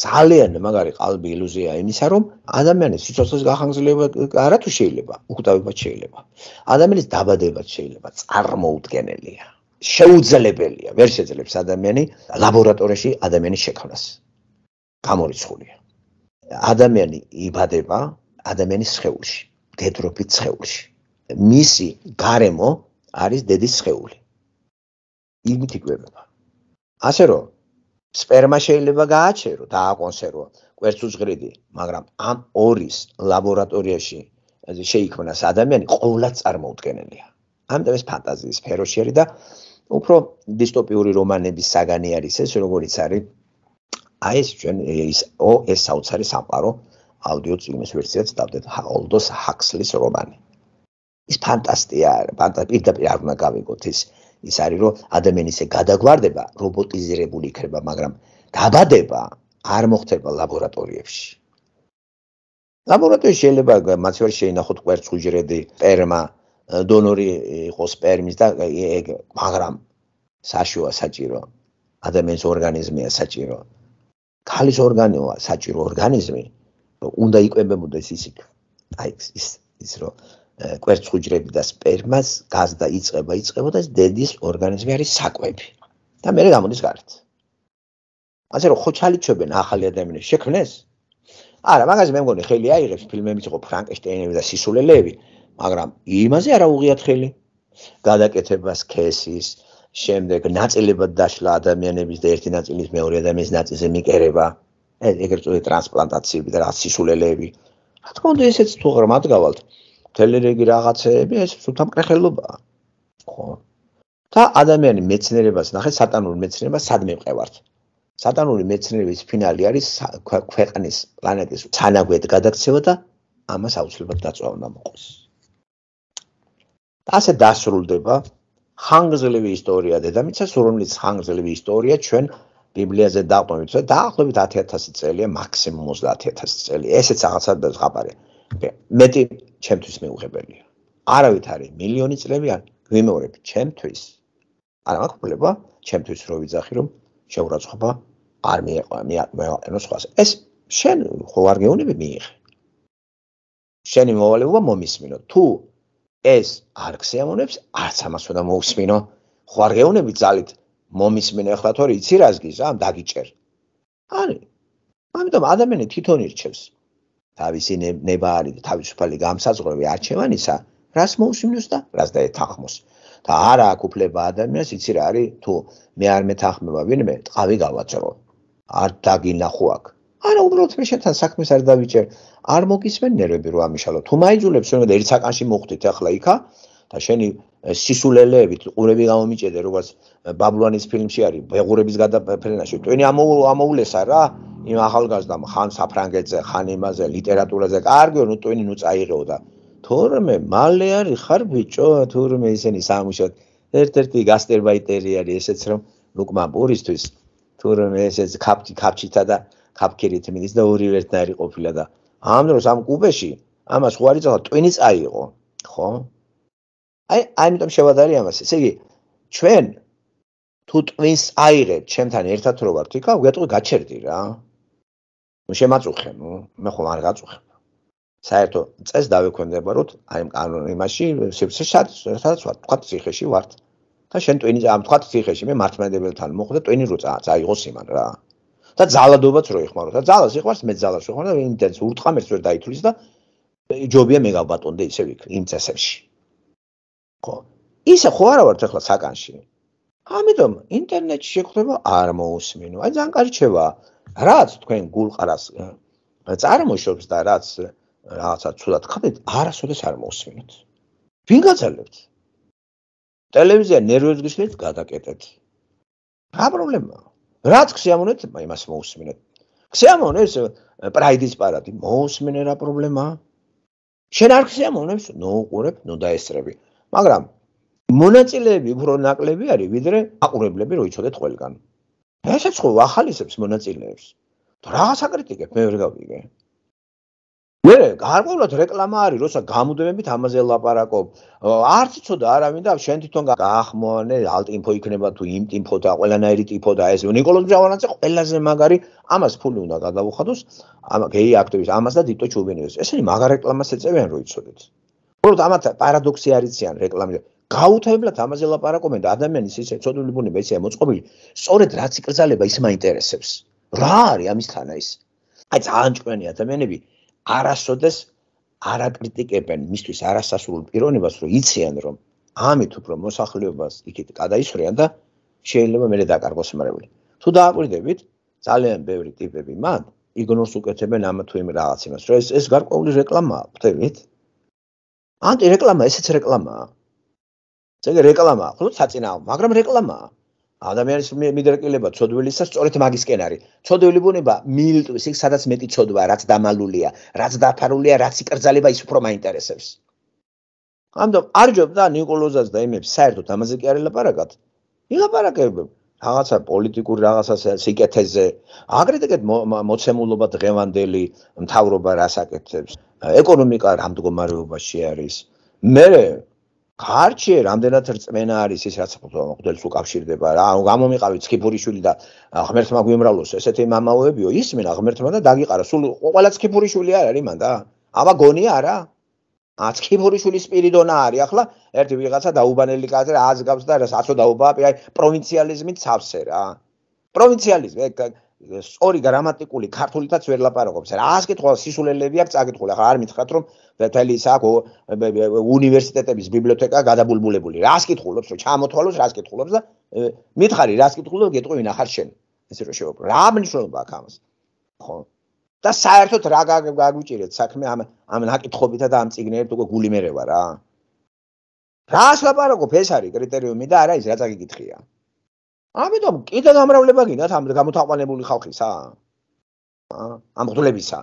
ძალიან მაგარი ყალბი ილუზია იმისა, რომ ადამიანის სიცოცხლის გახანგრძლივება არათუ შეიძლება, უკვდავებაც შეიძლება. ადამიანის დაბადებაც შეიძლება, წარმოუდგენელია. შეუძლებელია, ვერ შეძლებს ადამიანი ლაბორატორიაში ადამიანის შექმნას. გამორიცხულია. ადამიანი იბადება ადამიანის სხეულში, დედროფის სხეულში. მისი გარემო არის დედის სხეული. იმით იკვებება. ასე რომ სპერმა შეიძლება გააჩერო და აკონსერვო კვერცუჯრედი, მაგრამ ამ ორის ლაბორატორიაში შეიქმნას ადამიანი ყოვლად წარმოუდგენელია. ამიტომ ეს ფანტაზიის სფეროში არის და უფრო დისტოპიური რომანების საგანი არის ეს, როგორიც არის აი ეს ჩვენ ის ო ეს საოცარი სამყარო აუდიო წიგნის ვერსიაც დავდეთ ჰაოლდოს ჰაქსლის რომანი. ის ფანტასტია, ფანტა პირდაპირ არ უნდა გავიგოთ ის ის არის რომ ადამიანის გადაგვარდება რობოტიზირებული იქნება, მაგრამ დაბადება არ მოხდება ლაბორატორიებში. ლაბორატორიაში შეიძლება მასივარ შეინახოთ კვერცხუჯრედი, სპერმა, დონორი იყოს სპერმის და ეგ, მაგრამ საშუა საჭირო ადამიანის ორგანიზმია საჭირო. ქალის ორგანოა საჭირო ორგანიზმი, უნდა იყებებოდეს ისიქ. აი ეს ის ის რომ კვერცხუჯრები და სპერმას გაზდა იწება იწება და ეს დედის ორგანიზმი არის საკვები და მეორე გამოდის გარეთ ასე რომ ხოჩალიჩობენ ახალი ადამიანის შექმნეს არა მაგაზე მე მგონი ხელი აიღებს ფილმებიც იყო ფრანკენშტეინები და სისულელეები მაგრამ იმაზე არა უღიათ ხელი გადაკეთებას ქესის შემდეგ ნაწილებად დაშლა ადამიანების და ერთი ნაწილის მეორე ადამიანის ნაწილზე მიკერება ეგრეთ წოდებული ტრანსპლანტაციები და სისულელეები რა თქმა უნდა ესეც თუ ღრმად გავალთ მთელი რიგი რაღაცეები ეს სუთამკრეხელობაა. ხო. და ადამიანის მეცნიერებას ნახე, სატანური მეცნიერებას სადმე მყევართ? სატანური მეცნიერების ფინალი არის ქვეყნის პლანეტის თანაგვეთ გადაქცევა და ამას აუცილებლად დაწვავნა მოყოს. ასე დასრულდება ხანგრძლივი ისტორია დედამიწას, რომელიც ხანგრძლივი ისტორია ჩვენ ბიბლიაზე დაყვნით და დაახლოებით 10000 წელია, მაქსიმუმ 30000 წელი. ესეც რაღაცა და ზღაპარია. მეტი ჩემთვის მეუღებელია. არავით არის მილიონი წლები არ გვიმეორებ ჩემთვის. არა მაქვს ხელება ჩემთვის რო ვიძახი რომ შეურაცხობა არ მიეყვა მე მეყენო სხვას. ეს შენ ხო არ გეუნები მიიღე. შენი მოვალეობა მომისმინო. თუ ეს არ ხსიამონებს, არც ამას უნდა მოусმინო. ხო არ გეუნები ძალით მომისმინე ახლა თორე იცი რა ზგიზა, დაგიჭერ. არის. ამიტომ ადამიანი თვითონ ირჩევს თავისი ნება არის თავისუფალი გამსაზღვრები არჩევანისა რას მოუსმინოს და რას დაეთანხმოს და არა აქ უფლება ადამიანს იცი რა არის თუ მე არ მეთანხმება ვინმე ტყავი გავაცრო არ დაგინახო აქ არა უბრალოდ მე შენთან საქმეს არ დავიჭერ არ მოგისმენ ნერვები რომ ამიშალო თუ მაიძულებს რომ ერთ საკანში მოხვდით ახლა იქა და შენი სისულელეებით ყურები გამომიჭედა როგორც ბაბლუანის ფილმში არის ბეღურების გადაფრენაში ტვენი ამოულესა რა იმ ახალგაზრდამ ხან საფრანგეთზე ხან იმაზე ლიტერატურაზე კარგი ნუ ტვენი ნუ წაიღეო და თორმე მალე არის ხარ ბიჭო თორმე ისინი სამუშოთ ერთ-ერთი გასტერბაიტერი არის ესეც რომ ლუკმა პურისტვის თორმე ესეც კაპტი კაპჩიტა და კაპკერიტი მის და ორი ერთნაირი ყოფილა და ამ დროს ამ კუბეში ამას ხო არის ძალა ტვენი წაიღო ხო აი ამიტომ შევადარე ამას ესე იგი ჩვენ თუ ტვინს აიღეთ ჩემთან ერთად რო ვართ იქა ვიატყვი გაჩერდი რა ნუ შემაწუხე ნუ მე ხომ არ გაწუხე საერთო წეს დავეკვენდება რომ აი იმაში სივრცე შარს რაღაცა ვარ თქვა ციხეში ვარ და შენ ტვინი ამ თქვა ციხეში მე მართმადებელთან მოხდა ტვინი რო წაიღოს იმან რა და ზალადობაც რო ეხმაროთ და ზალას ეხმარს მე ზალას ეხმარ და იმ დენს ურტყამერს ვერ დაითulis და ჯობია მე გავბატონდე ისე ვიქ იმ წესებში ხო ისე ხო არა ვარ ეხლა საკანში ამიტომ ინტერნეტში შეგხვდება არ მოусმინო აი ძალიან კარგი ჩება რაც თქვენ გულყარას წარმოშობს და რაც რაღაცა ცუდად ხდებით არასოდეს არ მოусმინოთ ვინ გაძლევთ ტელევიზია ნერვებს გიშლით გადაკეტეთ რა პრობლემა რაც ხსიამონეთ იმას მოусმინეთ ხსიამონეს პრაიდის პარადი მოусმინე რა პრობლემა შენ არ ხსიამონებს ნოუყურებ ნოდაესრები მაგრამ მონაწილეები უფრო ნაკლები არის ვიდრე აყურებლები რო იცოდეთ ყველგან ესეც ხო ახალისებს მონაწილეებს თუ რაღაც აკრიტიკებ მე ვერ გავიგე მე გარკვეულად რეკლამა არის როცა გამუდმებით ამაზე ლაპარაკობ არც ცოდა არ ამინდა შენ თვითონ გაახმოვანე ალტიმფო იქნება თუ იმ ტიმფო და ყველანაირი ტიფო და ეს ნიკოლოზ ჯავანაძე ყველაზე მაგარი ამას ფული უნდა გადავუხადოს ამ გეი აქტივის ამას და დიტო ჩუბინიოს ესენი მაგარ რეკლამას ეწევიან რო იცოდეთ უბრალოდ ამათ პარადოქსი არიციან რეკლამაზე გაუთავებლად ამაზე ლაპარაკობენ და ადამიანის ისე ცოდული ბუნება ისე მოწყობილი სწორედ რაც იკრძალება ის მაინტერესებს რა არის ამის თანა ის აი ძალიან ჭკვიანი ადამიანები არასოდეს არაკრიტიკებენ მისთვის არასასურველ პიროვნებას რომ იციან რომ ამით უფრო მოსახლეობას იქით გადაისვრიან და შეიძლება მეორე დაკარგოს მრევლი თუ დააკვირდებით ძალიან ბევრი ტიპები მან იგნორს უკეთებენ ამათ თუ იმ რაღაც იმას რომ ეს ეს გარკვეული რეკლამაა ხვდებით ანტი რეკლამა, ესეც რეკლამაა. ეს რეკლამაა, ხო საწინააღმდეგო, მაგრამ რეკლამაა. ადამიანის მიდრეკილება ცოდვილისას სწორედ მაგისკენ არის. ცოდვილი ბუნება მილტვის იქ სადაც მეტი ცოდვა, რაც დამალულია, რაც დაფარულია, რაც იკრძალება ის უფრო მაინტერესებს. ამიტომ არჯობ და ნიკოლოზას და იმებს საერთოდ ამაზე კი არ ელაპარაკათ. ელაპარაკებ. რაღაცა პოლიტიკური რაღაცა სიკეთეზე აგრეთეგეთ მოცემულობა დღევანდელი მთავრობა რასაკეთებს ეკონომიკა რამდგომარეობაში არის მე გარჩე რამდენად რწმენა არის ის რაც მოხდელს უკავშირდება რა გამომიყავით ხიფურიშვილი და ღმერთმა გვიმრავლოს ესეთი მამაოებიო ისმენა ღმერთმა და დაგიყარა სულ ყველა ხიფურიშვილი არ არის მანდა აბა გონია რა ათქიბურიშვილი სპირიდონა არის ახლა ერთი ვიღაცა დაუბანელი კაცი რა აზგავს და რასაცო დაუბააპი აი პროვინციალიზმით ცავსე რა პროვინციალიზმი სწორი გრამატიკული ქართულითაც ვერ ლაპარაკობს რა ასკითხვა სისულელები აქვს წაკითხული ახლა არ მითხრათ რომ თელი საქ უნივერსიტეტების ბიბლიოთეკა გადაბულბულებული რა ასკითხულობს რომ ჩამოთვალოს რა ასკითხულობს და მითხარი რა ასკითხულობ გეტყვი ვინ ახარ შენ ესე რომ შევობ რა მნიშვნელობა აქვს ამას ხო და საერთოდ რა გაგვიჭირეთ საქმე ამ ამ ნაკითხობითა და ამ ციგნერით უკვე გული მერევა რა. რას ლაპარაკობ ეს არის კრიტერიუმი და არა ის რა წაგიკითხია. ამიტომ კიდე გამრავლება გინდათ ამ გამოთაყვანებული ხალხისა? ამ ღრულებისა.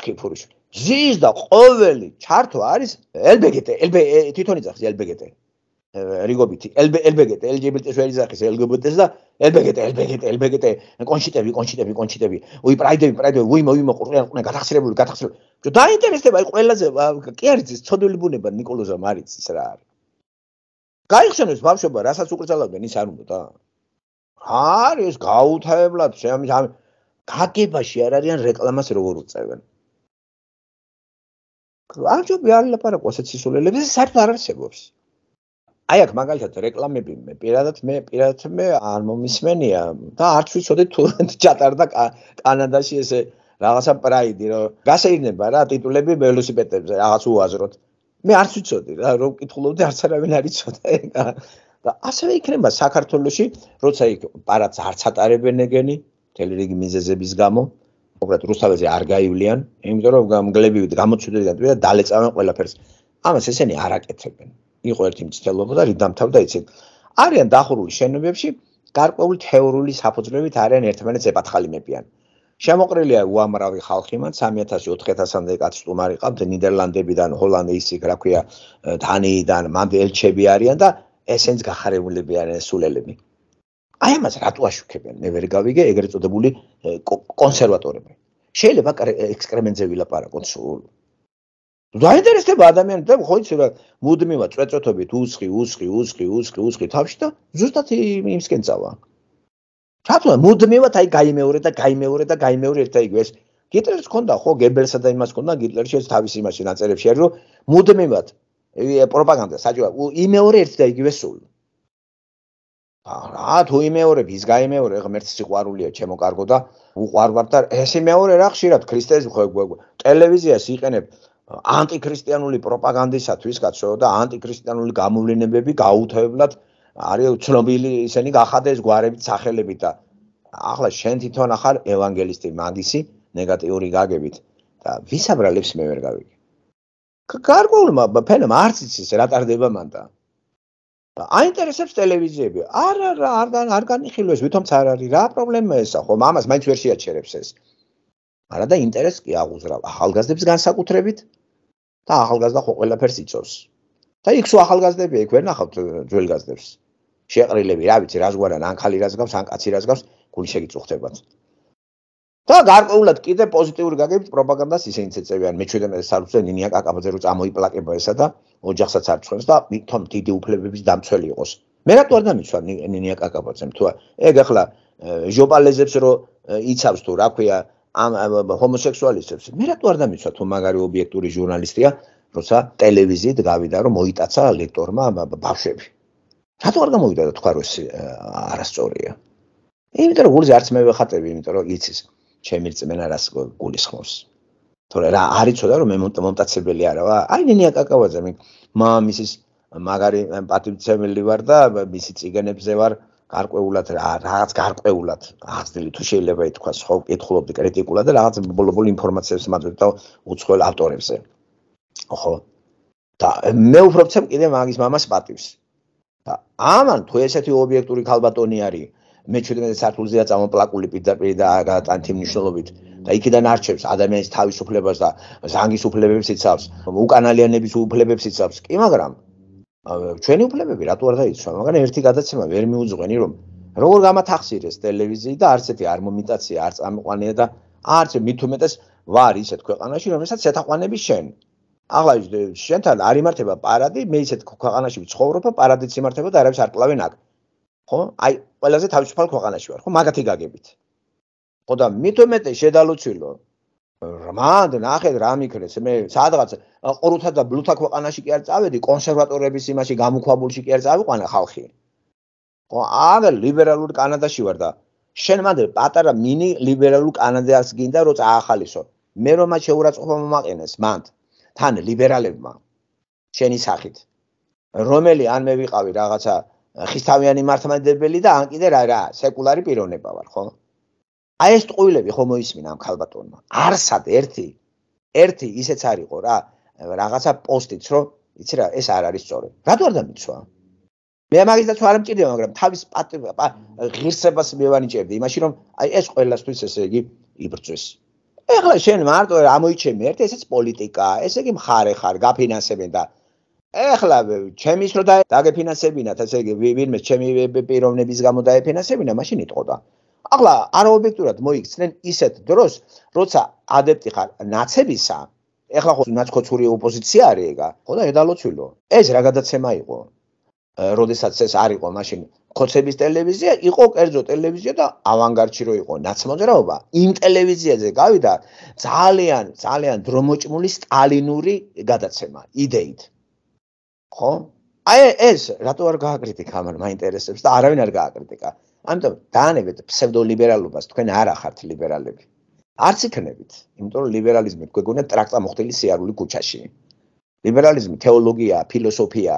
ჩქიფურიშ. ზის და ყოველი ჩართვა არის LBGT, LB თვითონი ძახი LBGT. რიგობით LGBT LGBT შეიძლება LGBT და LGBT LGBT LGBT კონშიტები კონშიტები კონშიტები უი პრაიდები პრაიდები უი მოი მო ყურიან ყურიან გათახცრებული გათახცრებული ჯო დაინტერესდება აი ყველაზე კი არის ეს ცოდვილი ბუნება نيكოლოზა მარიცის რა არის გაიხსენოს ბავშვობა რასაც უკრძალავდნენ ის არ უნდა რა არის ეს გაუთავებლად შეამი ამ გაგებაში არ არიან რეკლამას როგორ უწევენ აჯობი არ ლაპარაკო ასეთ სისულელებს საერთოდ არ არსებობს აი აქ მაგალითად რეკლამები მე პირადად მე პირადად მე არ მომისმენია და არც ვიცოდი თუ ჩატარდა კანადაში ესე რაღაცა პრაიდი რომ გასეირნება რა ტიტულები ველოსიპედებზე რაღაც უაზროთ მე არც ვიცოდი რა რომ კითხულობდი არც არავინ არ იცოდა ეგა და ასევე იქნება საქართველოში როცა იქ პარაც არც ატარებენ ეგენი მთელი რიგი მიზეზების გამო მოკლედ რუსთავეზე არ გაივლიან იმიტომ რომ გამგლებივით გამოჩვიდეთ და დალეწავენ ყველაფერს ამას ესენი არაკეთებენ იყო ერთი მცდელობა და დამთავრდა იცით. არიან დახურული შენობებში, გარკვეული თეორიული საფუძვლებით არიან ერთმანეთს ეპათხალიმებიან. შემოყრილია უამრავი ხალხი მან 3000-4000-მდე კაც სტუმარი ყავდა ნიდერლანდებიდან, ჰოლანდიისი, რა ქვია, დანიიდან, მანდელჩები არიან და ესენს გახარებულები არიან სულელები. აი ამას რატო აშუქებენ? მე ვერ გავიგე ეგრეთ წოდებული კონსერვატორები. შეიძლება ექსპერიმენტზე ვილაპარაკოთ სულ დაინტერესდება ადამიანი და ხო იცი რა მუდმივა წვეწოთებით უსხი უსხი უსხი უსხი უსხი თავში და ზუსტად იმისკენ წავა რატომ მუდმივად აი გამეორე და გამეორე და გამეორე ერთად იგივე ეს გიტლერს ჰქონდა ხო გებელსა და იმას ჰქონდა გიტლერში ეს თავის იმაში ნაწერებში არის რომ მუდმივად პროპაგანდა საჯო იმეორე ერთად იგივე სულ არა თუ იმეორე ის გამეორე ხო მერც სიყვარულია ჩემო კარგო და უყარვარ და ეს იმეორე რა ხშირად ქრისტეს ხო ტელევიზიას იყენებ ანტიქრისტიანული პროპაგანდისათვის კაცო და ანტიქრისტიანული გამოვლენებები გაუთავებლად არის ცნობილი ისინი გახადა ეს გვარებით სახელები და ახლა შენ თვითონ ახალ ევანგელისტი მაგისი ნეგატიური გაგებით და ვისაბრალებს მე ვერ გავიგე გარკვეულმა ფენამ არც იცის რა ტარდება მან და აინტერესებს ტელევიზიები არა არ არ განიხილოს თვითონც არ არის რა პრობლემა ესა ხო ამას მაინც ვერ შეაჩერებს ეს არა და ინტერესი კი აღუზრავ ახალგაზრდებს განსაკუთრებით და ახალგაზრდა ხო ყველაფერს იწოვს. და იქ სულ ახალგაზრდები იქ ვერ ნახავთ ძველგაზრდებს. შეყრილები, რა ვიცი, რაზგვარან, ანხალი რაზგავს, ანკაცი რაზგავს, გული შეგიწუხდებათ. და გარკვეულად კიდე პოზიტიური გაგებით პროპაგანდას ისინიც ეწევიან. მე ჩვენ ამას საერთოდ ნინია კაკაბაძე რო წამოიპლაკება ესა და ოჯახსაც არ ცხვენს და თვითონ დიდი უფლებების დამცველი იყოს. მე რატო არ დამიცვა ნინია კაკაბაძემ თუ ეგ ახლა ჟობალეზებს რო იცავს თუ რა ქვია ამ ჰომოსექსუალისტებს. მე რატო არ დამიცვა თუ მაგარი ობიექტური ჟურნალისტია, როცა ტელევიზიით გავიდა რომ მოიტაცა ლექტორმა ბავშვები. რატო არ გამოვიდა და თქვა რომ ეს არასწორია? იმიტომ რომ გულზე არც მე ვეხატები, იმიტომ რომ იცის, ჩემი რწმენა რას გულისხმობს. თორე რა არიცოდა რომ მე მომტაცებელი არა ვა? აი ნენია კაკავაძე მე მამამისის მაგარი პატივცემელი ვარ და მისი ციგენებზე ვარ გარკვეულად რაღაც გარკვეულად აღძილი თუ შეიძლება ითქვას ხო ეთქულობდი კრიტიკულად და რაღაც ბოლობოლ ინფორმაციებს მაძლევ და უცხოელ ავტორებზე ხო და მე უფრო ვცემ კიდე მაგის მამას პატივს და ამან თუ ესეთი ობიექტური ქალბატონი არის მე 17 საფულზეა წამოპლაკული პიდაპირი და გატანთი მნიშვნელობით და იქიდან არჩევს ადამიანის თავისუფლებას და ზანგის უფლებებს იცავს უკანალიანების უფლებებს იცავს კი მაგრამ ჩვენი უფლებები რატო არ დაიცვა, მაგრამ ერთი გადაცემა ვერ მიუძღვენი რომ როგორ გამათახსირეს ტელევიზია და არც ერთი არმომიტაცია არ წამყვანია და არც მithumetes ვარ ისეთ ქვეყანაში, რომელსაც ცეთაყვანები შენ. აღლა შენთან არ იმართება პარადი, მე ისეთ ქვეყანაში ვცხოვრობ და პარადიც იმართება და არავის არ კლავენ აქ. ხო? აი, ყველაზე თავისუფალ ქვეყანაში ვარ, ხო? მაგათი გაგებით. ხო და მithumetes შედალოცილო, რმად ნახეთ რა მიქრეს მე სადღაც ყრუთა და ბლუთა ქვეყანაში კი არ წავედი კონსერვატორების იმაში გამოქვაბულში კი არ წავიყვანა ხალხი ხო აღ ლიბერალურ კანადაში ვარ და შენ მანდ პატარა მინი ლიბერალურ კანადას გინდა რომ წაახალისო მე რომ მათ შეურაცხყოფა მომაყენეს მანდ თან ლიბერალებმა შენი სახით რომელი ან მე ვიყავი რაღაცა ხისტავიანი მართმადებელი და ან კიდე რა რა სეკულარი პიროვნება ვარ ხო აი ეს ტყუილები ხო მოისმინა ამ ქალბატონმა? არსად ერთი ერთი ისეც არისო რა რაღაცა პოსტიც რო იცი რა ეს არ არის სწორი. რატო არ დამიცვა? მე მაგისაც არ მჭირდება, მაგრამ თავის ღირსებას მე ვანიჭებდი იმაში რომ აი ეს ყველასთვის ესე იგი იბრწვის. ეხლა შენ მარტო ამოიჩემი ერთ ესეც პოლიტიკა, ესე იგი მხარე ხარ გაფინანსებენ და ეხლა ჩემის რო დაგეფინანსებინათ ესე იგი ვინმე ჩემი პიროვნების გამო დაეფინანსებინა, მაშინ იტყოდა. აღლა არაობიექტურად მოიქცნენ ისეთ დროს, როცა ადეპტი ხარ ნაცებისა. ეხლა ხო ნაცკოცური ოპოზიცია არის ეგა, ხო და ედალოცილო. ეს რა გადაცემა იყო? როდესაც ეს არ იყო მაშინ ხოცების ტელევიზია, იყო კერძო ტელევიზია და ავანგარდში რო იყო ნაცმოძრაობა, იმ ტელევიზიაზე გავიდა ძალიან ძალიან დრომოჭმული სტალინური გადაცემა იდეით. ხო? აი ეს რატო არ გააკრიტიკა, მაგრამ მაინტერესებს და არავინ არ გააკრიტიკა. ამიტომ დაანებეთ ფსევდოლიბერალობას, თქვენ არ ახართ ლიბერალები. არც იქნებით, იმიტომ რომ ლიბერალიზმი გვეგონა ტრაქტა მოხდილი სიარული ქუჩაში. ლიბერალიზმი თეოლოგია, ფილოსოფია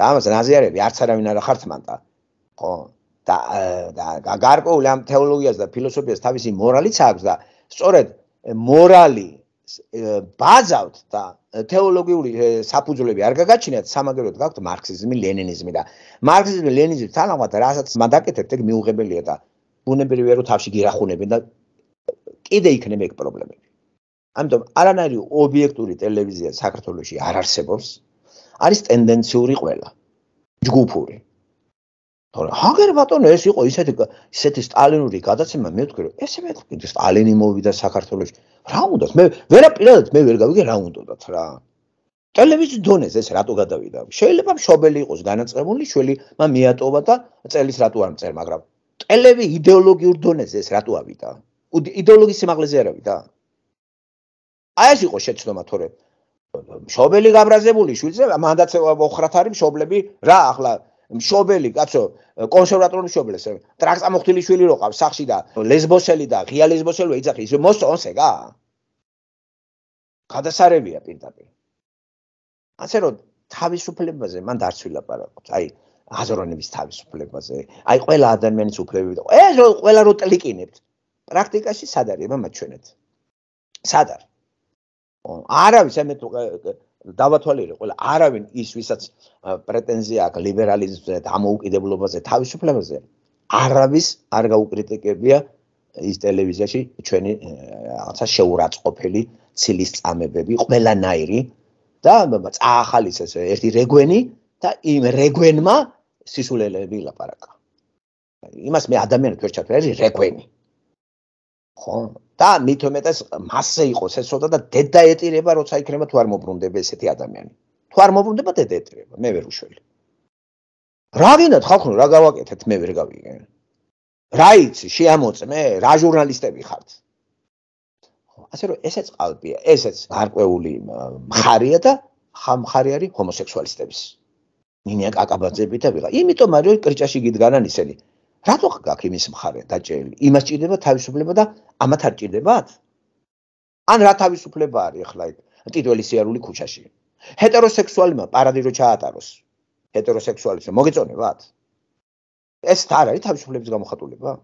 და ამას ნაზიარები არც არავინ არ ახართ მანდა. ხო და და გარკვეულ ამ თეოლოგიას და ფილოსოფიას თავისი მორალიც აქვს და სწორედ მორალი ბაზავთ და თეოლოგიური საფუძვლები არ გაგაჩინათ, სამაგეროდ გაქვთ მარქსიზმი, ლენინიზმი და მარქსიზმი, ლენინიზმი თანაღმად რასაც მან დაკეთებ, ეგ მიუღებელია და ბუნებრივია რომ თავში გირახუნები და კიდე იქნება ეგ პრობლემები. ამიტომ არანაირი ობიექტური ტელევიზია საქართველოში არ არსებობს. არის ტენდენციური ყველა. ჯგუფური, თორე აგერ ბატონო ეს იყო ისეთი ისეთი სტალინური გადაცემა მე ვთქვი რომ ესე მეთქვი სტალინი მოვიდა საქართველოს რა უნდათ მე ვერა პირადად მე ვერ გავიგე რა უნდათ რა ტელევიზი დონეს ეს რატო გადავიდა შეიძლება მშობელი იყოს განაწყებული შვილი მან მიატოვა და წელს რატო არ მწერ მაგრამ ტელევი იდეოლოგიურ დონეს ეს რატო ავიდა იდეოლოგიის სიმაღლეზე არ ავიდა აი ეს იყო შეცდომა თორე მშობელი გაბრაზებული შვილზე მანდაც ოხრათ არის მშობლები რა ახლა მშობელი, კაცო, კონსერვატორული მშობლეს, ტრაქტამოხთილი შვილი როყავ სახში და ლესბოსელი და ღია ლესბოსელი ეძახი, ის მოსწონს ეგა? გადასარევია პირდაპირ. ასე რომ თავისუფლებაზე მან დაცვილაპარაკოთ. აი, აზროვნების თავისუფლებაზე. აი, ყველა ადამიანის უფლებები და ეს რომ ყველა რო ტლიკინებთ, პრაქტიკაში სად არის მაჩვენეთ? სად არის? არავის ამეთუ დავათვალიერე ყველა არავინ ის ვისაც პრეტენზია აქვს ლიბერალიზმზე და ამოუკიდებლობაზე თავისუფლებაზე არავის არ გაუკრიტიკებია ის ტელევიზიაში ჩვენი რაღაცა შეურაცხყოფელი ცილის წამებები ყველანაირი და წაახალის ეს ერთი რეგვენი და იმ რეგვენმა სისულელები ლაპარაკა იმას მე ადამიანად ვერ ჩათვალე რეგვენი ხო და მით უმეტეს მასზე იყოს ეს ცოდა და დედა ეტირება როცა იქნება თუ არ მოbrunდება ესეთი ადამიანი. თუ არ მოbrunდება დედა ეტირება, მე ვერ უშველი. რა ვინად ხალხო რა გავაკეთეთ მე ვერ გავიგე. რა იცი შეამოწმე რა ჟურნალისტები ხართ. ასე რომ ესეც ყალბია, ესეც გარკვეული მხარია და ხამხარი არის ჰომოსექსუალისტების. ნინია კაკაბაძეები და ვიღა. იმიტომ არის კრიჭაში გიდგანან ისინი. რატო გაქვს იმის მხარე დაჭერილი? იმას ჭირდება თავისუფლება და ამათ არ ჭირდებათ? ან რა თავისუფლება არის ახლა ეს ტიტველი სიარული ქუჩაში? ჰეტეროსექსუალიზმა პარადირო ჩაატაროს. ჰეტეროსექსუალიზმი მოგეწონებათ? ეს არ არის თავისუფლების გამოხატულება?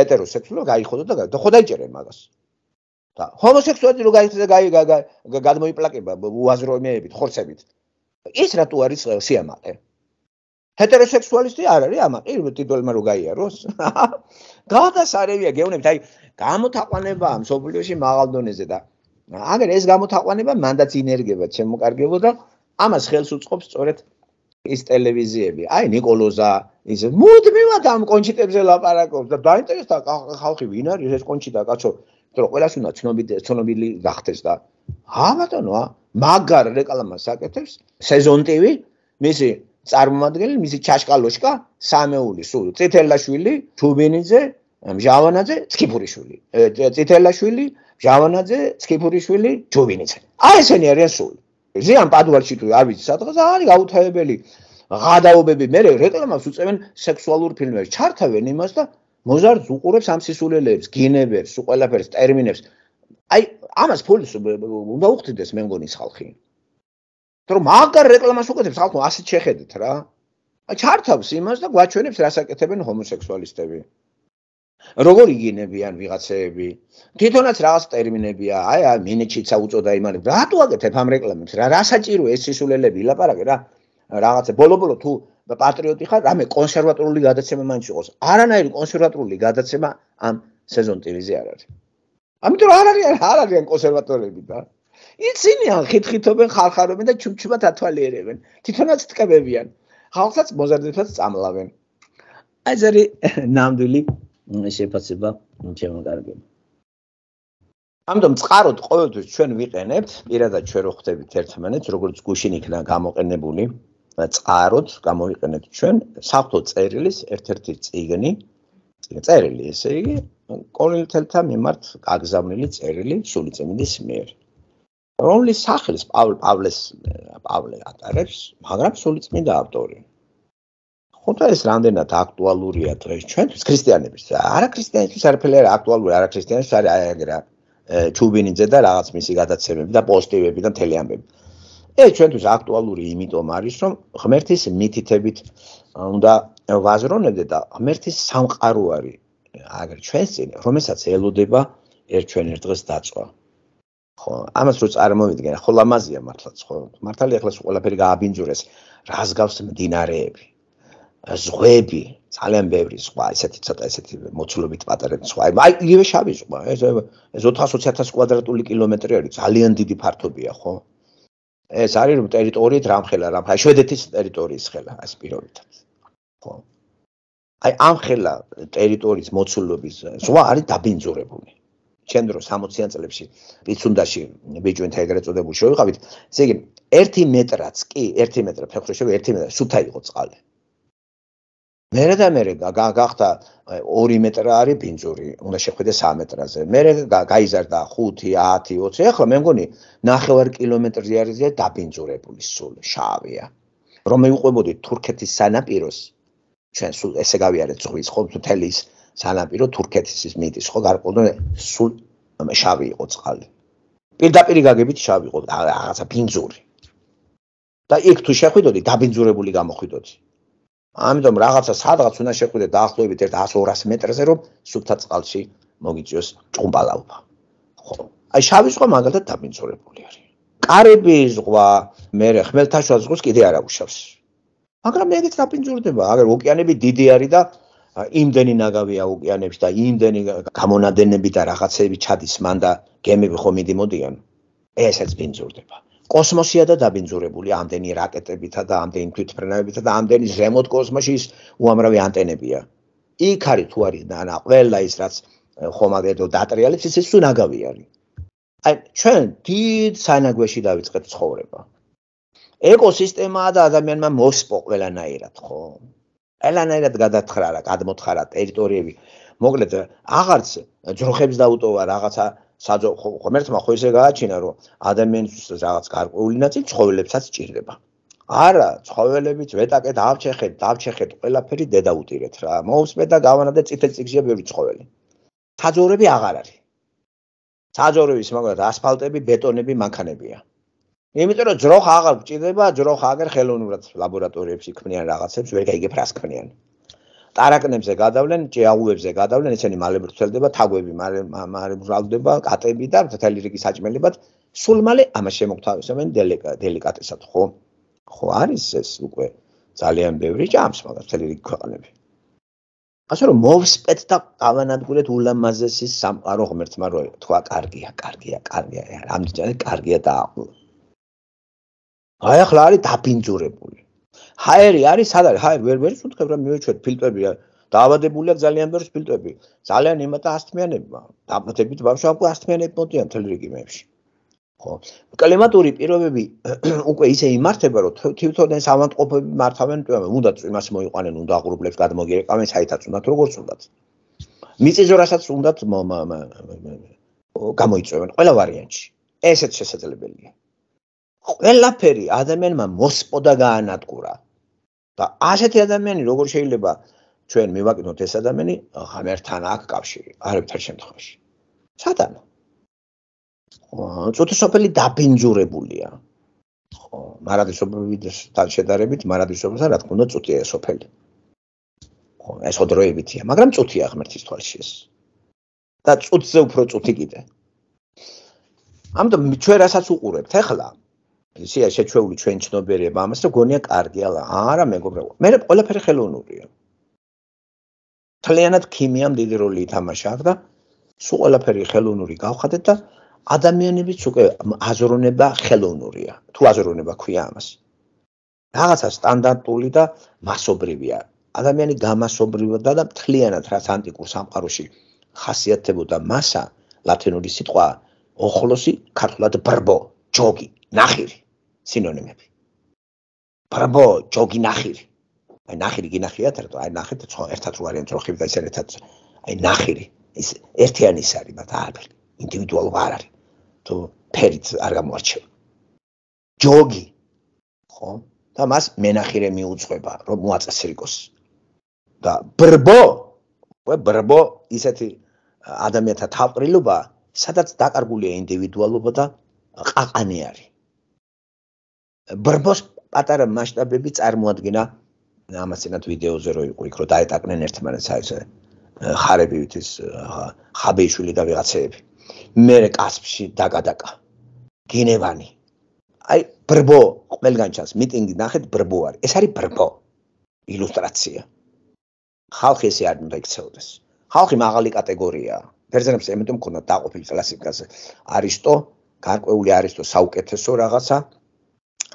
ჰეტეროსექსუალო გაიხოდოთ და ხო დაიჭერენ მაგას. და ჰომოსექსუალი რო გაიხდეს და გადმოიპლაკება უაზროვნებებით, ხორცებით. ის რატო არის სიამაყე? ჰეტეროსექსუალისტი არ არის ამაყი ტიტულმა რო გაიაროს გადასარევია გეუბნებით აი გამოთაყვანებაა მსოფლიოში მაღალ დონეზე და აგერ ეს გამოთაყვანება მანდაც ინერგება შემოკარგებოდა ამას ხელს უწყობს სწორედ ის ტელევიზიები აი نيكოლოზა ის მუდმივად ამ კონჩიტებზე ლაპარაკობს და დაინტერესდა ხალხი ვინ არის ეს კონჩიტა კაცო რომ ყველას უნდა ცნობილი ცნობილი გახდეს და ა ბატონო მაგარ რეკლამას აკეთებს სეზონ TV მისი წარმომადგენელი მისი ჩაშკალოშკა სამეული სულ წითელაშვილი თუბინიძე მჟავანაძე ცქიფურიშვილი წითელაშვილი მჟავანაძე ცქიფურიშვილი თუბინიძე აი ესენი არიან სულ ზიან პადუალში თუ არ ვიცი სადღაც არის გაუთავებელი ღადაობები მე რეკლამას უწევენ სექსუალურ ფილმებს ჩართავენ იმას და მოზარდს უყურებს ამ სისულელეებს გინებებს უ ყველაფერს ტერმინებს აი ამას ფოლის უნდა უხდიდეს მე მგონი ხალხი რომ მაგარ რეკლამას უკეთებს ხალხო ასე შეხედეთ რა. აი ჩართავს იმას და გვაჩვენებს რას აკეთებენ ჰომოსექსუალისტები. როგორ იგინებიან ვიღაცეები? თვითონაც რაღაც ტერმინებია, აი აი მენეჩიცა უწოდა იმან. რატო აკეთებ ამ რეკლამებს? რა რა საჭირო ეს სისულელები ილაპარაკე რა. რაღაცა ბოლო-ბოლო თუ პატრიოტი ხარ, რამე კონსერვატორული გადაცემა მაინც იყოს. არანაირი კონსერვატორული გადაცემა ამ სეზონ TV-ზე არ არის. ამიტომ არ არის არ არის კონსერვატორები და ისინი ახითხითობენ ხალხარობენ და ჩუმჩუმად ათვალიერებენ. თვითონაც თკებებიან. ხალხსაც მოზარდებსაც წამლავენ. აი ეს არის ნამდვილი შეფასება ჩემო კარგი. ამიტომ წყაროდ ყოველთვის ჩვენ ვიყენებთ, პირადად ჩვენ რო ხვდებით ერთმანეთს, როგორც გუშინ იქნა გამოყენებული, წყაროდ გამოიყენეთ ჩვენ საფთო წერილის ერთ-ერთი წიგნი. წერილი ესე იგი, კოლინთელთა მიმართ გაგზავნილი წერილი სულიწმინდის მიერ. რომლის სახელს პავლ პავლეს პავლე ატარებს, მაგრამ სულიწმინდა ავტორი. ხოთა ეს რამდენად აქტუალურია დღეს ჩვენთვის ქრისტიანებს. არა ქრისტიანებს არაფერი არ აქტუალური, არა ქრისტიანებს არ აეგრა ჩუბინიძე და რაღაც მისი გადაცემები და პოსტივები და თელეამბები. ეს ჩვენთვის აქტუალური იმიტომ არის, რომ ღმერთის მითითებით უნდა ვაზროვნოდე და ღმერთის სამყარო არის აგრ ჩვენს წინ, რომელსაც ელოდება ერთ ჩვენ ერთ დღეს დაწვა. ხო, ამას რო წარმოვიდგენ, ხო ლამაზია მართლაც, ხო? მართალია, ახლა სულ ყველაფერი გააბინძურეს, რასგავს მდინარეები, ზღვეები, ძალიან ბევრი სხვა, ესეთი ცოტა ესეთი მოცულობით პატარები სხვა. აი, იგივე შავი სხვა, ეს ეს 420.000 კვადრატული კილომეტრი არის, ძალიან დიდი ფართობია, ხო? ეს არის რომ ტერიტორიით რამხელა რამ, აი, შვედეთის ტერიტორიის ხელა, ეს პირობითაც. ხო? აი, ამხელა ტერიტორიის მოცულობის ზღვა არის დაბინძურებული. ჩემ დრო 60-იან წლებში პიცუნდაში ბიჭვენთა ეგრეთ წოდებული შევიყავით. ესე იგი 1 მეტრაც კი 1 მეტრა ფეხბურთში 1 მეტრა სუთა იყო წყალი. მერე და მერე გახდა 2 მეტრა არის ბინძური, უნდა შეხვედე 3 მეტრაზე. მერე გაიზარდა 5, 10, 20. ახლა მე მგონი 9 კილომეტრი არის ზე დაბინძურებული სულ შავია. რომ მე უყვებოდი თურქეთის სანაპიროს ჩვენ სულ ესე გავიარეთ ზღვის ხო თელის სანაპირო თურქეთის მიდის ხო გარკვეულად სულ შავი იყო წყალი პირდაპირ გაგებით შავი იყო რაღაცა ბინძური და იქ თუ შეხვიდოდი დაბინძურებული გამოხვიდოდი ამიტომ რაღაცა სადღაც უნდა შეხვიდე დაახლოებით 100-200 მეტრზე რომ სუფთა წყალში მოგიწიოს ჭუმბალავა ხო აი შავი ზღვა მაგალითად დაბინძურებული არის კარები ზღვა მე ხმელთაშუა ზღვის კიდე არ აღუშავს მაგრამ მეც დაბინძურდება აგერ ოკეანები დიდი არის და იმდენი ნაგავია ოკეანებში და იმდენი გამონადენები და რაღაცები ჩადის მან და გემები ხომ იმდი მოდიან ესეც ბინძურდება კოსმოსია და დაბინძურებული ამდენი რაკეტებითა და ამდენი თვითმფრინავებითა და ამდენი ზემოთ კოსმოსში უამრავი ანტენებია იქ არის თუ არის და ყველა ის რაც ხომ აგედო დატრიალებს ისე სულ ნაგავი არის აი ჩვენ დიდ სანაგვეში დაიწყეთ ცხოვრება ეკოსისტემა და ადამიანმა მოსპო ყველანაირად ხო ელანერად გადათხრარა, გადმოთხარა ტერიტორიები. მოკლედ, აღარც ძროხებს დაუტოვა რაღაცა საძო ღმერთმა ხო ისე გააჩინა, რომ ადამიანს რაღაც გარკვეული ნაწილი ცხოველებსაც ჭირდება. არა, ცხოველებიც ვეტაკეთ, ავჩეხეთ, დავჩეხეთ, ყველაფერი დედაუტირეთ რა. მოუსმედა გავანა და წითელ წიგზია ბევრი ცხოველი. საძოვრები აღარ არის. საძოვრების მაგალითად ასფალტები, ბეტონები, მანქანებია. იმიტომ რომ ძროხ აღარ გჭირდება, ძროხ აღარ ხელოვნურად ლაბორატორიებში ქმნიან რაღაცებს, ვერ გაიგებ რას ქმნიან. ტარაკნებზე გადავლენ, ჭიაუებზე გადავლენ, ესენი მალე ბრწელდება, თაგვები მალე მალე ბრალდება, კატები და მთელი რიგი საჭმელებად, სულ მალე ამას შემოგთავისებენ დელიკატესად, ხო? ხო, არის ეს უკვე ძალიან ბევრი ჭამს, მაგრამ მთელი რიგი ქვეყნები. ასე რომ მოვსპეთ და დავანადგურეთ ულამაზესის სამყარო ღმერთმა, რო თქვა, კარგია, კარგია, კარგია, რამდენჯერ კარგია დააყოლა. აი ახლა არის დაბინძურებული. ჰაერი არის სადარი, ჰაერი ვერ ვერ შევთქებ რა მივეჩვენ ფილტრებია. დაავადებულია ძალიან ბევრი ფილტრები. ძალიან იმატა ასთმიანებმა. დაბადებით ბავშვი უკვე ასთმიანები მოდიან თელ რიგიმებში. ხო. კლიმატური პირობები უკვე ისე იმართება, რომ თვითონ ეს ამანტყოფები მართავენ ტვიმას, უნდა წვიმას მოიყვანენ, უნდა აღრუბლებს გადმოგირეკავენ, საითაც უნდა როგორც უნდა. მიწისძვრასაც უნდა გამოიწვევენ ყველა ვარიანტში. ესეც შესაძლებელია. ყველაფერი ადამიანმა მოსპოდა გაანადგურა და ასეთი ადამიანი როგორ შეიძლება ჩვენ მივაკნოთ ეს ადამიანი ღმერთთან აქ კავშირი არაფერ შემთხვევაში სატანა ცოტა სოფელი დაბინჯურებულია ხო მარადისობებიდან შედარებით მარადისობებსა რა თქმა უნდა ცოტია სოფელი ხო ეს ოდროებითია მაგრამ ცოტია ღმერთის თვალში ეს და ცოტზე უფრო ცოტი კიდე ამიტომ ჩვენ რასაც უყურებთ ეხლა ისეა შეჩეული ჩვენ ჩნობერება ამას და გონია კარგი ალა არა მეგობრებო მე ყველაფერი ხელოვნურია თლიანად ქიმიამ დიდი როლი ითამაშა და სულ ყველაფერი ხელოვნური გავხადეთ და ადამიანებიც უკვე აზროვნება ხელოვნურია თუ აზროვნება ქვია ამას რაღაცა სტანდარტული და მასობრივია ადამიანი გამასობრივია და თლიანად რაც ანტიკურ სამყაროში ხასიათდებოდა massa ლათინური სიტყვა ოხლოსი ქართულად ბრბო ჯოგი ნახირი სინონიმები. ბრბო, ჯოგი ნახირი. აი ნახირი გინახიათ რა, აი ნახეთ, ხო, ერთად რო არიან, რო ხი და ისერეთაც. აი ნახირი, ის ერთიანი არის, მათ არის. ინდივიდუალური არ არის. თუ ფერიც არ გამოარჩევა. ჯოგი. ხო? და მას მენახირე მიუძღვება, რომ მოაწესრიგოს. და ბრბო, ვე ბრბო, ისეთი ადამიანთა თავყრილობა, სადაც დაკარგულია ინდივიდუალობა და ყაყანი არის. ბრბოს პატარა მასშტაბები წარმოადგენა ამასენად ვიდეოზე რო იყო იქ რო დაეტაკნენ ერთმანეთს აი ესე ხარებივითის ხაბეიშვილი და ვიღაცეები მე კასპში დაგადაკა გენევანი აი ბრბო ყველგან ჩანს მიტინგი ნახეთ ბრბო არის ეს არის ბრბო ილუსტრაცია ხალხი ესე არ უნდა ექცეოდეს ხალხი მაღალი კატეგორია ფერზენებს ემეტო მქონდა დაყופי კლასიკაზე არისტო გარკვეული არისტო საუკეთესო რაღაცა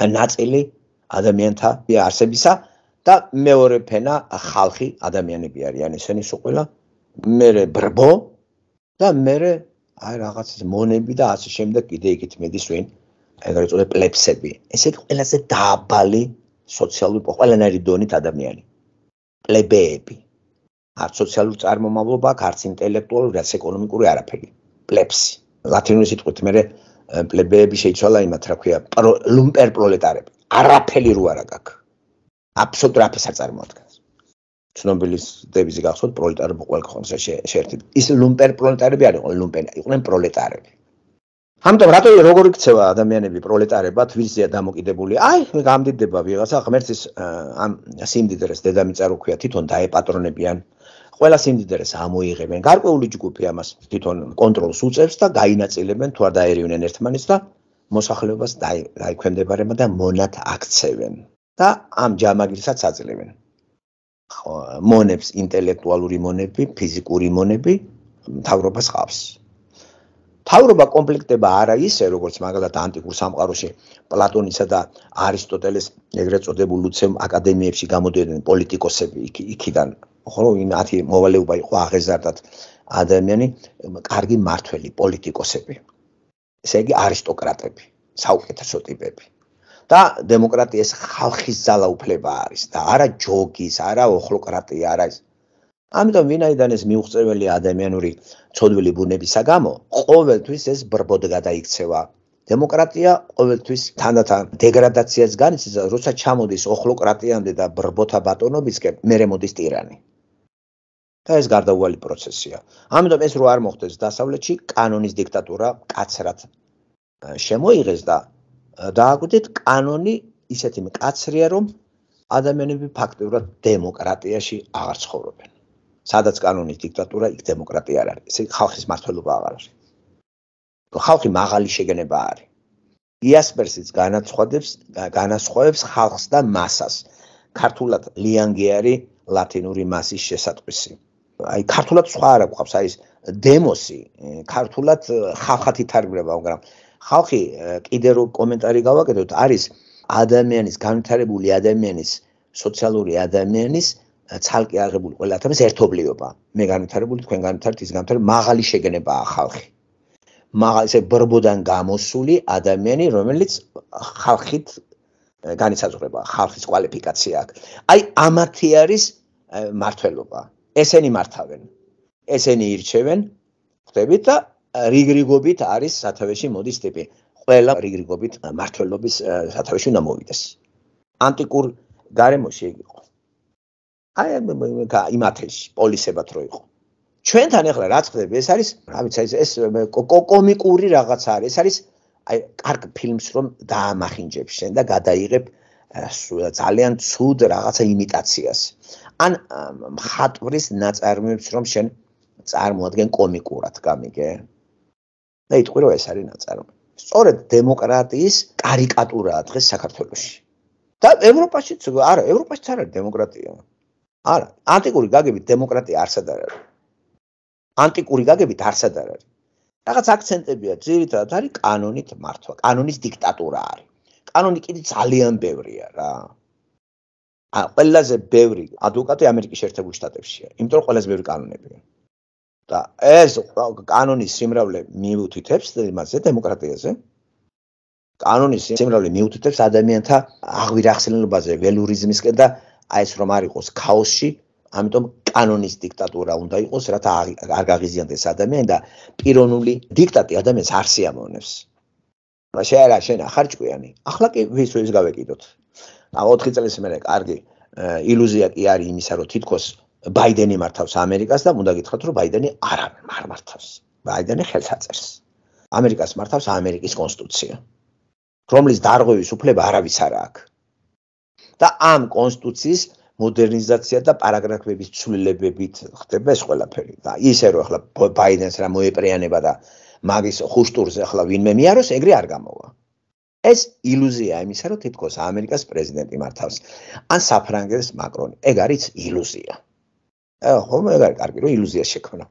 ნაწილი ადამიანთა არსებისა და მეორე ფენა ხალხი ადამიანები არიან ესენი სულ ყველა მერე ბრბო და მერე აი რაღაც მონები და ასე შემდეგ კიდე იქით მედის ვინ ეგრეთ წოდებული პლებსები ესე იგი ყველაზე დაბალი სოციალური ყველანაირი დონით ადამიანი პლებეები არც სოციალური წარმომავლობა, არც ინტელექტუალური, არც ეკონომიკური არაფერი. პლებსი. ლათინური სიტყვით მე პლებეები შეიცვალა იმათ, რა ქვია, ლუმპერ პროლეტარები. არაფერი რო არა გაქვს. აბსოლუტურად აფეს არ წარმოადგენს. ცნობილის დევიზი გახსოვთ, პროლეტარები ყველა ქვეყანას შეერთებ. ის ლუმპერ პროლეტარები არ იყო, ლუმპენი იყვნენ პროლეტარები. ამიტომ რატო როგორი ქცევა ადამიანები პროლეტარებად, ვიზია დამოკიდებული. აი, გამდიდება ვიღაცა ღმერთის ამ სიმდიდრეს დედამიწა რო ქვია, თვითონ დაეპატრონებიან ყველა სიმდიდრეს ამოიღებენ. გარკვეული ჯგუფი ამას თვითონ კონტროლს უწევს და გაინაწილებენ თუ არ დაერივნენ ერთმანეთს და მოსახლეობას დაიქვემდებარება და მონათ აქცევენ და ამ ჯამაგირსაც აძლევენ. მონებს ინტელექტუალური მონები, ფიზიკური მონები თავრობას ყავს. თავრობა კომპლექტდება არა ისე, როგორც მაგალითად ანტიკურ სამყაროში პლატონისა და არისტოტელეს ეგრეთ წოდებულ ლუცემ აკადემიებში გამოდიოდნენ პოლიტიკოსები იქიდან ხოლო ვინ 10 მოვალეობა იყო აღეზარდათ ადამიანი, კარგი მართველი, პოლიტიკოსები. ესე იგი არისტოკრატები, საუკეთესო ტიპები. და დემოკრატია ეს ხალხის ძალაუფლება არის და არა ჯოგის, არა ოხლოკრატია, არა ეს. ამიტომ ვინაიდან ეს მიუღწეველი ადამიანური ცოდვილი ბუნებისა გამო, ყოველთვის ეს ბრბოდა გადაიქცევა. დემოკრატია ყოველთვის თანდათან დეგრადაციას განიცდის, როცა ჩამოდის ოხლოკრატიამდე და ბრბოთა ბატონობისკენ, მერე მოდის ტირანია. და ეს გარდაუვალი პროცესია. ამიტომ ეს რო არ მოხდეს დასავლეთში, კანონის დიქტატურა კაცრად შემოიღეს და დააკვირდეთ კანონი ისეთი მკაცრია, რომ ადამიანები ფაქტობრივად დემოკრატიაში აღარ ცხოვრობენ. სადაც კანონის დიქტატურა, იქ დემოკრატია არ არის. ეს ხალხის მართლობა აღარ არის. ხალხი მაღალი შეგენება არის. იასპერსიც განაცხადებს განასხვავებს ხალხს და მასას. ქართულად ლიანგე არის ლათინური მასის შესატყვისი. აი ქართულად სხვა არ აქვს აი ეს დემოსი ქართულად ხალხათი თარგმნება მაგრამ ხალხი კიდე რო კომენტარი გავაკეთოთ არის ადამიანის განვითარებული ადამიანის სოციალური ადამიანის ცალკე აღებული ყველა თემის ერთობლიობა მე განვითარებული თქვენ განვითარეთ ის განვითარე მაღალი შეგნებაა ხალხი მაღალი ესე ბრბოდან გამოსული ადამიანი რომელიც ხალხით განისაზღვრება ხალხის კვალიფიკაცია აქვს აი ამათი არის მართლობა ესენი მართავენ. ესენი ირჩევენ. ხდებით და რიგრიგობით არის სათავეში მოდის ტიპი. ყველა რიგრიგობით მართლობის სათავეში უნდა მოვიდეს. ანტიკურ გარემოში ეგ იყო. აი იმათეში პოლისებად რო იყო. ჩვენთან ახლა რაც ხდება, ეს არის, რა ვიცი, ეს კომიკური რაღაც არის. ეს არის აი კარგ ფილმს რომ დაამახინჯებ შენ და გადაიღებ ზალიან ცუდ რაღაცა იმიტაციას. ან მხატვრის ნაწარმოებს რომ შენ წარმოადგენ კომიკურად, გამიგე? და იტყვი რომ ეს არის ნაწარმო. სწორედ დემოკრატიის კარიკატურაა დღეს საქართველოში. და ევროპაშიც არა, ევროპაშიც არ არის დემოკრატია. არა, ანტიკური გაგებით დემოკრატია არსად არ არის. ანტიკური გაგებით არსად არ არის. რაღაც აქცენტებია, ძირითადად არის კანონით მართვა, კანონის დიქტატურა არის. კანონი კიდე ძალიან ბევრია რა. ყველაზე ბევრი ადვოკატი ამერიკის შეერთებულ შტატებშია, იმიტომ რომ ყველაზე ბევრი კანონებია. და ეს კანონის სიმრავლე მიუთითებს იმაზე დემოკრატიაზე. კანონის სიმრავლე მიუთითებს ადამიანთა აღვირახსენებაზე, ველურიზმისკენ და აი ეს რომ არ იყოს ქაოსში, ამიტომ კანონის დიქტატურა უნდა იყოს, რათა არ გაღიზიანდეს ადამიანი და პიროვნული დიქტატი ადამიანს არ შეამოვნებს. რა შეიძლება შენ ახარჭყიანი? ახლა კი ვის ვის გავეკიდოთ? აი 4 წელს მერე კარგი ილუზია კი არის იმისა რომ თითქოს ბაიდენი მართავს ამერიკას და უნდა გითხრათ რომ ბაიდენი არ არ მართავს ბაიდენი ხელს აწერს ამერიკას მართავს ამერიკის კონსტიტუცია რომლის დარღვევის უფლება არავის არ აქვს და ამ კონსტიტუციის модернизация და პარაგრაფების ცვლილებებით ხდება ეს ყველაფერი. და ისე რომ ახლა ბაიდენს რა მოეპრიანება და მაგის ხუშტურზე ახლა ვინმე მიაროს, ეგრე არ გამოვა. ეს ილუზია იმისა, რომ თითქოს ამერიკას პრეზიდენტი მართავს, ან საფრანგეთის მაკრონი. ეგ არის ილუზია. აა, ხომ ეგ არის კარგი, რომ ილუზია შექმნა.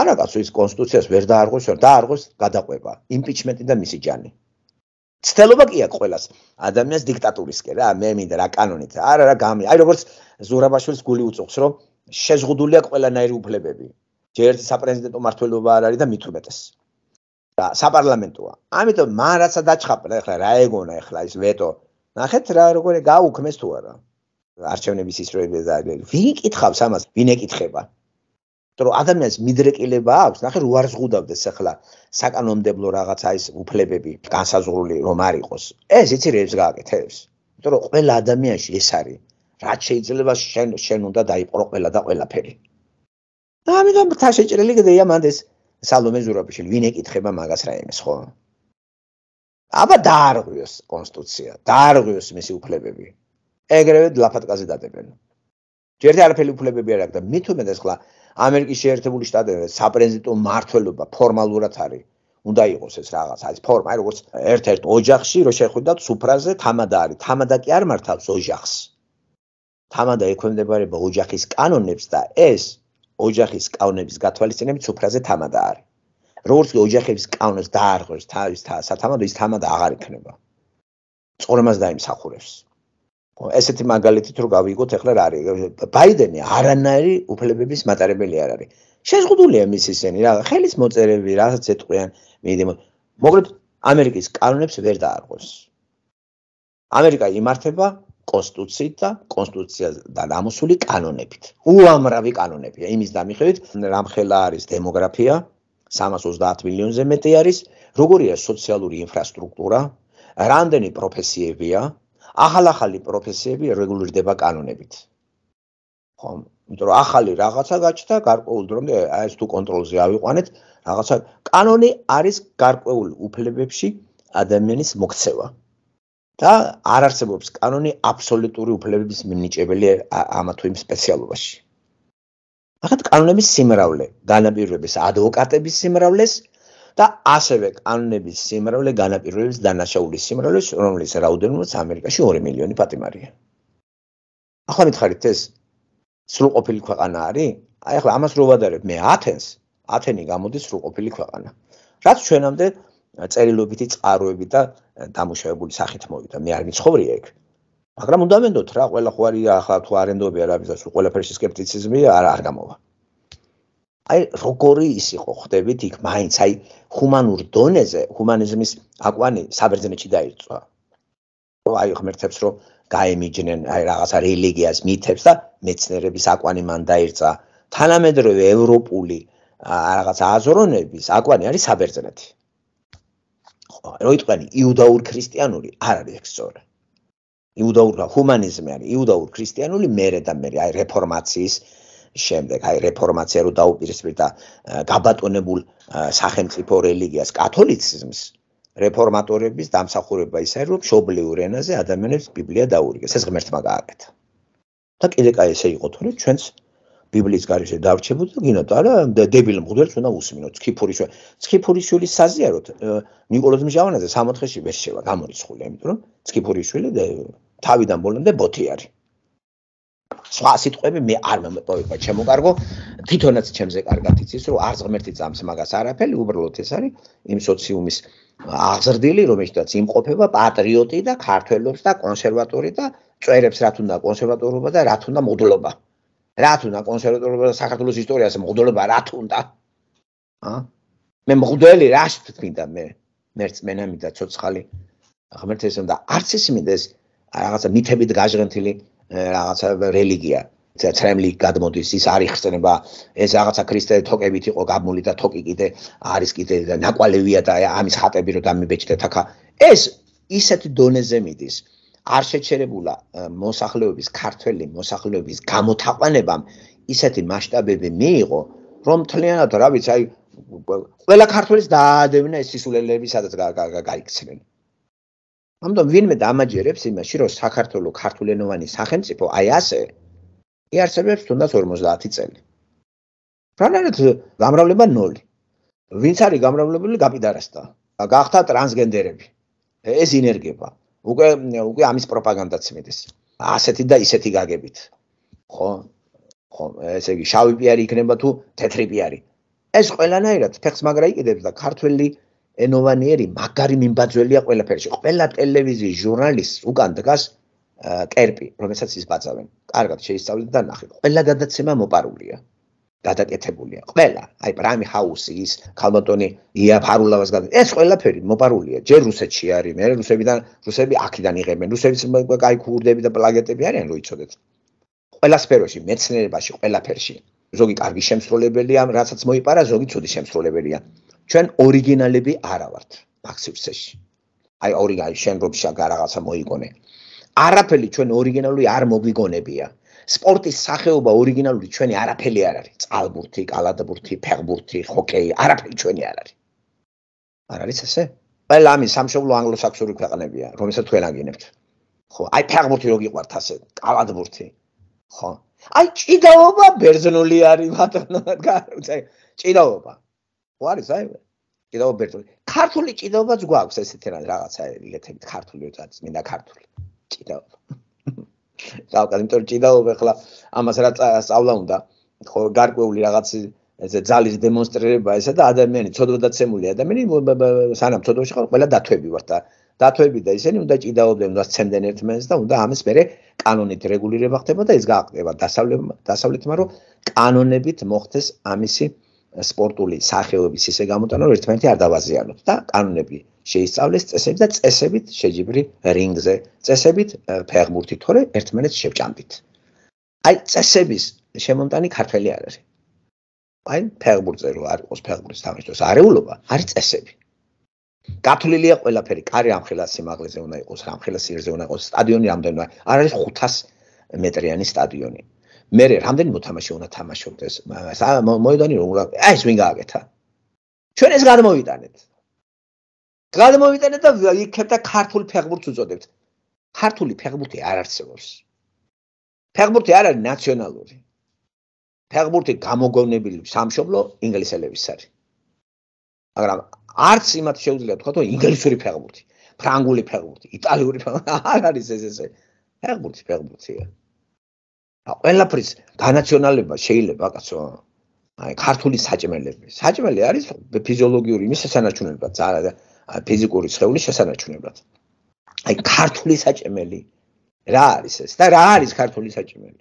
არა, კაცო, ის კონსტიტუციას ვერ დაარღვევს, დაარღვევს გადაყვება, იმპიჩმენტი და მისი ჯანი. ცდელობა კი აქვს ყოველას ადამიანს დიქტატურისკენ რა, მე მინდა რა კანონით. არა, რა გამი. აი როგორც ზურაბაშვილს გული უწოდს, რომ შეზღუდულია ყველანაირი უფლებები. ჯერ საპრეზიდენტო მართველობა არ არის და მით უმეტეს. და საპარლამენტოა. ამიტომ მან რაცა დაჭხაპა, ეხლა რა ეგონა ეხლა ეს ვეტო. ნახეთ რა როგორი გაუქმეს თუ არა. არჩევნების ისტორიები და ვინ ეკითხავს ამას, ვინ ეკითხება? იმიტომ რომ ადამიანს მიდრეკილება აქვს, ნახე რა ზღუდავდეს ეხლა საკანონმდებლო რაღაცა ის უფლებები, განსაზღვრული რომ არიყოს. ეს იცი რა ის გააკეთებს? იმიტომ რომ ყველა ადამიანში ეს არის. რა შეიძლება შენ შენ უნდა დაიყრო ყველა და ყველაფერი. და ამიტომ თაშეჭრილი კიდეა მანდ ეს სალომე ზურაბიშვილი ვინ ეკითხება მაგას რაიმეს ხო? აბა დაარღვიოს კონსტიტუცია, დაარღვიოს მისი უფლებები. ეგრევე ლაფატკაზე დადებენ. ჯერდი არაფერი უფლებები არ აქვს და მithumedes ხლა ამერიკის შეერთებული შტატებში საპრეზიდენტო მართლობა ფორმალურად არის. უნდა იყოს ეს რაღაც, არის ფორმა, აი როგორც ერთ-ერთ ოჯახში რო შეხვდათ სუფრაზე თამადა არის. თამადა კი არ მართავს ოჯახს. თამადა ექვემდებარება ოჯახის კანონებს და ეს ოჯახის კავნების გათვალისწინებით უფრაზე თამადა არის. როგორც კი ოჯახების კავნოს დაარღვევს თავის სათამადო, ის თამადა აღარ იქნება. წორმას დაიმსახურებს. ესეთი მაგალითით რო გავიგოთ, ეხლა რა არის? ბაიდენი არანაირი უფლებების მატარებელი არ არის. შეზღუდულია მის ისენი რა, ხელის მოწერები, რასაც ეტყვიან, მიდემო. მოკლედ ამერიკის კანონებს ვერ დაარღვევს. ამერიკა იმართება კონსტიტუციით და კონსტიტუციიდან ამოსული კანონებით. უამრავი კანონებია. იმის დამიხედვით, რამხელა არის დემოგრაფია? 330 მილიონზე მეტი არის. როგორია სოციალური ინფრასტრუქტურა? რამდენი პროფესიებია? ახალ-ახალი პროფესიები რეგულირდება კანონებით. ხომ, იმიტომ რომ ახალი რაღაცა გაჩნდა, გარკვეულ დრომდე ეს თუ კონტროლზე ავიყვანეთ, რაღაცა კანონი არის გარკვეულ უფლებებში ადამიანის მოქცევა. და არ არსებობს კანონი აბსოლუტური უფლებების მინიჭებელი ამა თუ იმ სპეციალობაში. ახეთ კანონების სიმრავლე, განაპირობების ადვოკატების სიმრავლეს და ასევე კანონების სიმრავლე განაპირობების დანაშაულის სიმრავლეს, რომლის რაოდენობაც ამერიკაში 2 მილიონი პატიმარია. ახლა მითხარით ეს სრულყოფილი ქვეყანა არის? აი ახლა ამას რო ვადარებ მე ათენს, ათენი გამოდის სრულყოფილი ქვეყანა. რაც ჩვენამდე წერილობითი წყაროები და დამუშავებული სახით მოვიდა. მე არ მიცხოვრია ეგ. მაგრამ უნდა ვენდოთ რა, ყველა ხო არის ახლა თუ არენდობია რა ბიზნესს, უ ყველაფერში скеპტიციზმი არ არ გამოვა. აი როგორი ის იყო ხდებით იქ მაინც აი ჰუმანურ დონეზე ჰუმანიზმის აკვანი საბერძნეთში დაიწყო. ო აი ღმერთებს რომ გაემიჯნენ აი რაღაცა რელიგიას, მითებს და მეცნიერების აკვანი მან დაიწყო. თანამედროვე ევროპული რაღაცა აზროვნების აკვანი არის საბერძნეთი. როიტყვენი იუდაურ ქრისტიანული არ არის ექსორა იუდაურ ჰუმანიზმი არის იუდაურ ქრისტიანული მერე და მერე აი რეფორმაციის შემდეგ აი რეფორმაცია რო დაუპირისპირდა გაბატონებულ სახელმწიფო რელიგიას კათოლიციზმს რეფორმატორების დამსახურება ისაა რომ შობლიურ ენაზე ადამიანებს ბიბლია დაურიგეს ეს ღმერთმა გააკეთა და კიდე კაი ესე იყო თორე ჩვენს ბიბლიის გარეშე დავრჩებოთ და გინოთ არა დებილ მღვდელს უნდა უსმინოთ ცხიფურიშვილი ცხიფურიშვილი საზიაროთ ნიკოლოზ მიშავანაძე 64-ში ვერ შევა გამორიცხული ამიტომ რომ ცხიფურიშვილი თავიდან ბოლომდე ბოთი არის სხვა სიტყვები მე არ მომეპოვება ჩემოკარგო თვითონაც ჩემზე კარგად იცის რომ არ ზღმერთი წამს მაგას არაფერი უბრალოდ ეს არის იმ სოციუმის აღზრდილი რომელიც იმყოფება პატრიოტი და ქართველობს და კონსერვატორი და წერებს რა თუნდა კონსერვატორობა და რა თუნდა მოდლობა რა თუნდა კონსერვატორობა საქართველოს ისტორიაზე მოგდოლება რა თუნდა ა მე მოგდელი რა შეთქმინდა მე მერც მენა მითა ცოცხალი ღმერთ ესე უნდა არც ისე მიდეს რაღაცა მითებით გაჟღენთილი რაღაცა რელიგია ცრემლი გადმოდის ის არის ხსნება ეს რაღაცა ქრისტე თოკებით იყო გამული და თოკი კიდე არის კიდე და ნაკვალევია და ამის ხატები რომ დამებეჭდეთ ახა ეს ისეთ დონეზე მიდის არ შეჩერებულა მოსახლეობის ქართველი მოსახლეობის გამოთაყვანებამ ისეთი მასშტაბები მიიღო, რომ თლიანად რა ვიცი, აი ყველა ქართველს დაადევნა ეს სისულელეები სადაც გაიქცნენ. ამიტომ ვინმე დამაჯერებს იმაში, რომ საქართველოს ქართულენოვანი სახელმწიფო აი ასე ი არსებებს თუნდაც 50 წელი. რანაირად გამრავლება 0. ვინც არის გამრავლებული, გაპიდარასდა. გახდა ტრანსგენდერები. ეს ინერგება. უკვე უკვე ამის პროპაგანდა წმინდეს. ასეთი და ისეთი გაგებით. ხო? ხო, ესე იგი შავი პიარი იქნება თუ თეთრი პიარი. ეს ყველანაირად ფეხს მაგრა იყიდებს და ქართველი ენოვანიერი მაგარი მიმბაძველია ყველაფერში. ყველა ტელევიზიის ჟურნალისტს უკან დგას კერპი, რომელსაც ის ბაძავენ. კარგად შეისწავლეთ და ნახეთ. ყველა გადაცემა მოპარულია. დადაკეთებულია ყველა აი პრაიმ ჰაუსი ის ქალბატონი ია ფარულავას გადა ეს ყველაფერი მოპარულია ჯერ რუსეთში არის მე რუსებიდან რუსები აქედან იღებენ რუსების კაი ქურდები და პლაგეტები არიან რო იცოდეთ ყველა სფეროში მეცნიერებაში ყველაფერში ზოგი კარგი შემსრულებელია რასაც მოიპარა ზოგი ცუდი შემსრულებელია ჩვენ ორიგინალები არა ვართ ფაქსიურსეში აი ორი გაი შენ რო შეგარაღაცა მოიგონე არაფერი ჩვენ ორიგინალური არ მოგვიგონებია სპორტის სახეობა ორიგინალური ჩვენი არაფერი არ არის. წალბურთი, კალათბურთი, ფეხბურთი, ხოკეი, არაფერი ჩვენი არ არის. არ არის ესე? ყველა ამის სამშობლო ანგლოსაქსური ქვეყნებია, რომელსაც თქვენ აგინებთ. ხო, აი ფეხბურთი როგი ყვართ ასე, კალათბურთი. ხო. აი ჭიდაობა ბერძნული არის, ბატონო, გარკვეულწე. ჭიდაობა. ხო არის აი? კიდევ ბერძნული. ქართული ჭიდაობაც გვაქვს ესეთი რაღაცა, ილეთებით ქართული ეცაც, მინდა ქართული. ჭიდაობა. ხალხად იმიტომ რომ ჭიდაობა ხლა ამას რა სწავლა უნდა ხო გარკვეული რაღაც ესე ძალის დემონსტრირება ესა და ადამიანი ცოდვადაცემული ადამიანი სანამ ცოდვაში ხარ ყველა დათვები ვარ და დათვები და ისინი უნდა ჭიდაობდნენ და სცემდნენ ერთმანეთს და უნდა ამის მერე კანონით რეგულირება ხდება და ეს გააკეთება დასავლეთმა რომ კანონებით მოხდეს ამისი э, სპორტული სახეობის ისე გამოტანო რომ ერთმანეთი არ დავაზიანოთ და კანონები შეისწავლეს წესები და წესებით შეჯიბრი რინგზე, წესებით ფეხბურთი თორე ერთმანეთს შევჭამდით. აი წესების შემონტანი ქართველი არ არის. აი ფეხბურთზე რო არ იყოს ფეხბურთის თამაშოს არეულობა, არის წესები. გათვლილია ყველაფერი, კარი ამხელას სიმაღლეზე უნდა იყოს, ამხელას ირზე უნდა იყოს, სტადიონი რამდენია? არ არის 500 მეტრიანი სტადიონი. მერე რამდენი მოთამაშე უნდა თამაშობდეს? მოედანი რომ უნდა აი ეს ვინ გააკეთა? ჩვენ ეს გადმოვიტანეთ. გადმოვიტანეთ და იქებ და ქართულ ფეხბურთს უწოდებთ. ქართული ფეხბურთი არ არსებობს. ფეხბურთი არ არის ნაციონალური. ფეხბურთი გამოგონებელი სამშობლო ინგლისელების არის. მაგრამ არც იმათ შეუძლია თქვა, რომ ინგლისური ფეხბურთი, ფრანგული ფეხბურთი, იტალიური ფეხბურთი არ არის ეს ესე. ფეხბურთი ფეხბურთია. და ყველაფრის განაციონალება შეიძლება, კაცო. აი, ქართული საჭმელები. საჭმელი არის ფიზიოლოგიური მისასანარჩუნებლად ძალა და ფიზიკური ცხეული შესანარჩუნებლად. აი ქართული საჭმელი რა არის ეს და რა არის ქართული საჭმელი?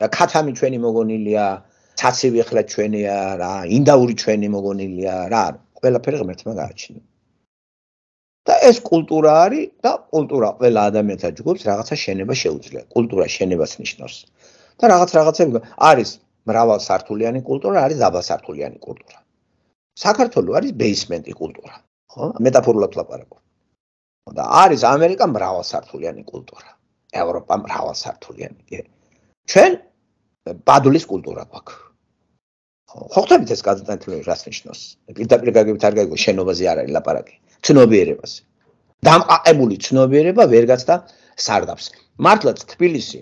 და ქათამი ჩვენი მოგონილია, ცაცივი ხლა ჩვენია რა, ინდაური ჩვენი მოგონილია რა, ყველაფერი ღმერთმა გააჩინა. და ეს კულტურა არის და კულტურა ყველა ადამიანთა ჯგუფს რაღაცა შენება შეუძლია. კულტურა შენებას ნიშნავს. და რაღაც რაღაცები არის მრავალ სართულიანი კულტურა, არის დაბა სართულიანი კულტურა. საქართველოს არის ბეისმენტი კულტურა. ხო? მეტაფორულად ვლაპარაკო. და არის ამერიკა მრავალსართულიანი კულტურა, ევროპა მრავალსართულიანი. ჩვენ ბადულის კულტურა გვაქვს. ხო ხვდებით ეს გადაწყვეტილი რას ნიშნავს? პირდაპირ გაგებით არ გაიგო შენობაზე არ არის ლაპარაკი, ცნობიერებაზე. დამყაყებული ცნობიერება ვერგაც და სარდაფს. მართლაც თბილისი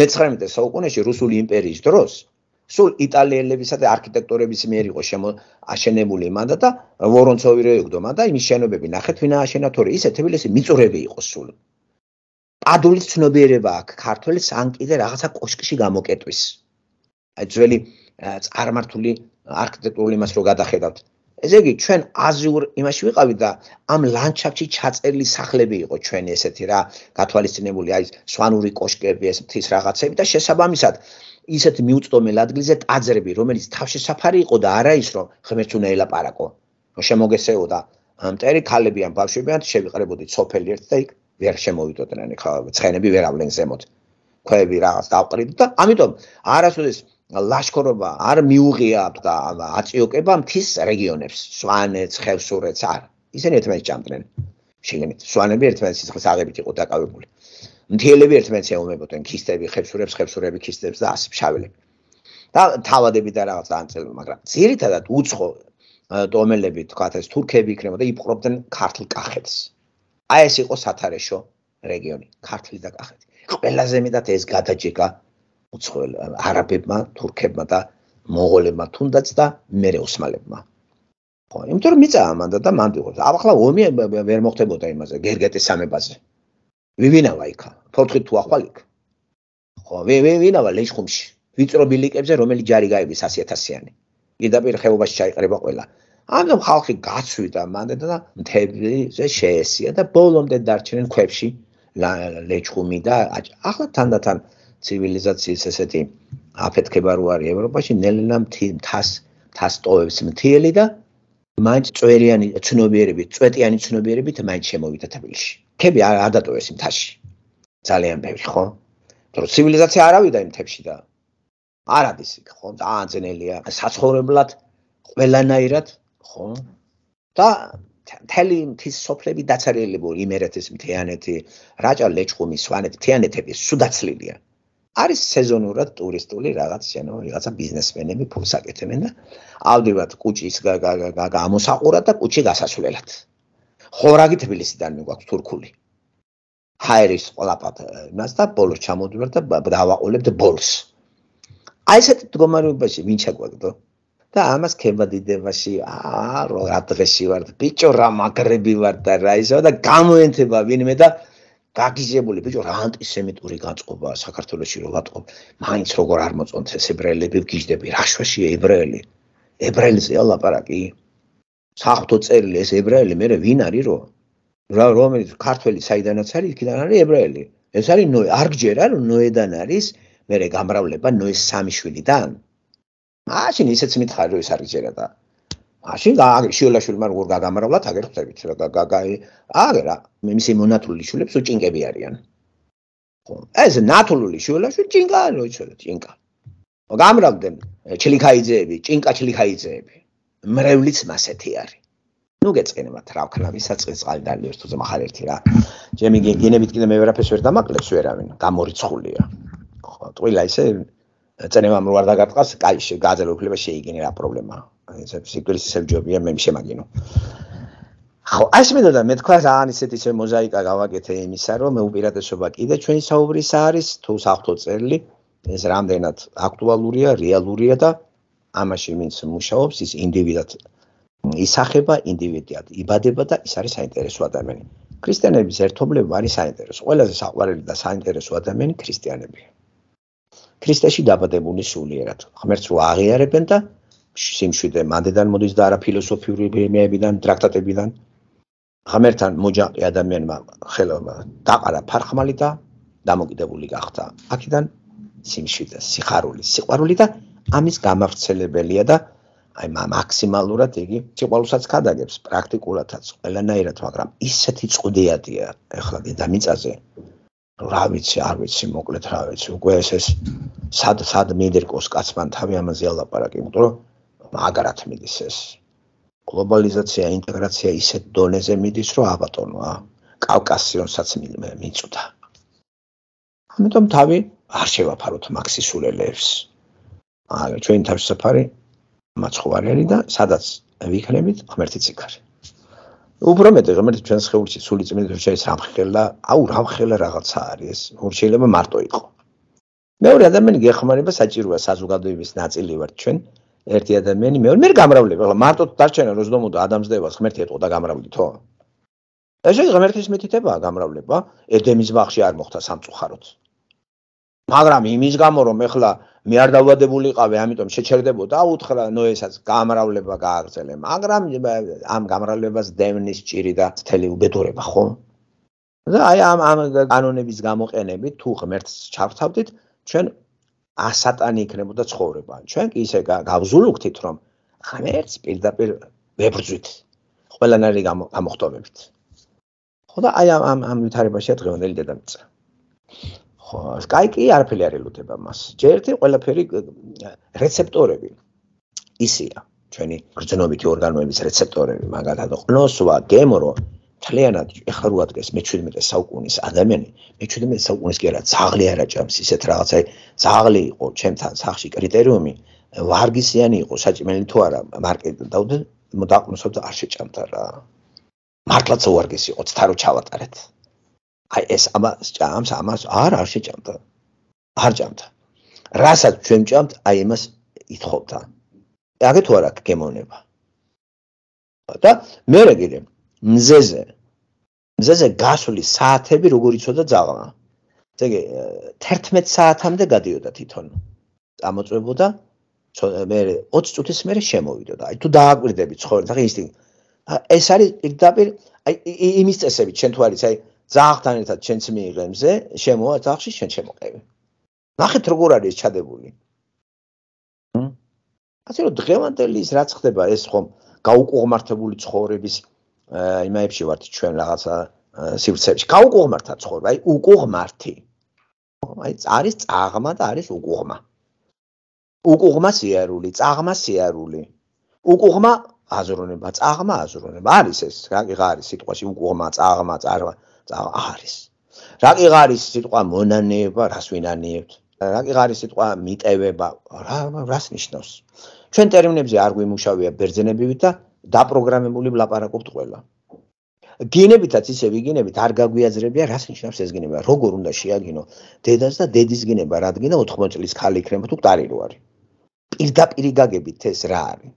მე-19 საუკუნეში რუსული იმპერიის დროს სულ იტალიელებისა და არქიტექტორების მიერ იყო შემოაშენებული მანდა და ვორონცოვი რო ეგდო მანდა იმის შენობები ნახეთ ვინა აშენა თორე ისე თბილისი მიწურები იყო სულ პადულის ცნობიერება აქ ქართველი სანკიდე რაღაცა კოშკში გამოკეტვის აი ძველი წარმართული არქიტექტურული იმას რო გადახედავთ ესე იგი ჩვენ აზიურ იმაში ვიყავით და ამ ლანდშაფტში ჩაწერილი სახლები იყო ჩვენი ესეთი რა გათვალისწინებული აი სვანური კოშკები ეს მთის რაღაცები და შესაბამისად ისეთ მიუწდომელ ადგილზე ტაძრები, რომელიც თავშესაფარი იყო და არა ის, რომ ღმერთს უნდა ელაპარაკო. შემოგესეოდა ამტერი ქალები ან ბავშვები ან შევიყრებოდი სოფელი ერთ და იქ ვერ შემოვიდოდნენ ხენები ვერ ავლენ ზემოთ. ქვეები რაღაც დავყრიდი და ამიტომ არასოდეს ლაშქრობა არ მიუღია და აწიოკება მთის რეგიონებს. სვანეთს, ხევსურეთს არ. ისინი ერთმანეთს ჭამდნენ. შეგემით სვანები ერთმანეთს ისღებს აღებით იყო დაკავებული. მთელები ერთმანეთს ეომებოდნენ ქისტები ხებსურებს ხებსურები ქისტებს და ასე ფშავლები და თავადები და რაღაც ანწელები მაგრამ ძირითადად უცხო ტომელები თქვა ეს თურქები იქნებოდა იპყრობდნენ ქართლ კახეთს აი ეს იყო სათარეშო რეგიონი ქართლი და კახეთი ყველაზე მეტად ეს გადაჭიკა უცხო არაბებმა თურქებმა და მოღოლებმა თუნდაც და მეორე ოსმალებმა ხო იმიტომ რომ მიწა ამანდა და მანდ იყო ახლა ომი ვერ მოხდებოდა იმაზე გერგეტის სამებაზე ვივინავა იქა ფორთხი თუ ახვალ იქ ხო ვივინავა ლეშხუმში ვიწრობი ლიკებზე რომელი ჯარი გაიგის 100000-იანი იდაპირ ხეობაში ჩაიყრება ყველა ამ ხალხი გაცვიდა მანდა და მთებზე შეესია და ბოლომდე დარჩნენ ქვეფში ლეჩხუმი და ახლა თანდათან ცივილიზაციის ესეთი აფეთქება რო არის ევროპაში ნელ-ნელა მთას მთას ტოვებს მთიელი და მაინც წვერიანი ცნობიერებით, წვეტიანი ცნობიერებით მაინც შემოვიდა თბილისში. თები არ არ დატოვეს იმთაში. ძალიან ბევრი, ხო? თორემ ცივილიზაცია არ ავიდა იმ თებში და არ არის იქ, ხო? ძალიან ძნელია საცხოვრებლად ყველანაირად, ხო? და თელი მთის სოფლები დაცარიელებული იმერეთის მთიანეთი, რაჭა ლეჩხუმის, სვანეთი, მთიანეთები სუდაცლილია. არის სეზონურად ტურისტული რაღაც შენობა, რაღაცა ბიზნესმენები ფულს აკეთებენ და ავდივართ კუჩის გამოსაყურად და კუჩი გასასვლელად. ხორაგი თბილისიდან მიგვაქვს თურქული. ჰაერის ყლაპად იმას და ბოლოს ჩამოდივარ და დავაყოლებთ ბოლს. აი ესეთ მდგომარეობაში ვინ ჩაგვაგდო? და ამას ქებადიდებაში აა რა დღესი ვარ, ბიჭო რა მაგრები ვარ და რა ისო და გამოენთება ვინმე და გაგიზებული ბიჭო რა ანტისემიტური განწყობა საქართველოსში რომ ვატყობ მაინც როგორ არ მოწონთ ეს ებრაელები გიждები რა შეშია ებრაელი ებრაელზე ალაპარაკი საფთო წერილი ეს ებრაელი მე რა ვინ არის რო რა რომელიც ქართველი საიდანაც არის იქიდან არის ებრაელი ეს არის ნოე არ გჯერა რომ ნოედან არის მე რა გამრავლება ნოეს სამი შვილიდან მაშინ ისეც მითხარ რომ ეს არის ჯერა და აში შიოლაშვილმა როგორ გაგამრავლა თაგერხთებით რა გაგაი აგერა მე მისი მონათული შულებს უჭინკები არიან ხო ეს ნათული შიოლაშვილი ჭინკა არ ოჩოლა ჭინკა გამრავდნენ ჩილიხაიძეები ჭინკა ჩილიხაიძეები მრევლიც მასეთი არის ну гецენ მათ რა ვქნა ვისაცღის წყალი დალიოს თუ ზამახარ ერთი რა ჯემი გენებით კიდე მე ვერაფერს ვერ დამაკლებს ვერავინ გამორიცხულია ხო ტყილა ისე წენემ ამ როარ დაგატყას კაი შეგაძლო უფლება შეიგინე რა პრობლემაა აი ესე ფიქრის ისე ჯობია მე შემაგინო. ხო, ასე მე და მე თქვა რა არის ისეთი ეს მოზაიკა გავაკეთე იმისა, რომ მე უპირატესობა კიდე ჩვენი საუბრისა არის თუ საფთო წერილი, ეს რამდენად აქტუალურია, რეალურია და ამაში მის მუშაობს ის ინდივიდად ისახება ინდივიდად, იბადება და ის არის საინტერესო ადამიანი. ქრისტიანების ერთობლები არის საინტერესო. ყველაზე საყვარელი და საინტერესო ადამიანი ქრისტიანებია. ქრისტეში დაბადებული სულიერად. ღმერთს აღიარებენ და სიმშვიდე მანდიდან მოდის და არა ფილოსოფიური მეებიდან, ტრაქტატებიდან. ღმერთთან მოჯაყე ადამიანმა ხელობა დაყარა ფარხმალი და დამოკიდებული გახდა. აქედან სიმშვიდე, სიხარული, სიყვარული და ამის გამავრცელებელია და აი მაქსიმალურად იგი სიყვარულსაც ხადაგებს პრაქტიკულადაც ყველანაირად, მაგრამ ისეთი წვდიადია ახლა დედამიწაზე. რა ვიცი, არ ვიცი, მოკლედ რა ვიცი, უკვე ეს ეს სად სად მიდერკოს კაცმან თავი ამაზე ალაპარაკი, იმიტომ რომ მაგრამ მიდის ეს გლობალიზაცია ინტეგრაცია ისეთ დონეზე მიდის რომ აბატონოა კავკასიონსაც მიწუდა ამიტომ თავი არ შევაფაროთ მაქსისულელებს აი ჩვენი თავშეფარი მაცხოვარელი და სადაც ვიქნებით ღმერთი ციკარი უფრო მეტი ღმერთი ჩვენს ხეულში სული წმინდა შეიძლება სამხელა აუ რავხელა რაღაცა არის ეს შეიძლება მარტო იყოს მეორე ადამიანი გეხმარება საჭიროა საზოგადოების ნაწილი ვართ ჩვენ ერთი ადამიანი მეორე მე გამრავლებ ახლა მარტო დარჩენა რომ ზდომოდა ადამიანებს ღმერთი ეტყოდა და გამრავლდი თო ეს ეს ღმერთის მეთითებაა გამრავლება ედემის ბაღში არ მოხდა სამწუხაროდ მაგრამ იმის გამო რომ ეხლა მე არ დავადებულიყავი ამიტომ შეჩერდებოდა უთხრა ნოესაც გამრავლება გააგრძელე მაგრამ ამ გამრავლებას დევნის ჭირი და თელი უბედურება ხო და აი ამ ამ კანონების გამოყენებით თუ ღმერთს ჩავწავდით ჩვენ ასატანი იქნებოდა ცხოვრება. ჩვენ კი ისე გავზულუქთით, რომ ღმერთს პირდაპირ ვებრძვით ყველანაირი გამოხტომებით. ხო და აი ამ ამ ამ ვითარებაშია დღევანდელი დედამიწა. ხო, კაი კი არაფერი არ ელოდება მას. ჯერერთი ყველაფერი რეცეპტორები ისია, ჩვენი გრძნობიტი ორგანოების რეცეპტორები, მაგათად ყნოსვა, გემრო, თლიანად ეხლა რო ადგეს მე-17 საუკუნის ადამიანი, მე-17 საუკუნის კი არა, ძაღლი არა ჭამს ისეთ რაღაცა, ძაღლი იყო ჩემთან სახში კრიტერიუმი, ვარგისიანი იყო საჭმელი თუ არა, მარკე დაუდე, დაყნოსავთ არ შეჭამთ არა. მართლაც ვარგის იყო, თარო ჩავატარეთ. აი ეს ამას ჭამს, ამას არ არ შეჭამთ. არ ჭამთ. რასაც ჩვენ ჭამთ, აი ამას ითხოვთ. აგეთო არა გემოვნება. და მე რეგიდები მზეზე მზეზე გასვლის საათები როგორი ცოდა ძალა ესე იგი 11 საათამდე გადიოდა თვითონ წამოწებოდა მე 20 წუთის მერე შემოვიდოდა აი თუ დააკვირდები ცხოვრება ხა ისტი ეს არის პირდაპირ აი იმის წესები ჩვენ თუ არის აი ზაღთან ერთად ჩვენც მიიღემზე შემოა ზაღში ჩვენ შემოყევი ნახეთ როგორ არის ჩადებული ასე რომ დღევანდელი ის რაც ხდება ეს ხომ გაუკუღმართებული ცხოვრების იმაებში ვართ ჩვენ რაღაცა სივრცეებში. გაუგუღმართა ცხოვრება, აი უგუღმართი. აი არის წაღმა და არის უგუღმა. უგუღმა სიარული, წაღმა სიარული. უგუღმა აზროვნება, წაღმა აზროვნება. არის ეს, რაკიღა არის სიტყვაში უგუღმა, წაღმა, წარმა, წაღმა არის. რაკიღა არის სიტყვა მონანეება, რას ვინანიებთ? რაკიღა არის სიტყვა მიტევება, რა რას ნიშნავს? ჩვენ ტერმინებზე არ გვიმუშავია ბერძნებივით და დაპროგრამებული ვლაპარაკობთ ყველა. გენებითაც ისე ვიგინებით, არ გაგვიაძრებია რას ნიშნავს ეს გენება, როგორ უნდა შეაგინო დედას და დედის გენება, რადგანა 80 წლის ხალი იქნება თუ ტარი რო არის. პირდაპირი გაგებით ეს რა არის.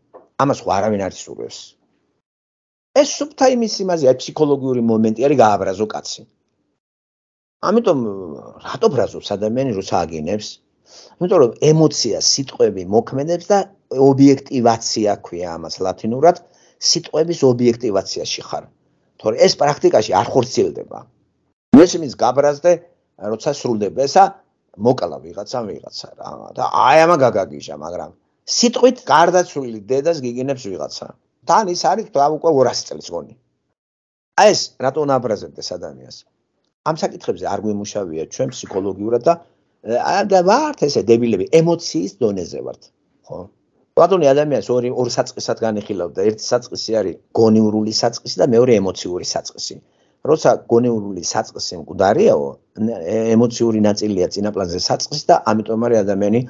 ამას ხო არავინ არ ისურვებს. ეს სუბტაიმის იმაზეა, ფსიქოლოგიური მომენტი არის გააბრაზო კაცი. ამიტომ hm, რატო ბრაზობს ადამიანი როცა აგინებს? იმიტომ რომ ემოცია, სიტყვები მოქმედებს და ობიექტივაცია ქვია ამას ლათინურად. სიტყვების ობიექტივაციაში ხარ. თორე ეს პრაქტიკაში არ ხორციელდება. მესმის გაბრაზდე, როცა სრულდება ესა, მოკლა ვიღაცა ვიღაცა რა და აი ამა გაგაგიჟა, მაგრამ სიტყვით გარდაცვლილი დედას გიგინებს ვიღაცა. თან ის არის და უკვე 200 წელს გონი. აი ეს რატო ნაბრაზებდა ადამიანს? ამ საკითხებზე არ გვემუშავია ჩვენ ფსიქოლოგიურად და აი და ვართ ესე დებილები, ემოციის დონეზე ვართ, ხო? პლატონი ადამიანს ორ ორ საწყისად განიხილავდა. ერთი საწყისი არის გონიურული საწყისი და მეორე ემოციური საწყისი. როცა გონიურული საწყისი მკვდარიაო, ემოციური ნაწილია წინაპლანზე საწყისი და ამიტომ არის ადამიანი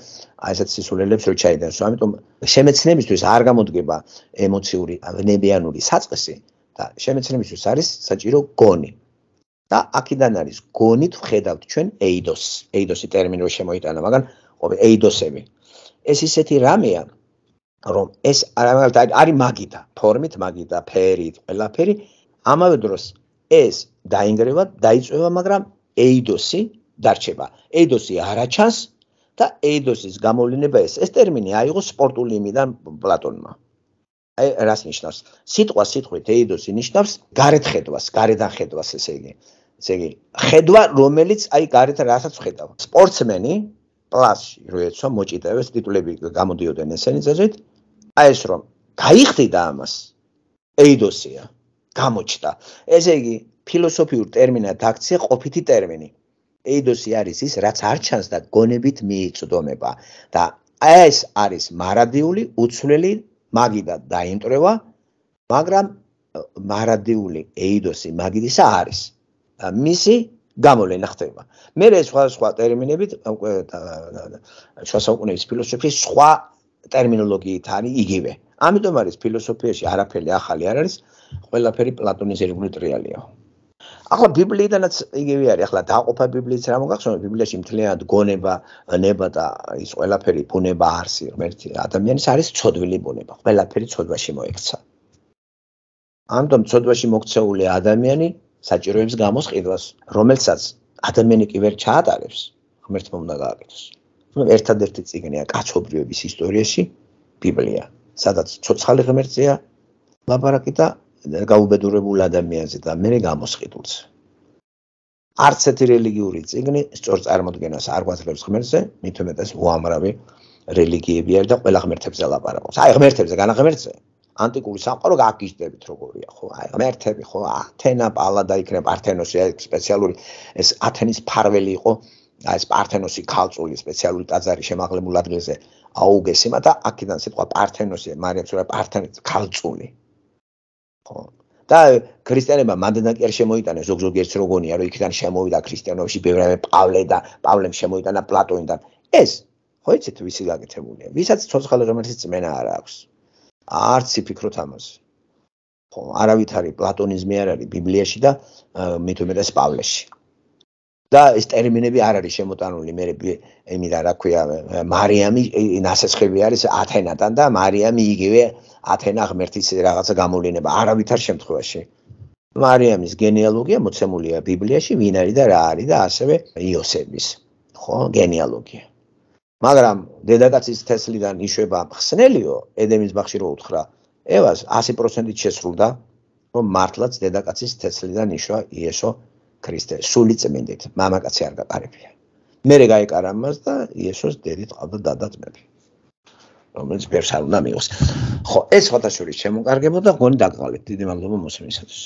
აი ესეც სისულელებს რო ჩაიდენს. ამიტომ შემეცნებისთვის არ გამოდგება ემოციური ნებიანური საწყისი და შემეცნებისთვის არის საჭირო გონი. და აქედან არის გონით ვხედავთ ჩვენ Eidos. Eidosი ტერმინი რო შემოიტანა, მაგრამ ყოველ Eidosები ეს ისეთი რამეა, რომ ეს არამაგალ არის მაგიდა, ფორმით მაგიდა, ფერით, ყველაფერი ამავე დროს ეს დაინგრევა, დაიწევა, მაგრამ ეიდოსი დარჩება. ეიდოსი არაჩანს და ეიდოსის გამოვლენა ეს. ეს ტერმინი აიღო სპორტული იმიდან პლატონმა. აი რას ნიშნავს? სიტყვა სიტყვით ეიდოსი ნიშნავს გარეთხედვას, გარედახედვას ესე იგი. ესე იგი, ხედვა, რომელიც აი გარეთ რასაც ხედავ. სპორტსმენი პლასში როეცო მოჭიდავეს ტიტულები გამოდიოდნენ ესენი წესით. აი ეს რომ დაიხდიდა ამას ეიდოსია გამოჩდა ესე იგი ფილოსოფიურ ტერმინად აქცია ყოფითი ტერმინი ეიდოსი არის ის რაც არ ჩანს და გონებით მიიწვდომება და ეს არის მარადიული უცვლელი მაგიდა დაინტრევა მაგრამ მარადიული ეიდოსი მაგიდისა არის და მისი გამოლენა ხდება მე ეს სხვა სხვა ტერმინებით შუა საუკუნეების ფილოსოფიის სხვა ტერმინოლოგიით არის იგივე. ამიტომ არის ფილოსოფიაში არაფერი ახალი არ არის, ყველაფერი პლატონის ერგული ტრიალია. ახლა ბიბლიიდანაც იგივე არის, ახლა დაყოფა ბიბლიის რა მოგახსოვთ, ბიბლიაში მთლიანად გონება, ნება და ის ყველაფერი ბუნება არსი, ერთი ადამიანის არის ცოდვილი ბუნება, ყველაფერი ცოდვაში მოექცა. ამიტომ ცოდვაში მოქცეული ადამიანი საჭიროებს გამოსყიდვას, რომელსაც ადამიანი კიდევ ჩაატარებს, ღმერთმა უნდა გააკეთოს. რომ ერთადერთი წიგნია კაცობრიობის ისტორიაში ბიბლია, სადაც ცოცხალი ღმერთია ლაპარაკი და გაუბედურებულ ადამიანზე და მე გამოსყიდულს. არც ერთი რელიგიური წიგნი სწორ წარმოდგენას არ გვაძლევს ღმერთზე, მით უმეტეს უამრავი რელიგიები არ და ყველა ღმერთებზე ლაპარაკობს. აი ღმერთებზე, განაღმერთზე. ანტიკური სამყარო გააკიშდებით როგორია, ხო? აი ღმერთები, ხო, ათენა, პალადა იქნება პართენოსი, აი სპეციალური ეს ათენის ფარველი იყო. აი სპარტენოსი ქალწული სპეციალური ტაძარი შემაღლებულ ადგილზე აუგეს იმა და აქედან სიტყვა პართენოსი მარიამს უნდა პართენი ქალწული ხო და ქრისტიანებმა მანდანა კი არ შემოიტანეს ზოგზოგიერთს როგონია რომ იქიდან შემოვიდა ქრისტიანობაში ბევრი პავლე და პავლემ შემოიტანა პლატონიდან ეს ხო იცით ვისი გაკეთებულია ვისაც ცოცხალი ღმერთის წმენა არ აქვს არც ფიქრობთ ამაზე ხო არავითარი პლატონიზმი არ არის ბიბლიაში და მე თვითონ ეს პავლეში და ეს ტერმინები არ არის შემოტანული მე ემირა რა ქვია მარიამი ნასესხები არის ათენათან და მარიამი იგივე ათენა ღმერთის რაღაცა გამოვლენა არავითარ შემთხვევაში მარიამის генеალოგია მოცემულია ბიბლიაში ვინ არის და რა არის და ასევე იოსების ხო генеალოგია მაგრამ დედაკაცის თესლიდან იშვება ხსნელიო ედემის ბახში რო უთხრა ევას 100% შესრულდა რომ მართლაც დედაკაცის თესლიდან იშვა იესო ქრისტე სული წმინდით მამაკაცი არ გაყარებია მერე გაიყარა მას და იესოს დედით ყავდა დადაძმები რომელიც ფერსალ უნდა მიიღოს ხო ეს ხოთა შორის შემოკარგებოდა გონი დაგყალეთ დიდი მადლობა მოსმენისათვის